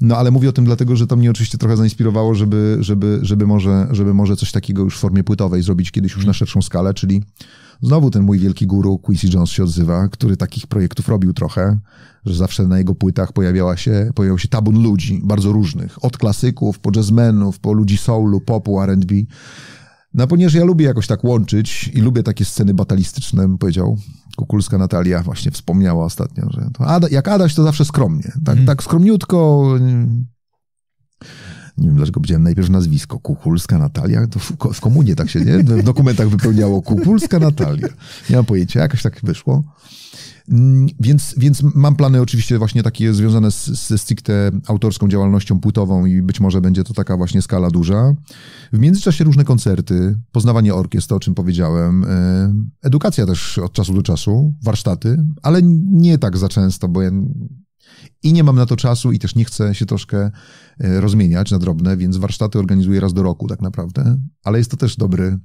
Speaker 1: No ale mówię o tym dlatego, że to mnie oczywiście trochę zainspirowało, żeby, żeby, żeby, może, żeby może coś takiego już w formie płytowej zrobić kiedyś już na szerszą skalę, czyli Znowu ten mój wielki guru Quincy Jones się odzywa, który takich projektów robił trochę, że zawsze na jego płytach pojawiała się, pojawiał się tabun ludzi, bardzo różnych. Od klasyków, po jazzmenów, po ludzi soulu, popu, R&B. No ponieważ ja lubię jakoś tak łączyć i lubię takie sceny batalistyczne, powiedział Kukulska Natalia, właśnie wspomniała ostatnio, że Ada, jak Adaś to zawsze skromnie, tak, mm. tak skromniutko, nie wiem dlaczego powiedziałem najpierw nazwisko, Kuchulska Natalia, to w, w komunie tak się, nie? W dokumentach wypełniało Kuchulska Natalia. Nie mam pojęcia, jakoś tak wyszło. Mm, więc, więc mam plany oczywiście właśnie takie związane z, ze stricte autorską działalnością płytową i być może będzie to taka właśnie skala duża. W międzyczasie różne koncerty, poznawanie orkiestr, o czym powiedziałem, e, edukacja też od czasu do czasu, warsztaty, ale nie tak za często, bo ja i nie mam na to czasu i też nie chcę się troszkę e, rozmieniać na drobne, więc warsztaty organizuję raz do roku tak naprawdę, ale jest to też dobry, mm,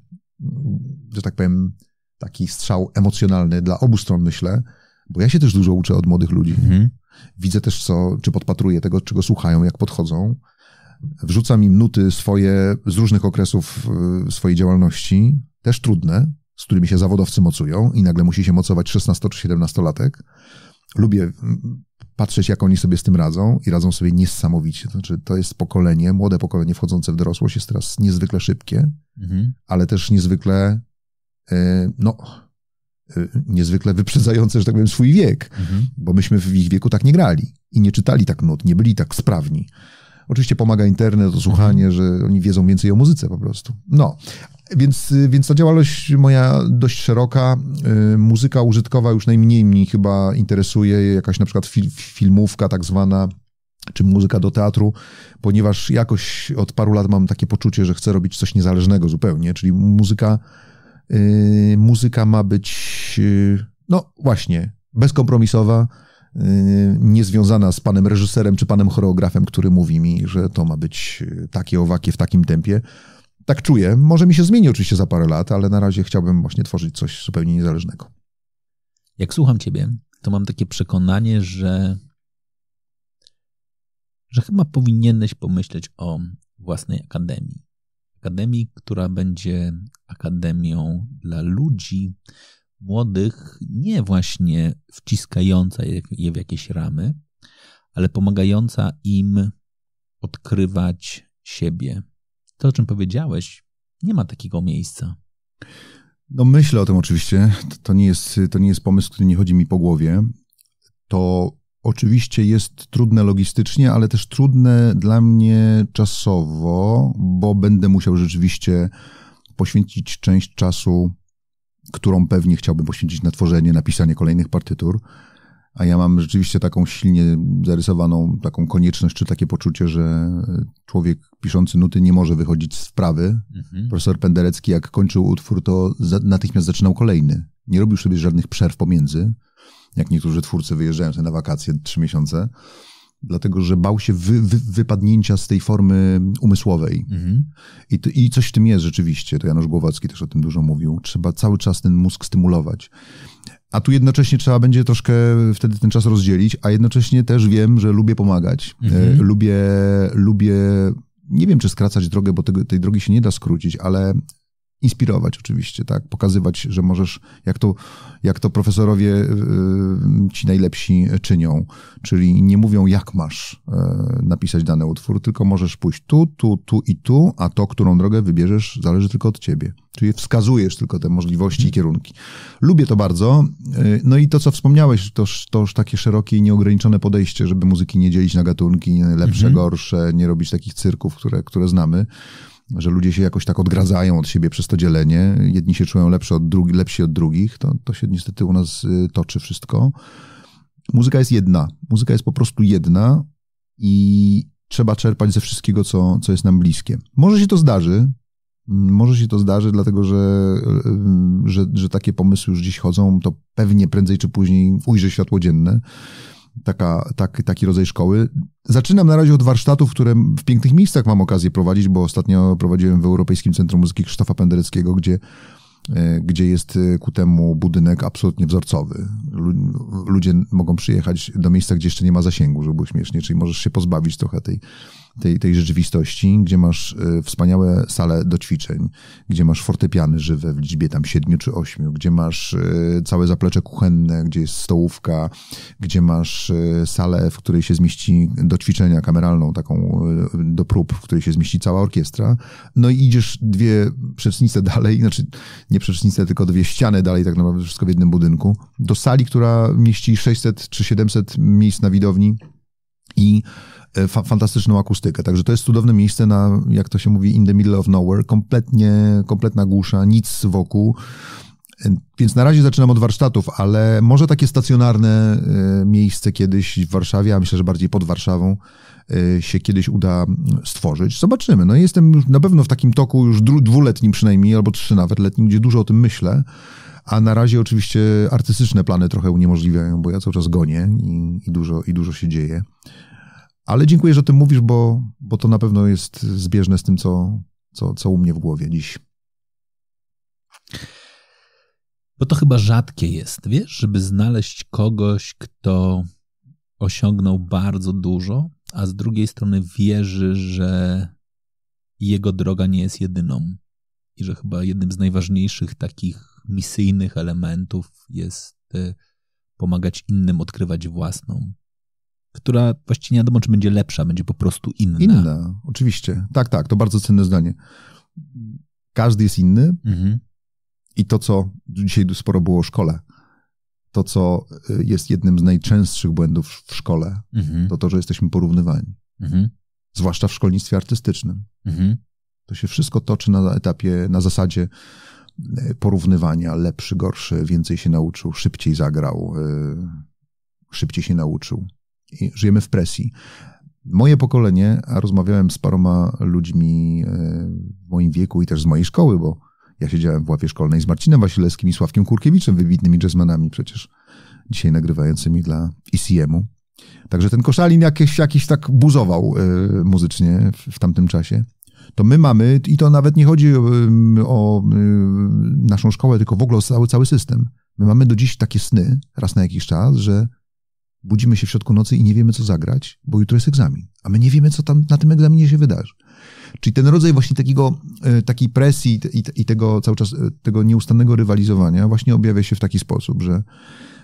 Speaker 1: że tak powiem, taki strzał emocjonalny dla obu stron, myślę, bo ja się też dużo uczę od młodych ludzi. Mhm. Widzę też, co, czy podpatruję tego, czego słuchają, jak podchodzą. Wrzucam im nuty swoje z różnych okresów e, swojej działalności, też trudne, z którymi się zawodowcy mocują i nagle musi się mocować 16 czy 17-latek. Lubię patrzeć, jak oni sobie z tym radzą i radzą sobie niesamowicie. To znaczy, to jest pokolenie, młode pokolenie wchodzące w dorosłość jest teraz niezwykle szybkie, mhm. ale też niezwykle, yy, no, yy, niezwykle wyprzedzające, że tak powiem, swój wiek, mhm. bo myśmy w ich wieku tak nie grali i nie czytali tak nut, nie byli tak sprawni. Oczywiście pomaga internet, słuchanie, mhm. że oni wiedzą więcej o muzyce po prostu. No, więc, więc ta działalność moja dość szeroka. Y, muzyka użytkowa już najmniej mnie chyba interesuje, jakaś na przykład fil, filmówka tak zwana, czy muzyka do teatru, ponieważ jakoś od paru lat mam takie poczucie, że chcę robić coś niezależnego zupełnie, czyli muzyka, yy, muzyka ma być, yy, no właśnie, bezkompromisowa, Y, niezwiązana z panem reżyserem czy panem choreografem, który mówi mi, że to ma być y, takie owakie w takim tempie. Tak czuję. Może mi się zmieni oczywiście za parę lat, ale na razie chciałbym właśnie tworzyć coś zupełnie niezależnego. Jak słucham ciebie, to mam takie przekonanie,
Speaker 2: że że chyba powinieneś pomyśleć o własnej akademii. Akademii, która będzie akademią dla ludzi, młodych nie właśnie wciskająca je w jakieś ramy, ale pomagająca im odkrywać siebie. To, o czym powiedziałeś, nie ma takiego miejsca.
Speaker 1: No myślę o tym oczywiście. To nie jest, to nie jest pomysł, który nie chodzi mi po głowie. To oczywiście jest trudne logistycznie, ale też trudne dla mnie czasowo, bo będę musiał rzeczywiście poświęcić część czasu którą pewnie chciałbym poświęcić na tworzenie, napisanie kolejnych partytur. A ja mam rzeczywiście taką silnie zarysowaną taką konieczność, czy takie poczucie, że człowiek piszący nuty nie może wychodzić z sprawy. Mhm. Profesor Penderecki, jak kończył utwór, to za, natychmiast zaczynał kolejny. Nie robił sobie żadnych przerw pomiędzy, jak niektórzy twórcy wyjeżdżają sobie na wakacje trzy miesiące dlatego że bał się wy, wy, wypadnięcia z tej formy umysłowej. Mhm. I, to, I, coś w tym jest rzeczywiście. To Janusz Głowacki też o tym dużo mówił. Trzeba cały czas ten mózg stymulować. A tu jednocześnie trzeba będzie troszkę wtedy ten czas rozdzielić, a jednocześnie też wiem, że lubię pomagać. E, mhm. Lubię, lubię, nie wiem czy skracać drogę, bo tego, tej drogi się nie da skrócić, ale inspirować oczywiście, tak? Pokazywać, że możesz, jak to, jak to profesorowie y, y, ci najlepsi czynią, czyli nie mówią, jak masz e, napisać dany utwór, tylko możesz pójść tu, tu, tu i tu, a to, którą drogę wybierzesz, zależy tylko od ciebie. Czyli wskazujesz tylko te możliwości i kierunki. Lubię to bardzo. E, no i to, co wspomniałeś, to, to takie szerokie i nieograniczone podejście, żeby muzyki nie dzielić na gatunki lepsze, mhm. gorsze, nie robić takich cyrków, które, które znamy że ludzie się jakoś tak odgradzają od siebie przez to dzielenie. Jedni się czują lepsi od, drugi, lepsi od drugich. To, to się niestety u nas y, toczy wszystko. Muzyka jest jedna. Muzyka jest po prostu jedna i trzeba czerpać ze wszystkiego, co, co jest nam bliskie. Może się to zdarzy, może się to zdarzy, dlatego że, y, y, że, że, takie pomysły już dziś chodzą, to pewnie prędzej czy później ujrzy światło dzienne taka, tak, taki rodzaj szkoły. Zaczynam na razie od warsztatów, które w pięknych miejscach mam okazję prowadzić, bo ostatnio prowadziłem w Europejskim Centrum Muzyki Krzysztofa Pendereckiego, gdzie e, gdzie jest e, ku temu budynek absolutnie wzorcowy. Ludzie mogą przyjechać do miejsca, gdzie jeszcze nie ma zasięgu, żeby było śmiesznie, czyli możesz się pozbawić trochę tej tej, tej rzeczywistości, gdzie masz e, wspaniałe sale do ćwiczeń, gdzie masz fortepiany żywe w liczbie tam siedmiu czy ośmiu, gdzie masz e, całe zaplecze kuchenne, gdzie jest stołówka, gdzie masz e, salę, w której się zmieści do ćwiczenia kameralną, taką do prób, w której się zmieści cała orkiestra. No i idziesz dwie przecznice dalej, znaczy nie przecznice, tylko dwie ściany dalej, tak naprawdę wszystko w jednym budynku, do sali, która mieści 600 czy 700 miejsc na widowni i E, fa fantastyczną akustykę. Także to jest cudowne miejsce na, jak to się mówi, in the middle of nowhere. Kompletnie, kompletna głusza, nic wokół. E, więc na razie zaczynam od warsztatów, ale może takie stacjonarne e, miejsce kiedyś w Warszawie, a myślę, że bardziej pod Warszawą, się kiedyś uda stworzyć. Zobaczymy. No jestem już na pewno w takim toku już dwuletnim przynajmniej, albo trzy nawet letnim, gdzie dużo o tym myślę. A na razie oczywiście artystyczne plany trochę uniemożliwiają, bo ja cały czas gonię i, i dużo, i dużo się dzieje. Ale dziękuję, że o tym mówisz, bo, bo to na pewno jest zbieżne z tym, co, co, co u mnie w głowie dziś.
Speaker 2: Bo to chyba rzadkie jest, wiesz, żeby znaleźć kogoś, kto osiągnął bardzo dużo, a z drugiej strony wierzy, że jego droga nie jest jedyną. I że chyba jednym z najważniejszych takich misyjnych elementów jest y, pomagać innym odkrywać własną
Speaker 1: która właściwie nie wiadomo, czy będzie lepsza, będzie po prostu inna. Inna, oczywiście. Tak, tak, to bardzo cenne zdanie. Każdy jest inny mhm. i to, co dzisiaj sporo było o szkole, to, co y, jest jednym z najczęstszych błędów w szkole, mhm. to to, że jesteśmy porównywani. Mhm. Zwłaszcza w szkolnictwie artystycznym. Mhm. To się wszystko toczy na etapie, na zasadzie y, porównywania lepszy, gorszy, więcej się nauczył, szybciej zagrał, y, szybciej się nauczył, i żyjemy w presji. Moje pokolenie, a rozmawiałem z paroma ludźmi e, w moim wieku i też z mojej szkoły, bo ja siedziałem w ławie szkolnej z Marcinem Wasilewskim i Sławkiem Kurkiewiczem, wybitnymi jazzmanami przecież, dzisiaj nagrywającymi dla ECM-u. Także ten koszalin jakiś, jakiś tak buzował y, muzycznie w, w, tamtym czasie. To my mamy, i to nawet nie chodzi o, o y, naszą szkołę, tylko w ogóle o cały, cały system. My mamy do dziś takie sny, raz na jakiś czas, że budzimy się w środku nocy i nie wiemy, co zagrać, bo jutro jest egzamin, a my nie wiemy, co tam na tym egzaminie się wydarzy. Czyli ten rodzaj właśnie takiego, e, takiej presji i, tego cały czas e, tego nieustannego rywalizowania właśnie objawia się w taki sposób, że,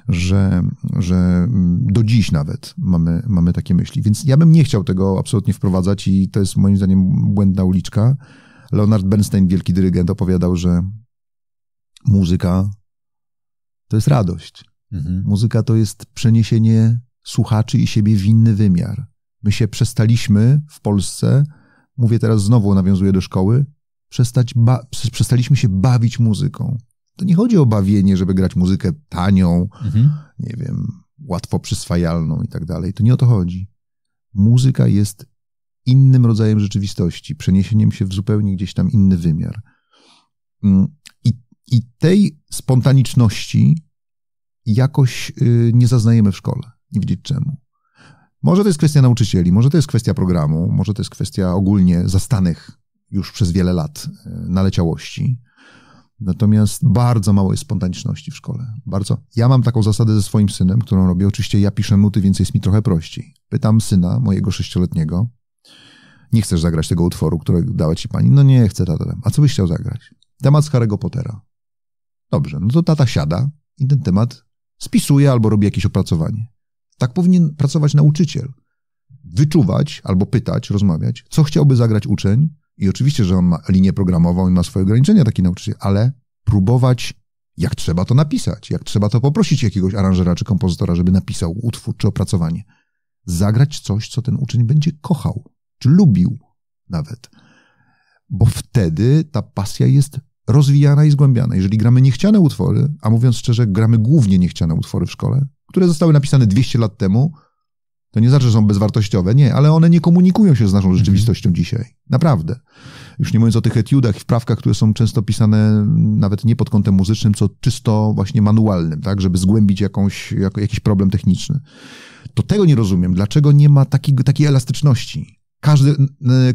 Speaker 1: że, że mm, do dziś nawet mamy, mamy takie myśli. Więc ja bym nie chciał tego absolutnie wprowadzać i to jest moim zdaniem błędna uliczka. Leonard Bernstein, wielki dyrygent, opowiadał, że muzyka to jest radość. Mhm. Muzyka to jest przeniesienie słuchaczy i siebie w inny wymiar. My się przestaliśmy w Polsce, mówię teraz znowu, nawiązuję do szkoły, przestać przestaliśmy się bawić muzyką. To nie chodzi o bawienie, żeby grać muzykę tanią, mhm. nie wiem, łatwo przyswajalną i tak dalej. To nie o to chodzi. Muzyka jest innym rodzajem rzeczywistości, przeniesieniem się w zupełnie gdzieś tam inny wymiar. Mm, I, i tej spontaniczności jakoś y, nie zaznajemy w szkole. Nie wiedzieć czemu. Może to jest kwestia nauczycieli, może to jest kwestia programu, może to jest kwestia ogólnie zastanych już przez wiele lat y, naleciałości. Natomiast bardzo mało jest spontaniczności w szkole. Bardzo. Ja mam taką zasadę ze swoim synem, którą robię. Oczywiście ja piszę nuty, więc jest mi trochę prościej. Pytam syna, mojego sześcioletniego, nie chcesz zagrać tego utworu, który dała ci pani? No nie chcę, tata. A co byś chciał zagrać? Temat z Harry'ego Pottera. Dobrze, no to tata siada i ten temat spisuje albo robi jakieś opracowanie. Tak powinien pracować nauczyciel. Wyczuwać albo pytać, rozmawiać, co chciałby zagrać uczeń. I oczywiście, że on ma linię programową i ma swoje ograniczenia, taki nauczyciel, ale próbować, jak trzeba to napisać, jak trzeba to poprosić jakiegoś aranżera czy kompozytora, żeby napisał utwór czy opracowanie. Zagrać coś, co ten uczeń będzie kochał, czy lubił nawet. Bo wtedy ta pasja jest rozwijana i zgłębiana. Jeżeli gramy niechciane utwory, a mówiąc szczerze, gramy głównie niechciane utwory w szkole, które zostały napisane 200 lat temu, to nie znaczy, że są bezwartościowe, nie, ale one nie komunikują się z naszą mhm. rzeczywistością mhm. dzisiaj. Naprawdę. Już nie mówiąc o tych etiudach i wprawkach, które są często pisane nawet nie pod kątem muzycznym, co czysto właśnie manualnym, tak, żeby zgłębić jakąś, jakiś problem techniczny. To tego nie rozumiem. Dlaczego nie ma takiego, takiej elastyczności? Każdy,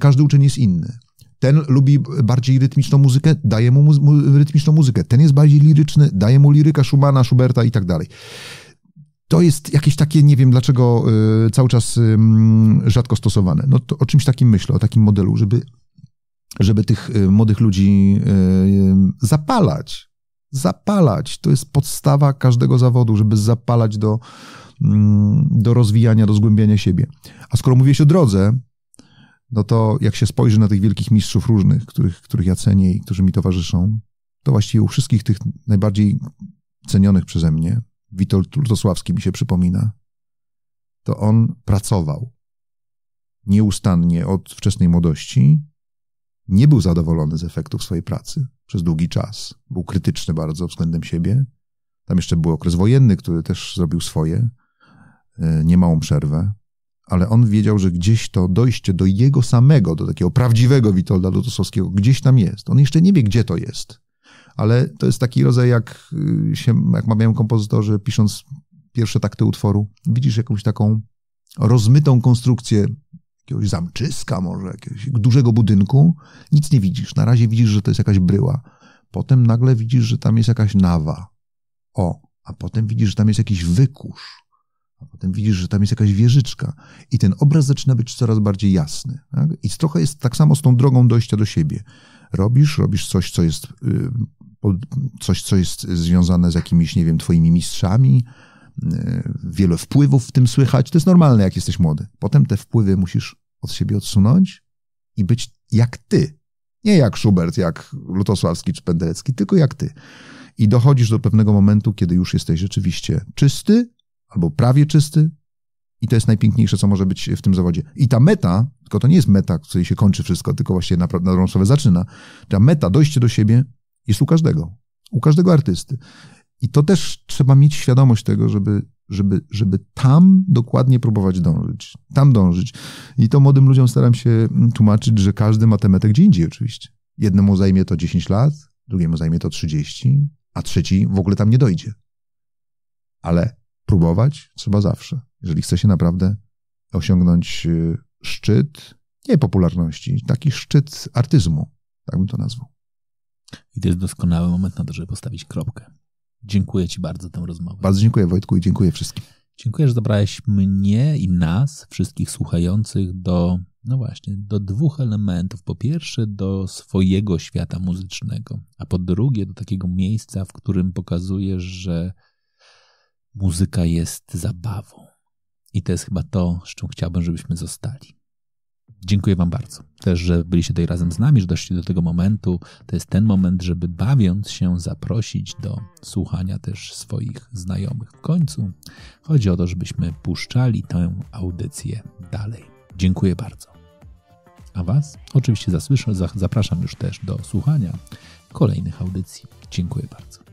Speaker 1: każdy uczeń jest inny. Ten lubi bardziej rytmiczną muzykę, daje mu mu rytmiczną muzykę. Ten jest bardziej liryczny, daje mu liryka Schumana, Schuberta i tak dalej. To jest jakieś takie, nie wiem dlaczego y, cały czas y, rzadko stosowane. No to o czymś takim myślę, o takim modelu, żeby, żeby tych y, młodych ludzi y, y, zapalać. Zapalać. To jest podstawa każdego zawodu, żeby zapalać do, mm, do rozwijania, do zgłębiania siebie. A skoro mówię się o drodze, no to jak się spojrzy na tych wielkich mistrzów różnych, których, których ja cenię i którzy mi towarzyszą, to właściwie u wszystkich tych najbardziej cenionych przeze mnie, Witold Lutosławski mi się przypomina, to on pracował nieustannie od wczesnej młodości, nie był zadowolony z efektów swojej pracy przez długi czas. Był krytyczny bardzo względem siebie. Tam jeszcze był okres wojenny, który też zrobił swoje, e, niemałą przerwę ale on wiedział, że gdzieś to dojście do jego samego, do takiego prawdziwego Witolda Lutosowskiego, gdzieś tam jest. On jeszcze nie wie, gdzie to jest, ale to jest taki rodzaj, jak, y, się, jak mawiają kompozytorzy, pisząc pierwsze takty utworu, widzisz jakąś taką rozmytą konstrukcję jakiegoś zamczyska, może jakiegoś dużego budynku, nic nie widzisz. Na razie widzisz, że to jest jakaś bryła. Potem nagle widzisz, że tam jest jakaś nawa. O, a potem widzisz, że tam jest jakiś wykusz potem widzisz, że tam jest jakaś wieżyczka i ten obraz zaczyna być coraz bardziej jasny. Tak? I trochę jest tak samo z tą drogą dojścia do siebie. Robisz, robisz coś, co jest, y, coś, co jest związane z jakimiś, nie wiem, twoimi mistrzami, y, wiele wpływów w tym słychać. To jest normalne, jak jesteś młody. Potem te wpływy musisz od siebie odsunąć i być jak ty. Nie jak Schubert, jak Lutosławski czy Penderecki, tylko jak ty. I dochodzisz do pewnego momentu, kiedy już jesteś rzeczywiście czysty, albo prawie czysty. I to jest najpiękniejsze, co może być w tym zawodzie. I ta meta, tylko to nie jest meta, w której się kończy wszystko, tylko właśnie na, na dobrą sprawę zaczyna. Ta meta, dojście do siebie jest u każdego. U każdego artysty. I to też trzeba mieć świadomość tego, żeby, żeby, żeby tam dokładnie próbować dążyć. Tam dążyć. I to młodym ludziom staram się tłumaczyć, że każdy ma tę metę gdzie indziej oczywiście. Jednemu zajmie to 10 lat, drugiemu zajmie to 30, a trzeci w ogóle tam nie dojdzie. Ale próbować trzeba zawsze. Jeżeli chce się naprawdę osiągnąć y, szczyt, nie popularności, taki szczyt artyzmu, tak bym to nazwał. I to jest doskonały moment na to, żeby postawić kropkę.
Speaker 2: Dziękuję Ci bardzo za tę rozmowę.
Speaker 1: Bardzo dziękuję Wojtku i dziękuję wszystkim.
Speaker 2: Dziękuję, że zabrałeś mnie i nas, wszystkich słuchających, do, no właśnie, do dwóch elementów. Po pierwsze, do swojego świata muzycznego, a po drugie, do takiego miejsca, w którym pokazujesz, że muzyka jest zabawą. I to jest chyba to, z czym chciałbym, żebyśmy zostali. Dziękuję Wam bardzo też, że byliście tutaj razem z nami, że doszliście do tego momentu. To jest ten moment, żeby bawiąc się zaprosić do słuchania też swoich znajomych. W końcu chodzi o to, żebyśmy puszczali tę audycję dalej. Dziękuję bardzo. A Was oczywiście zasłyszę, zapraszam już też do słuchania kolejnych audycji. Dziękuję bardzo.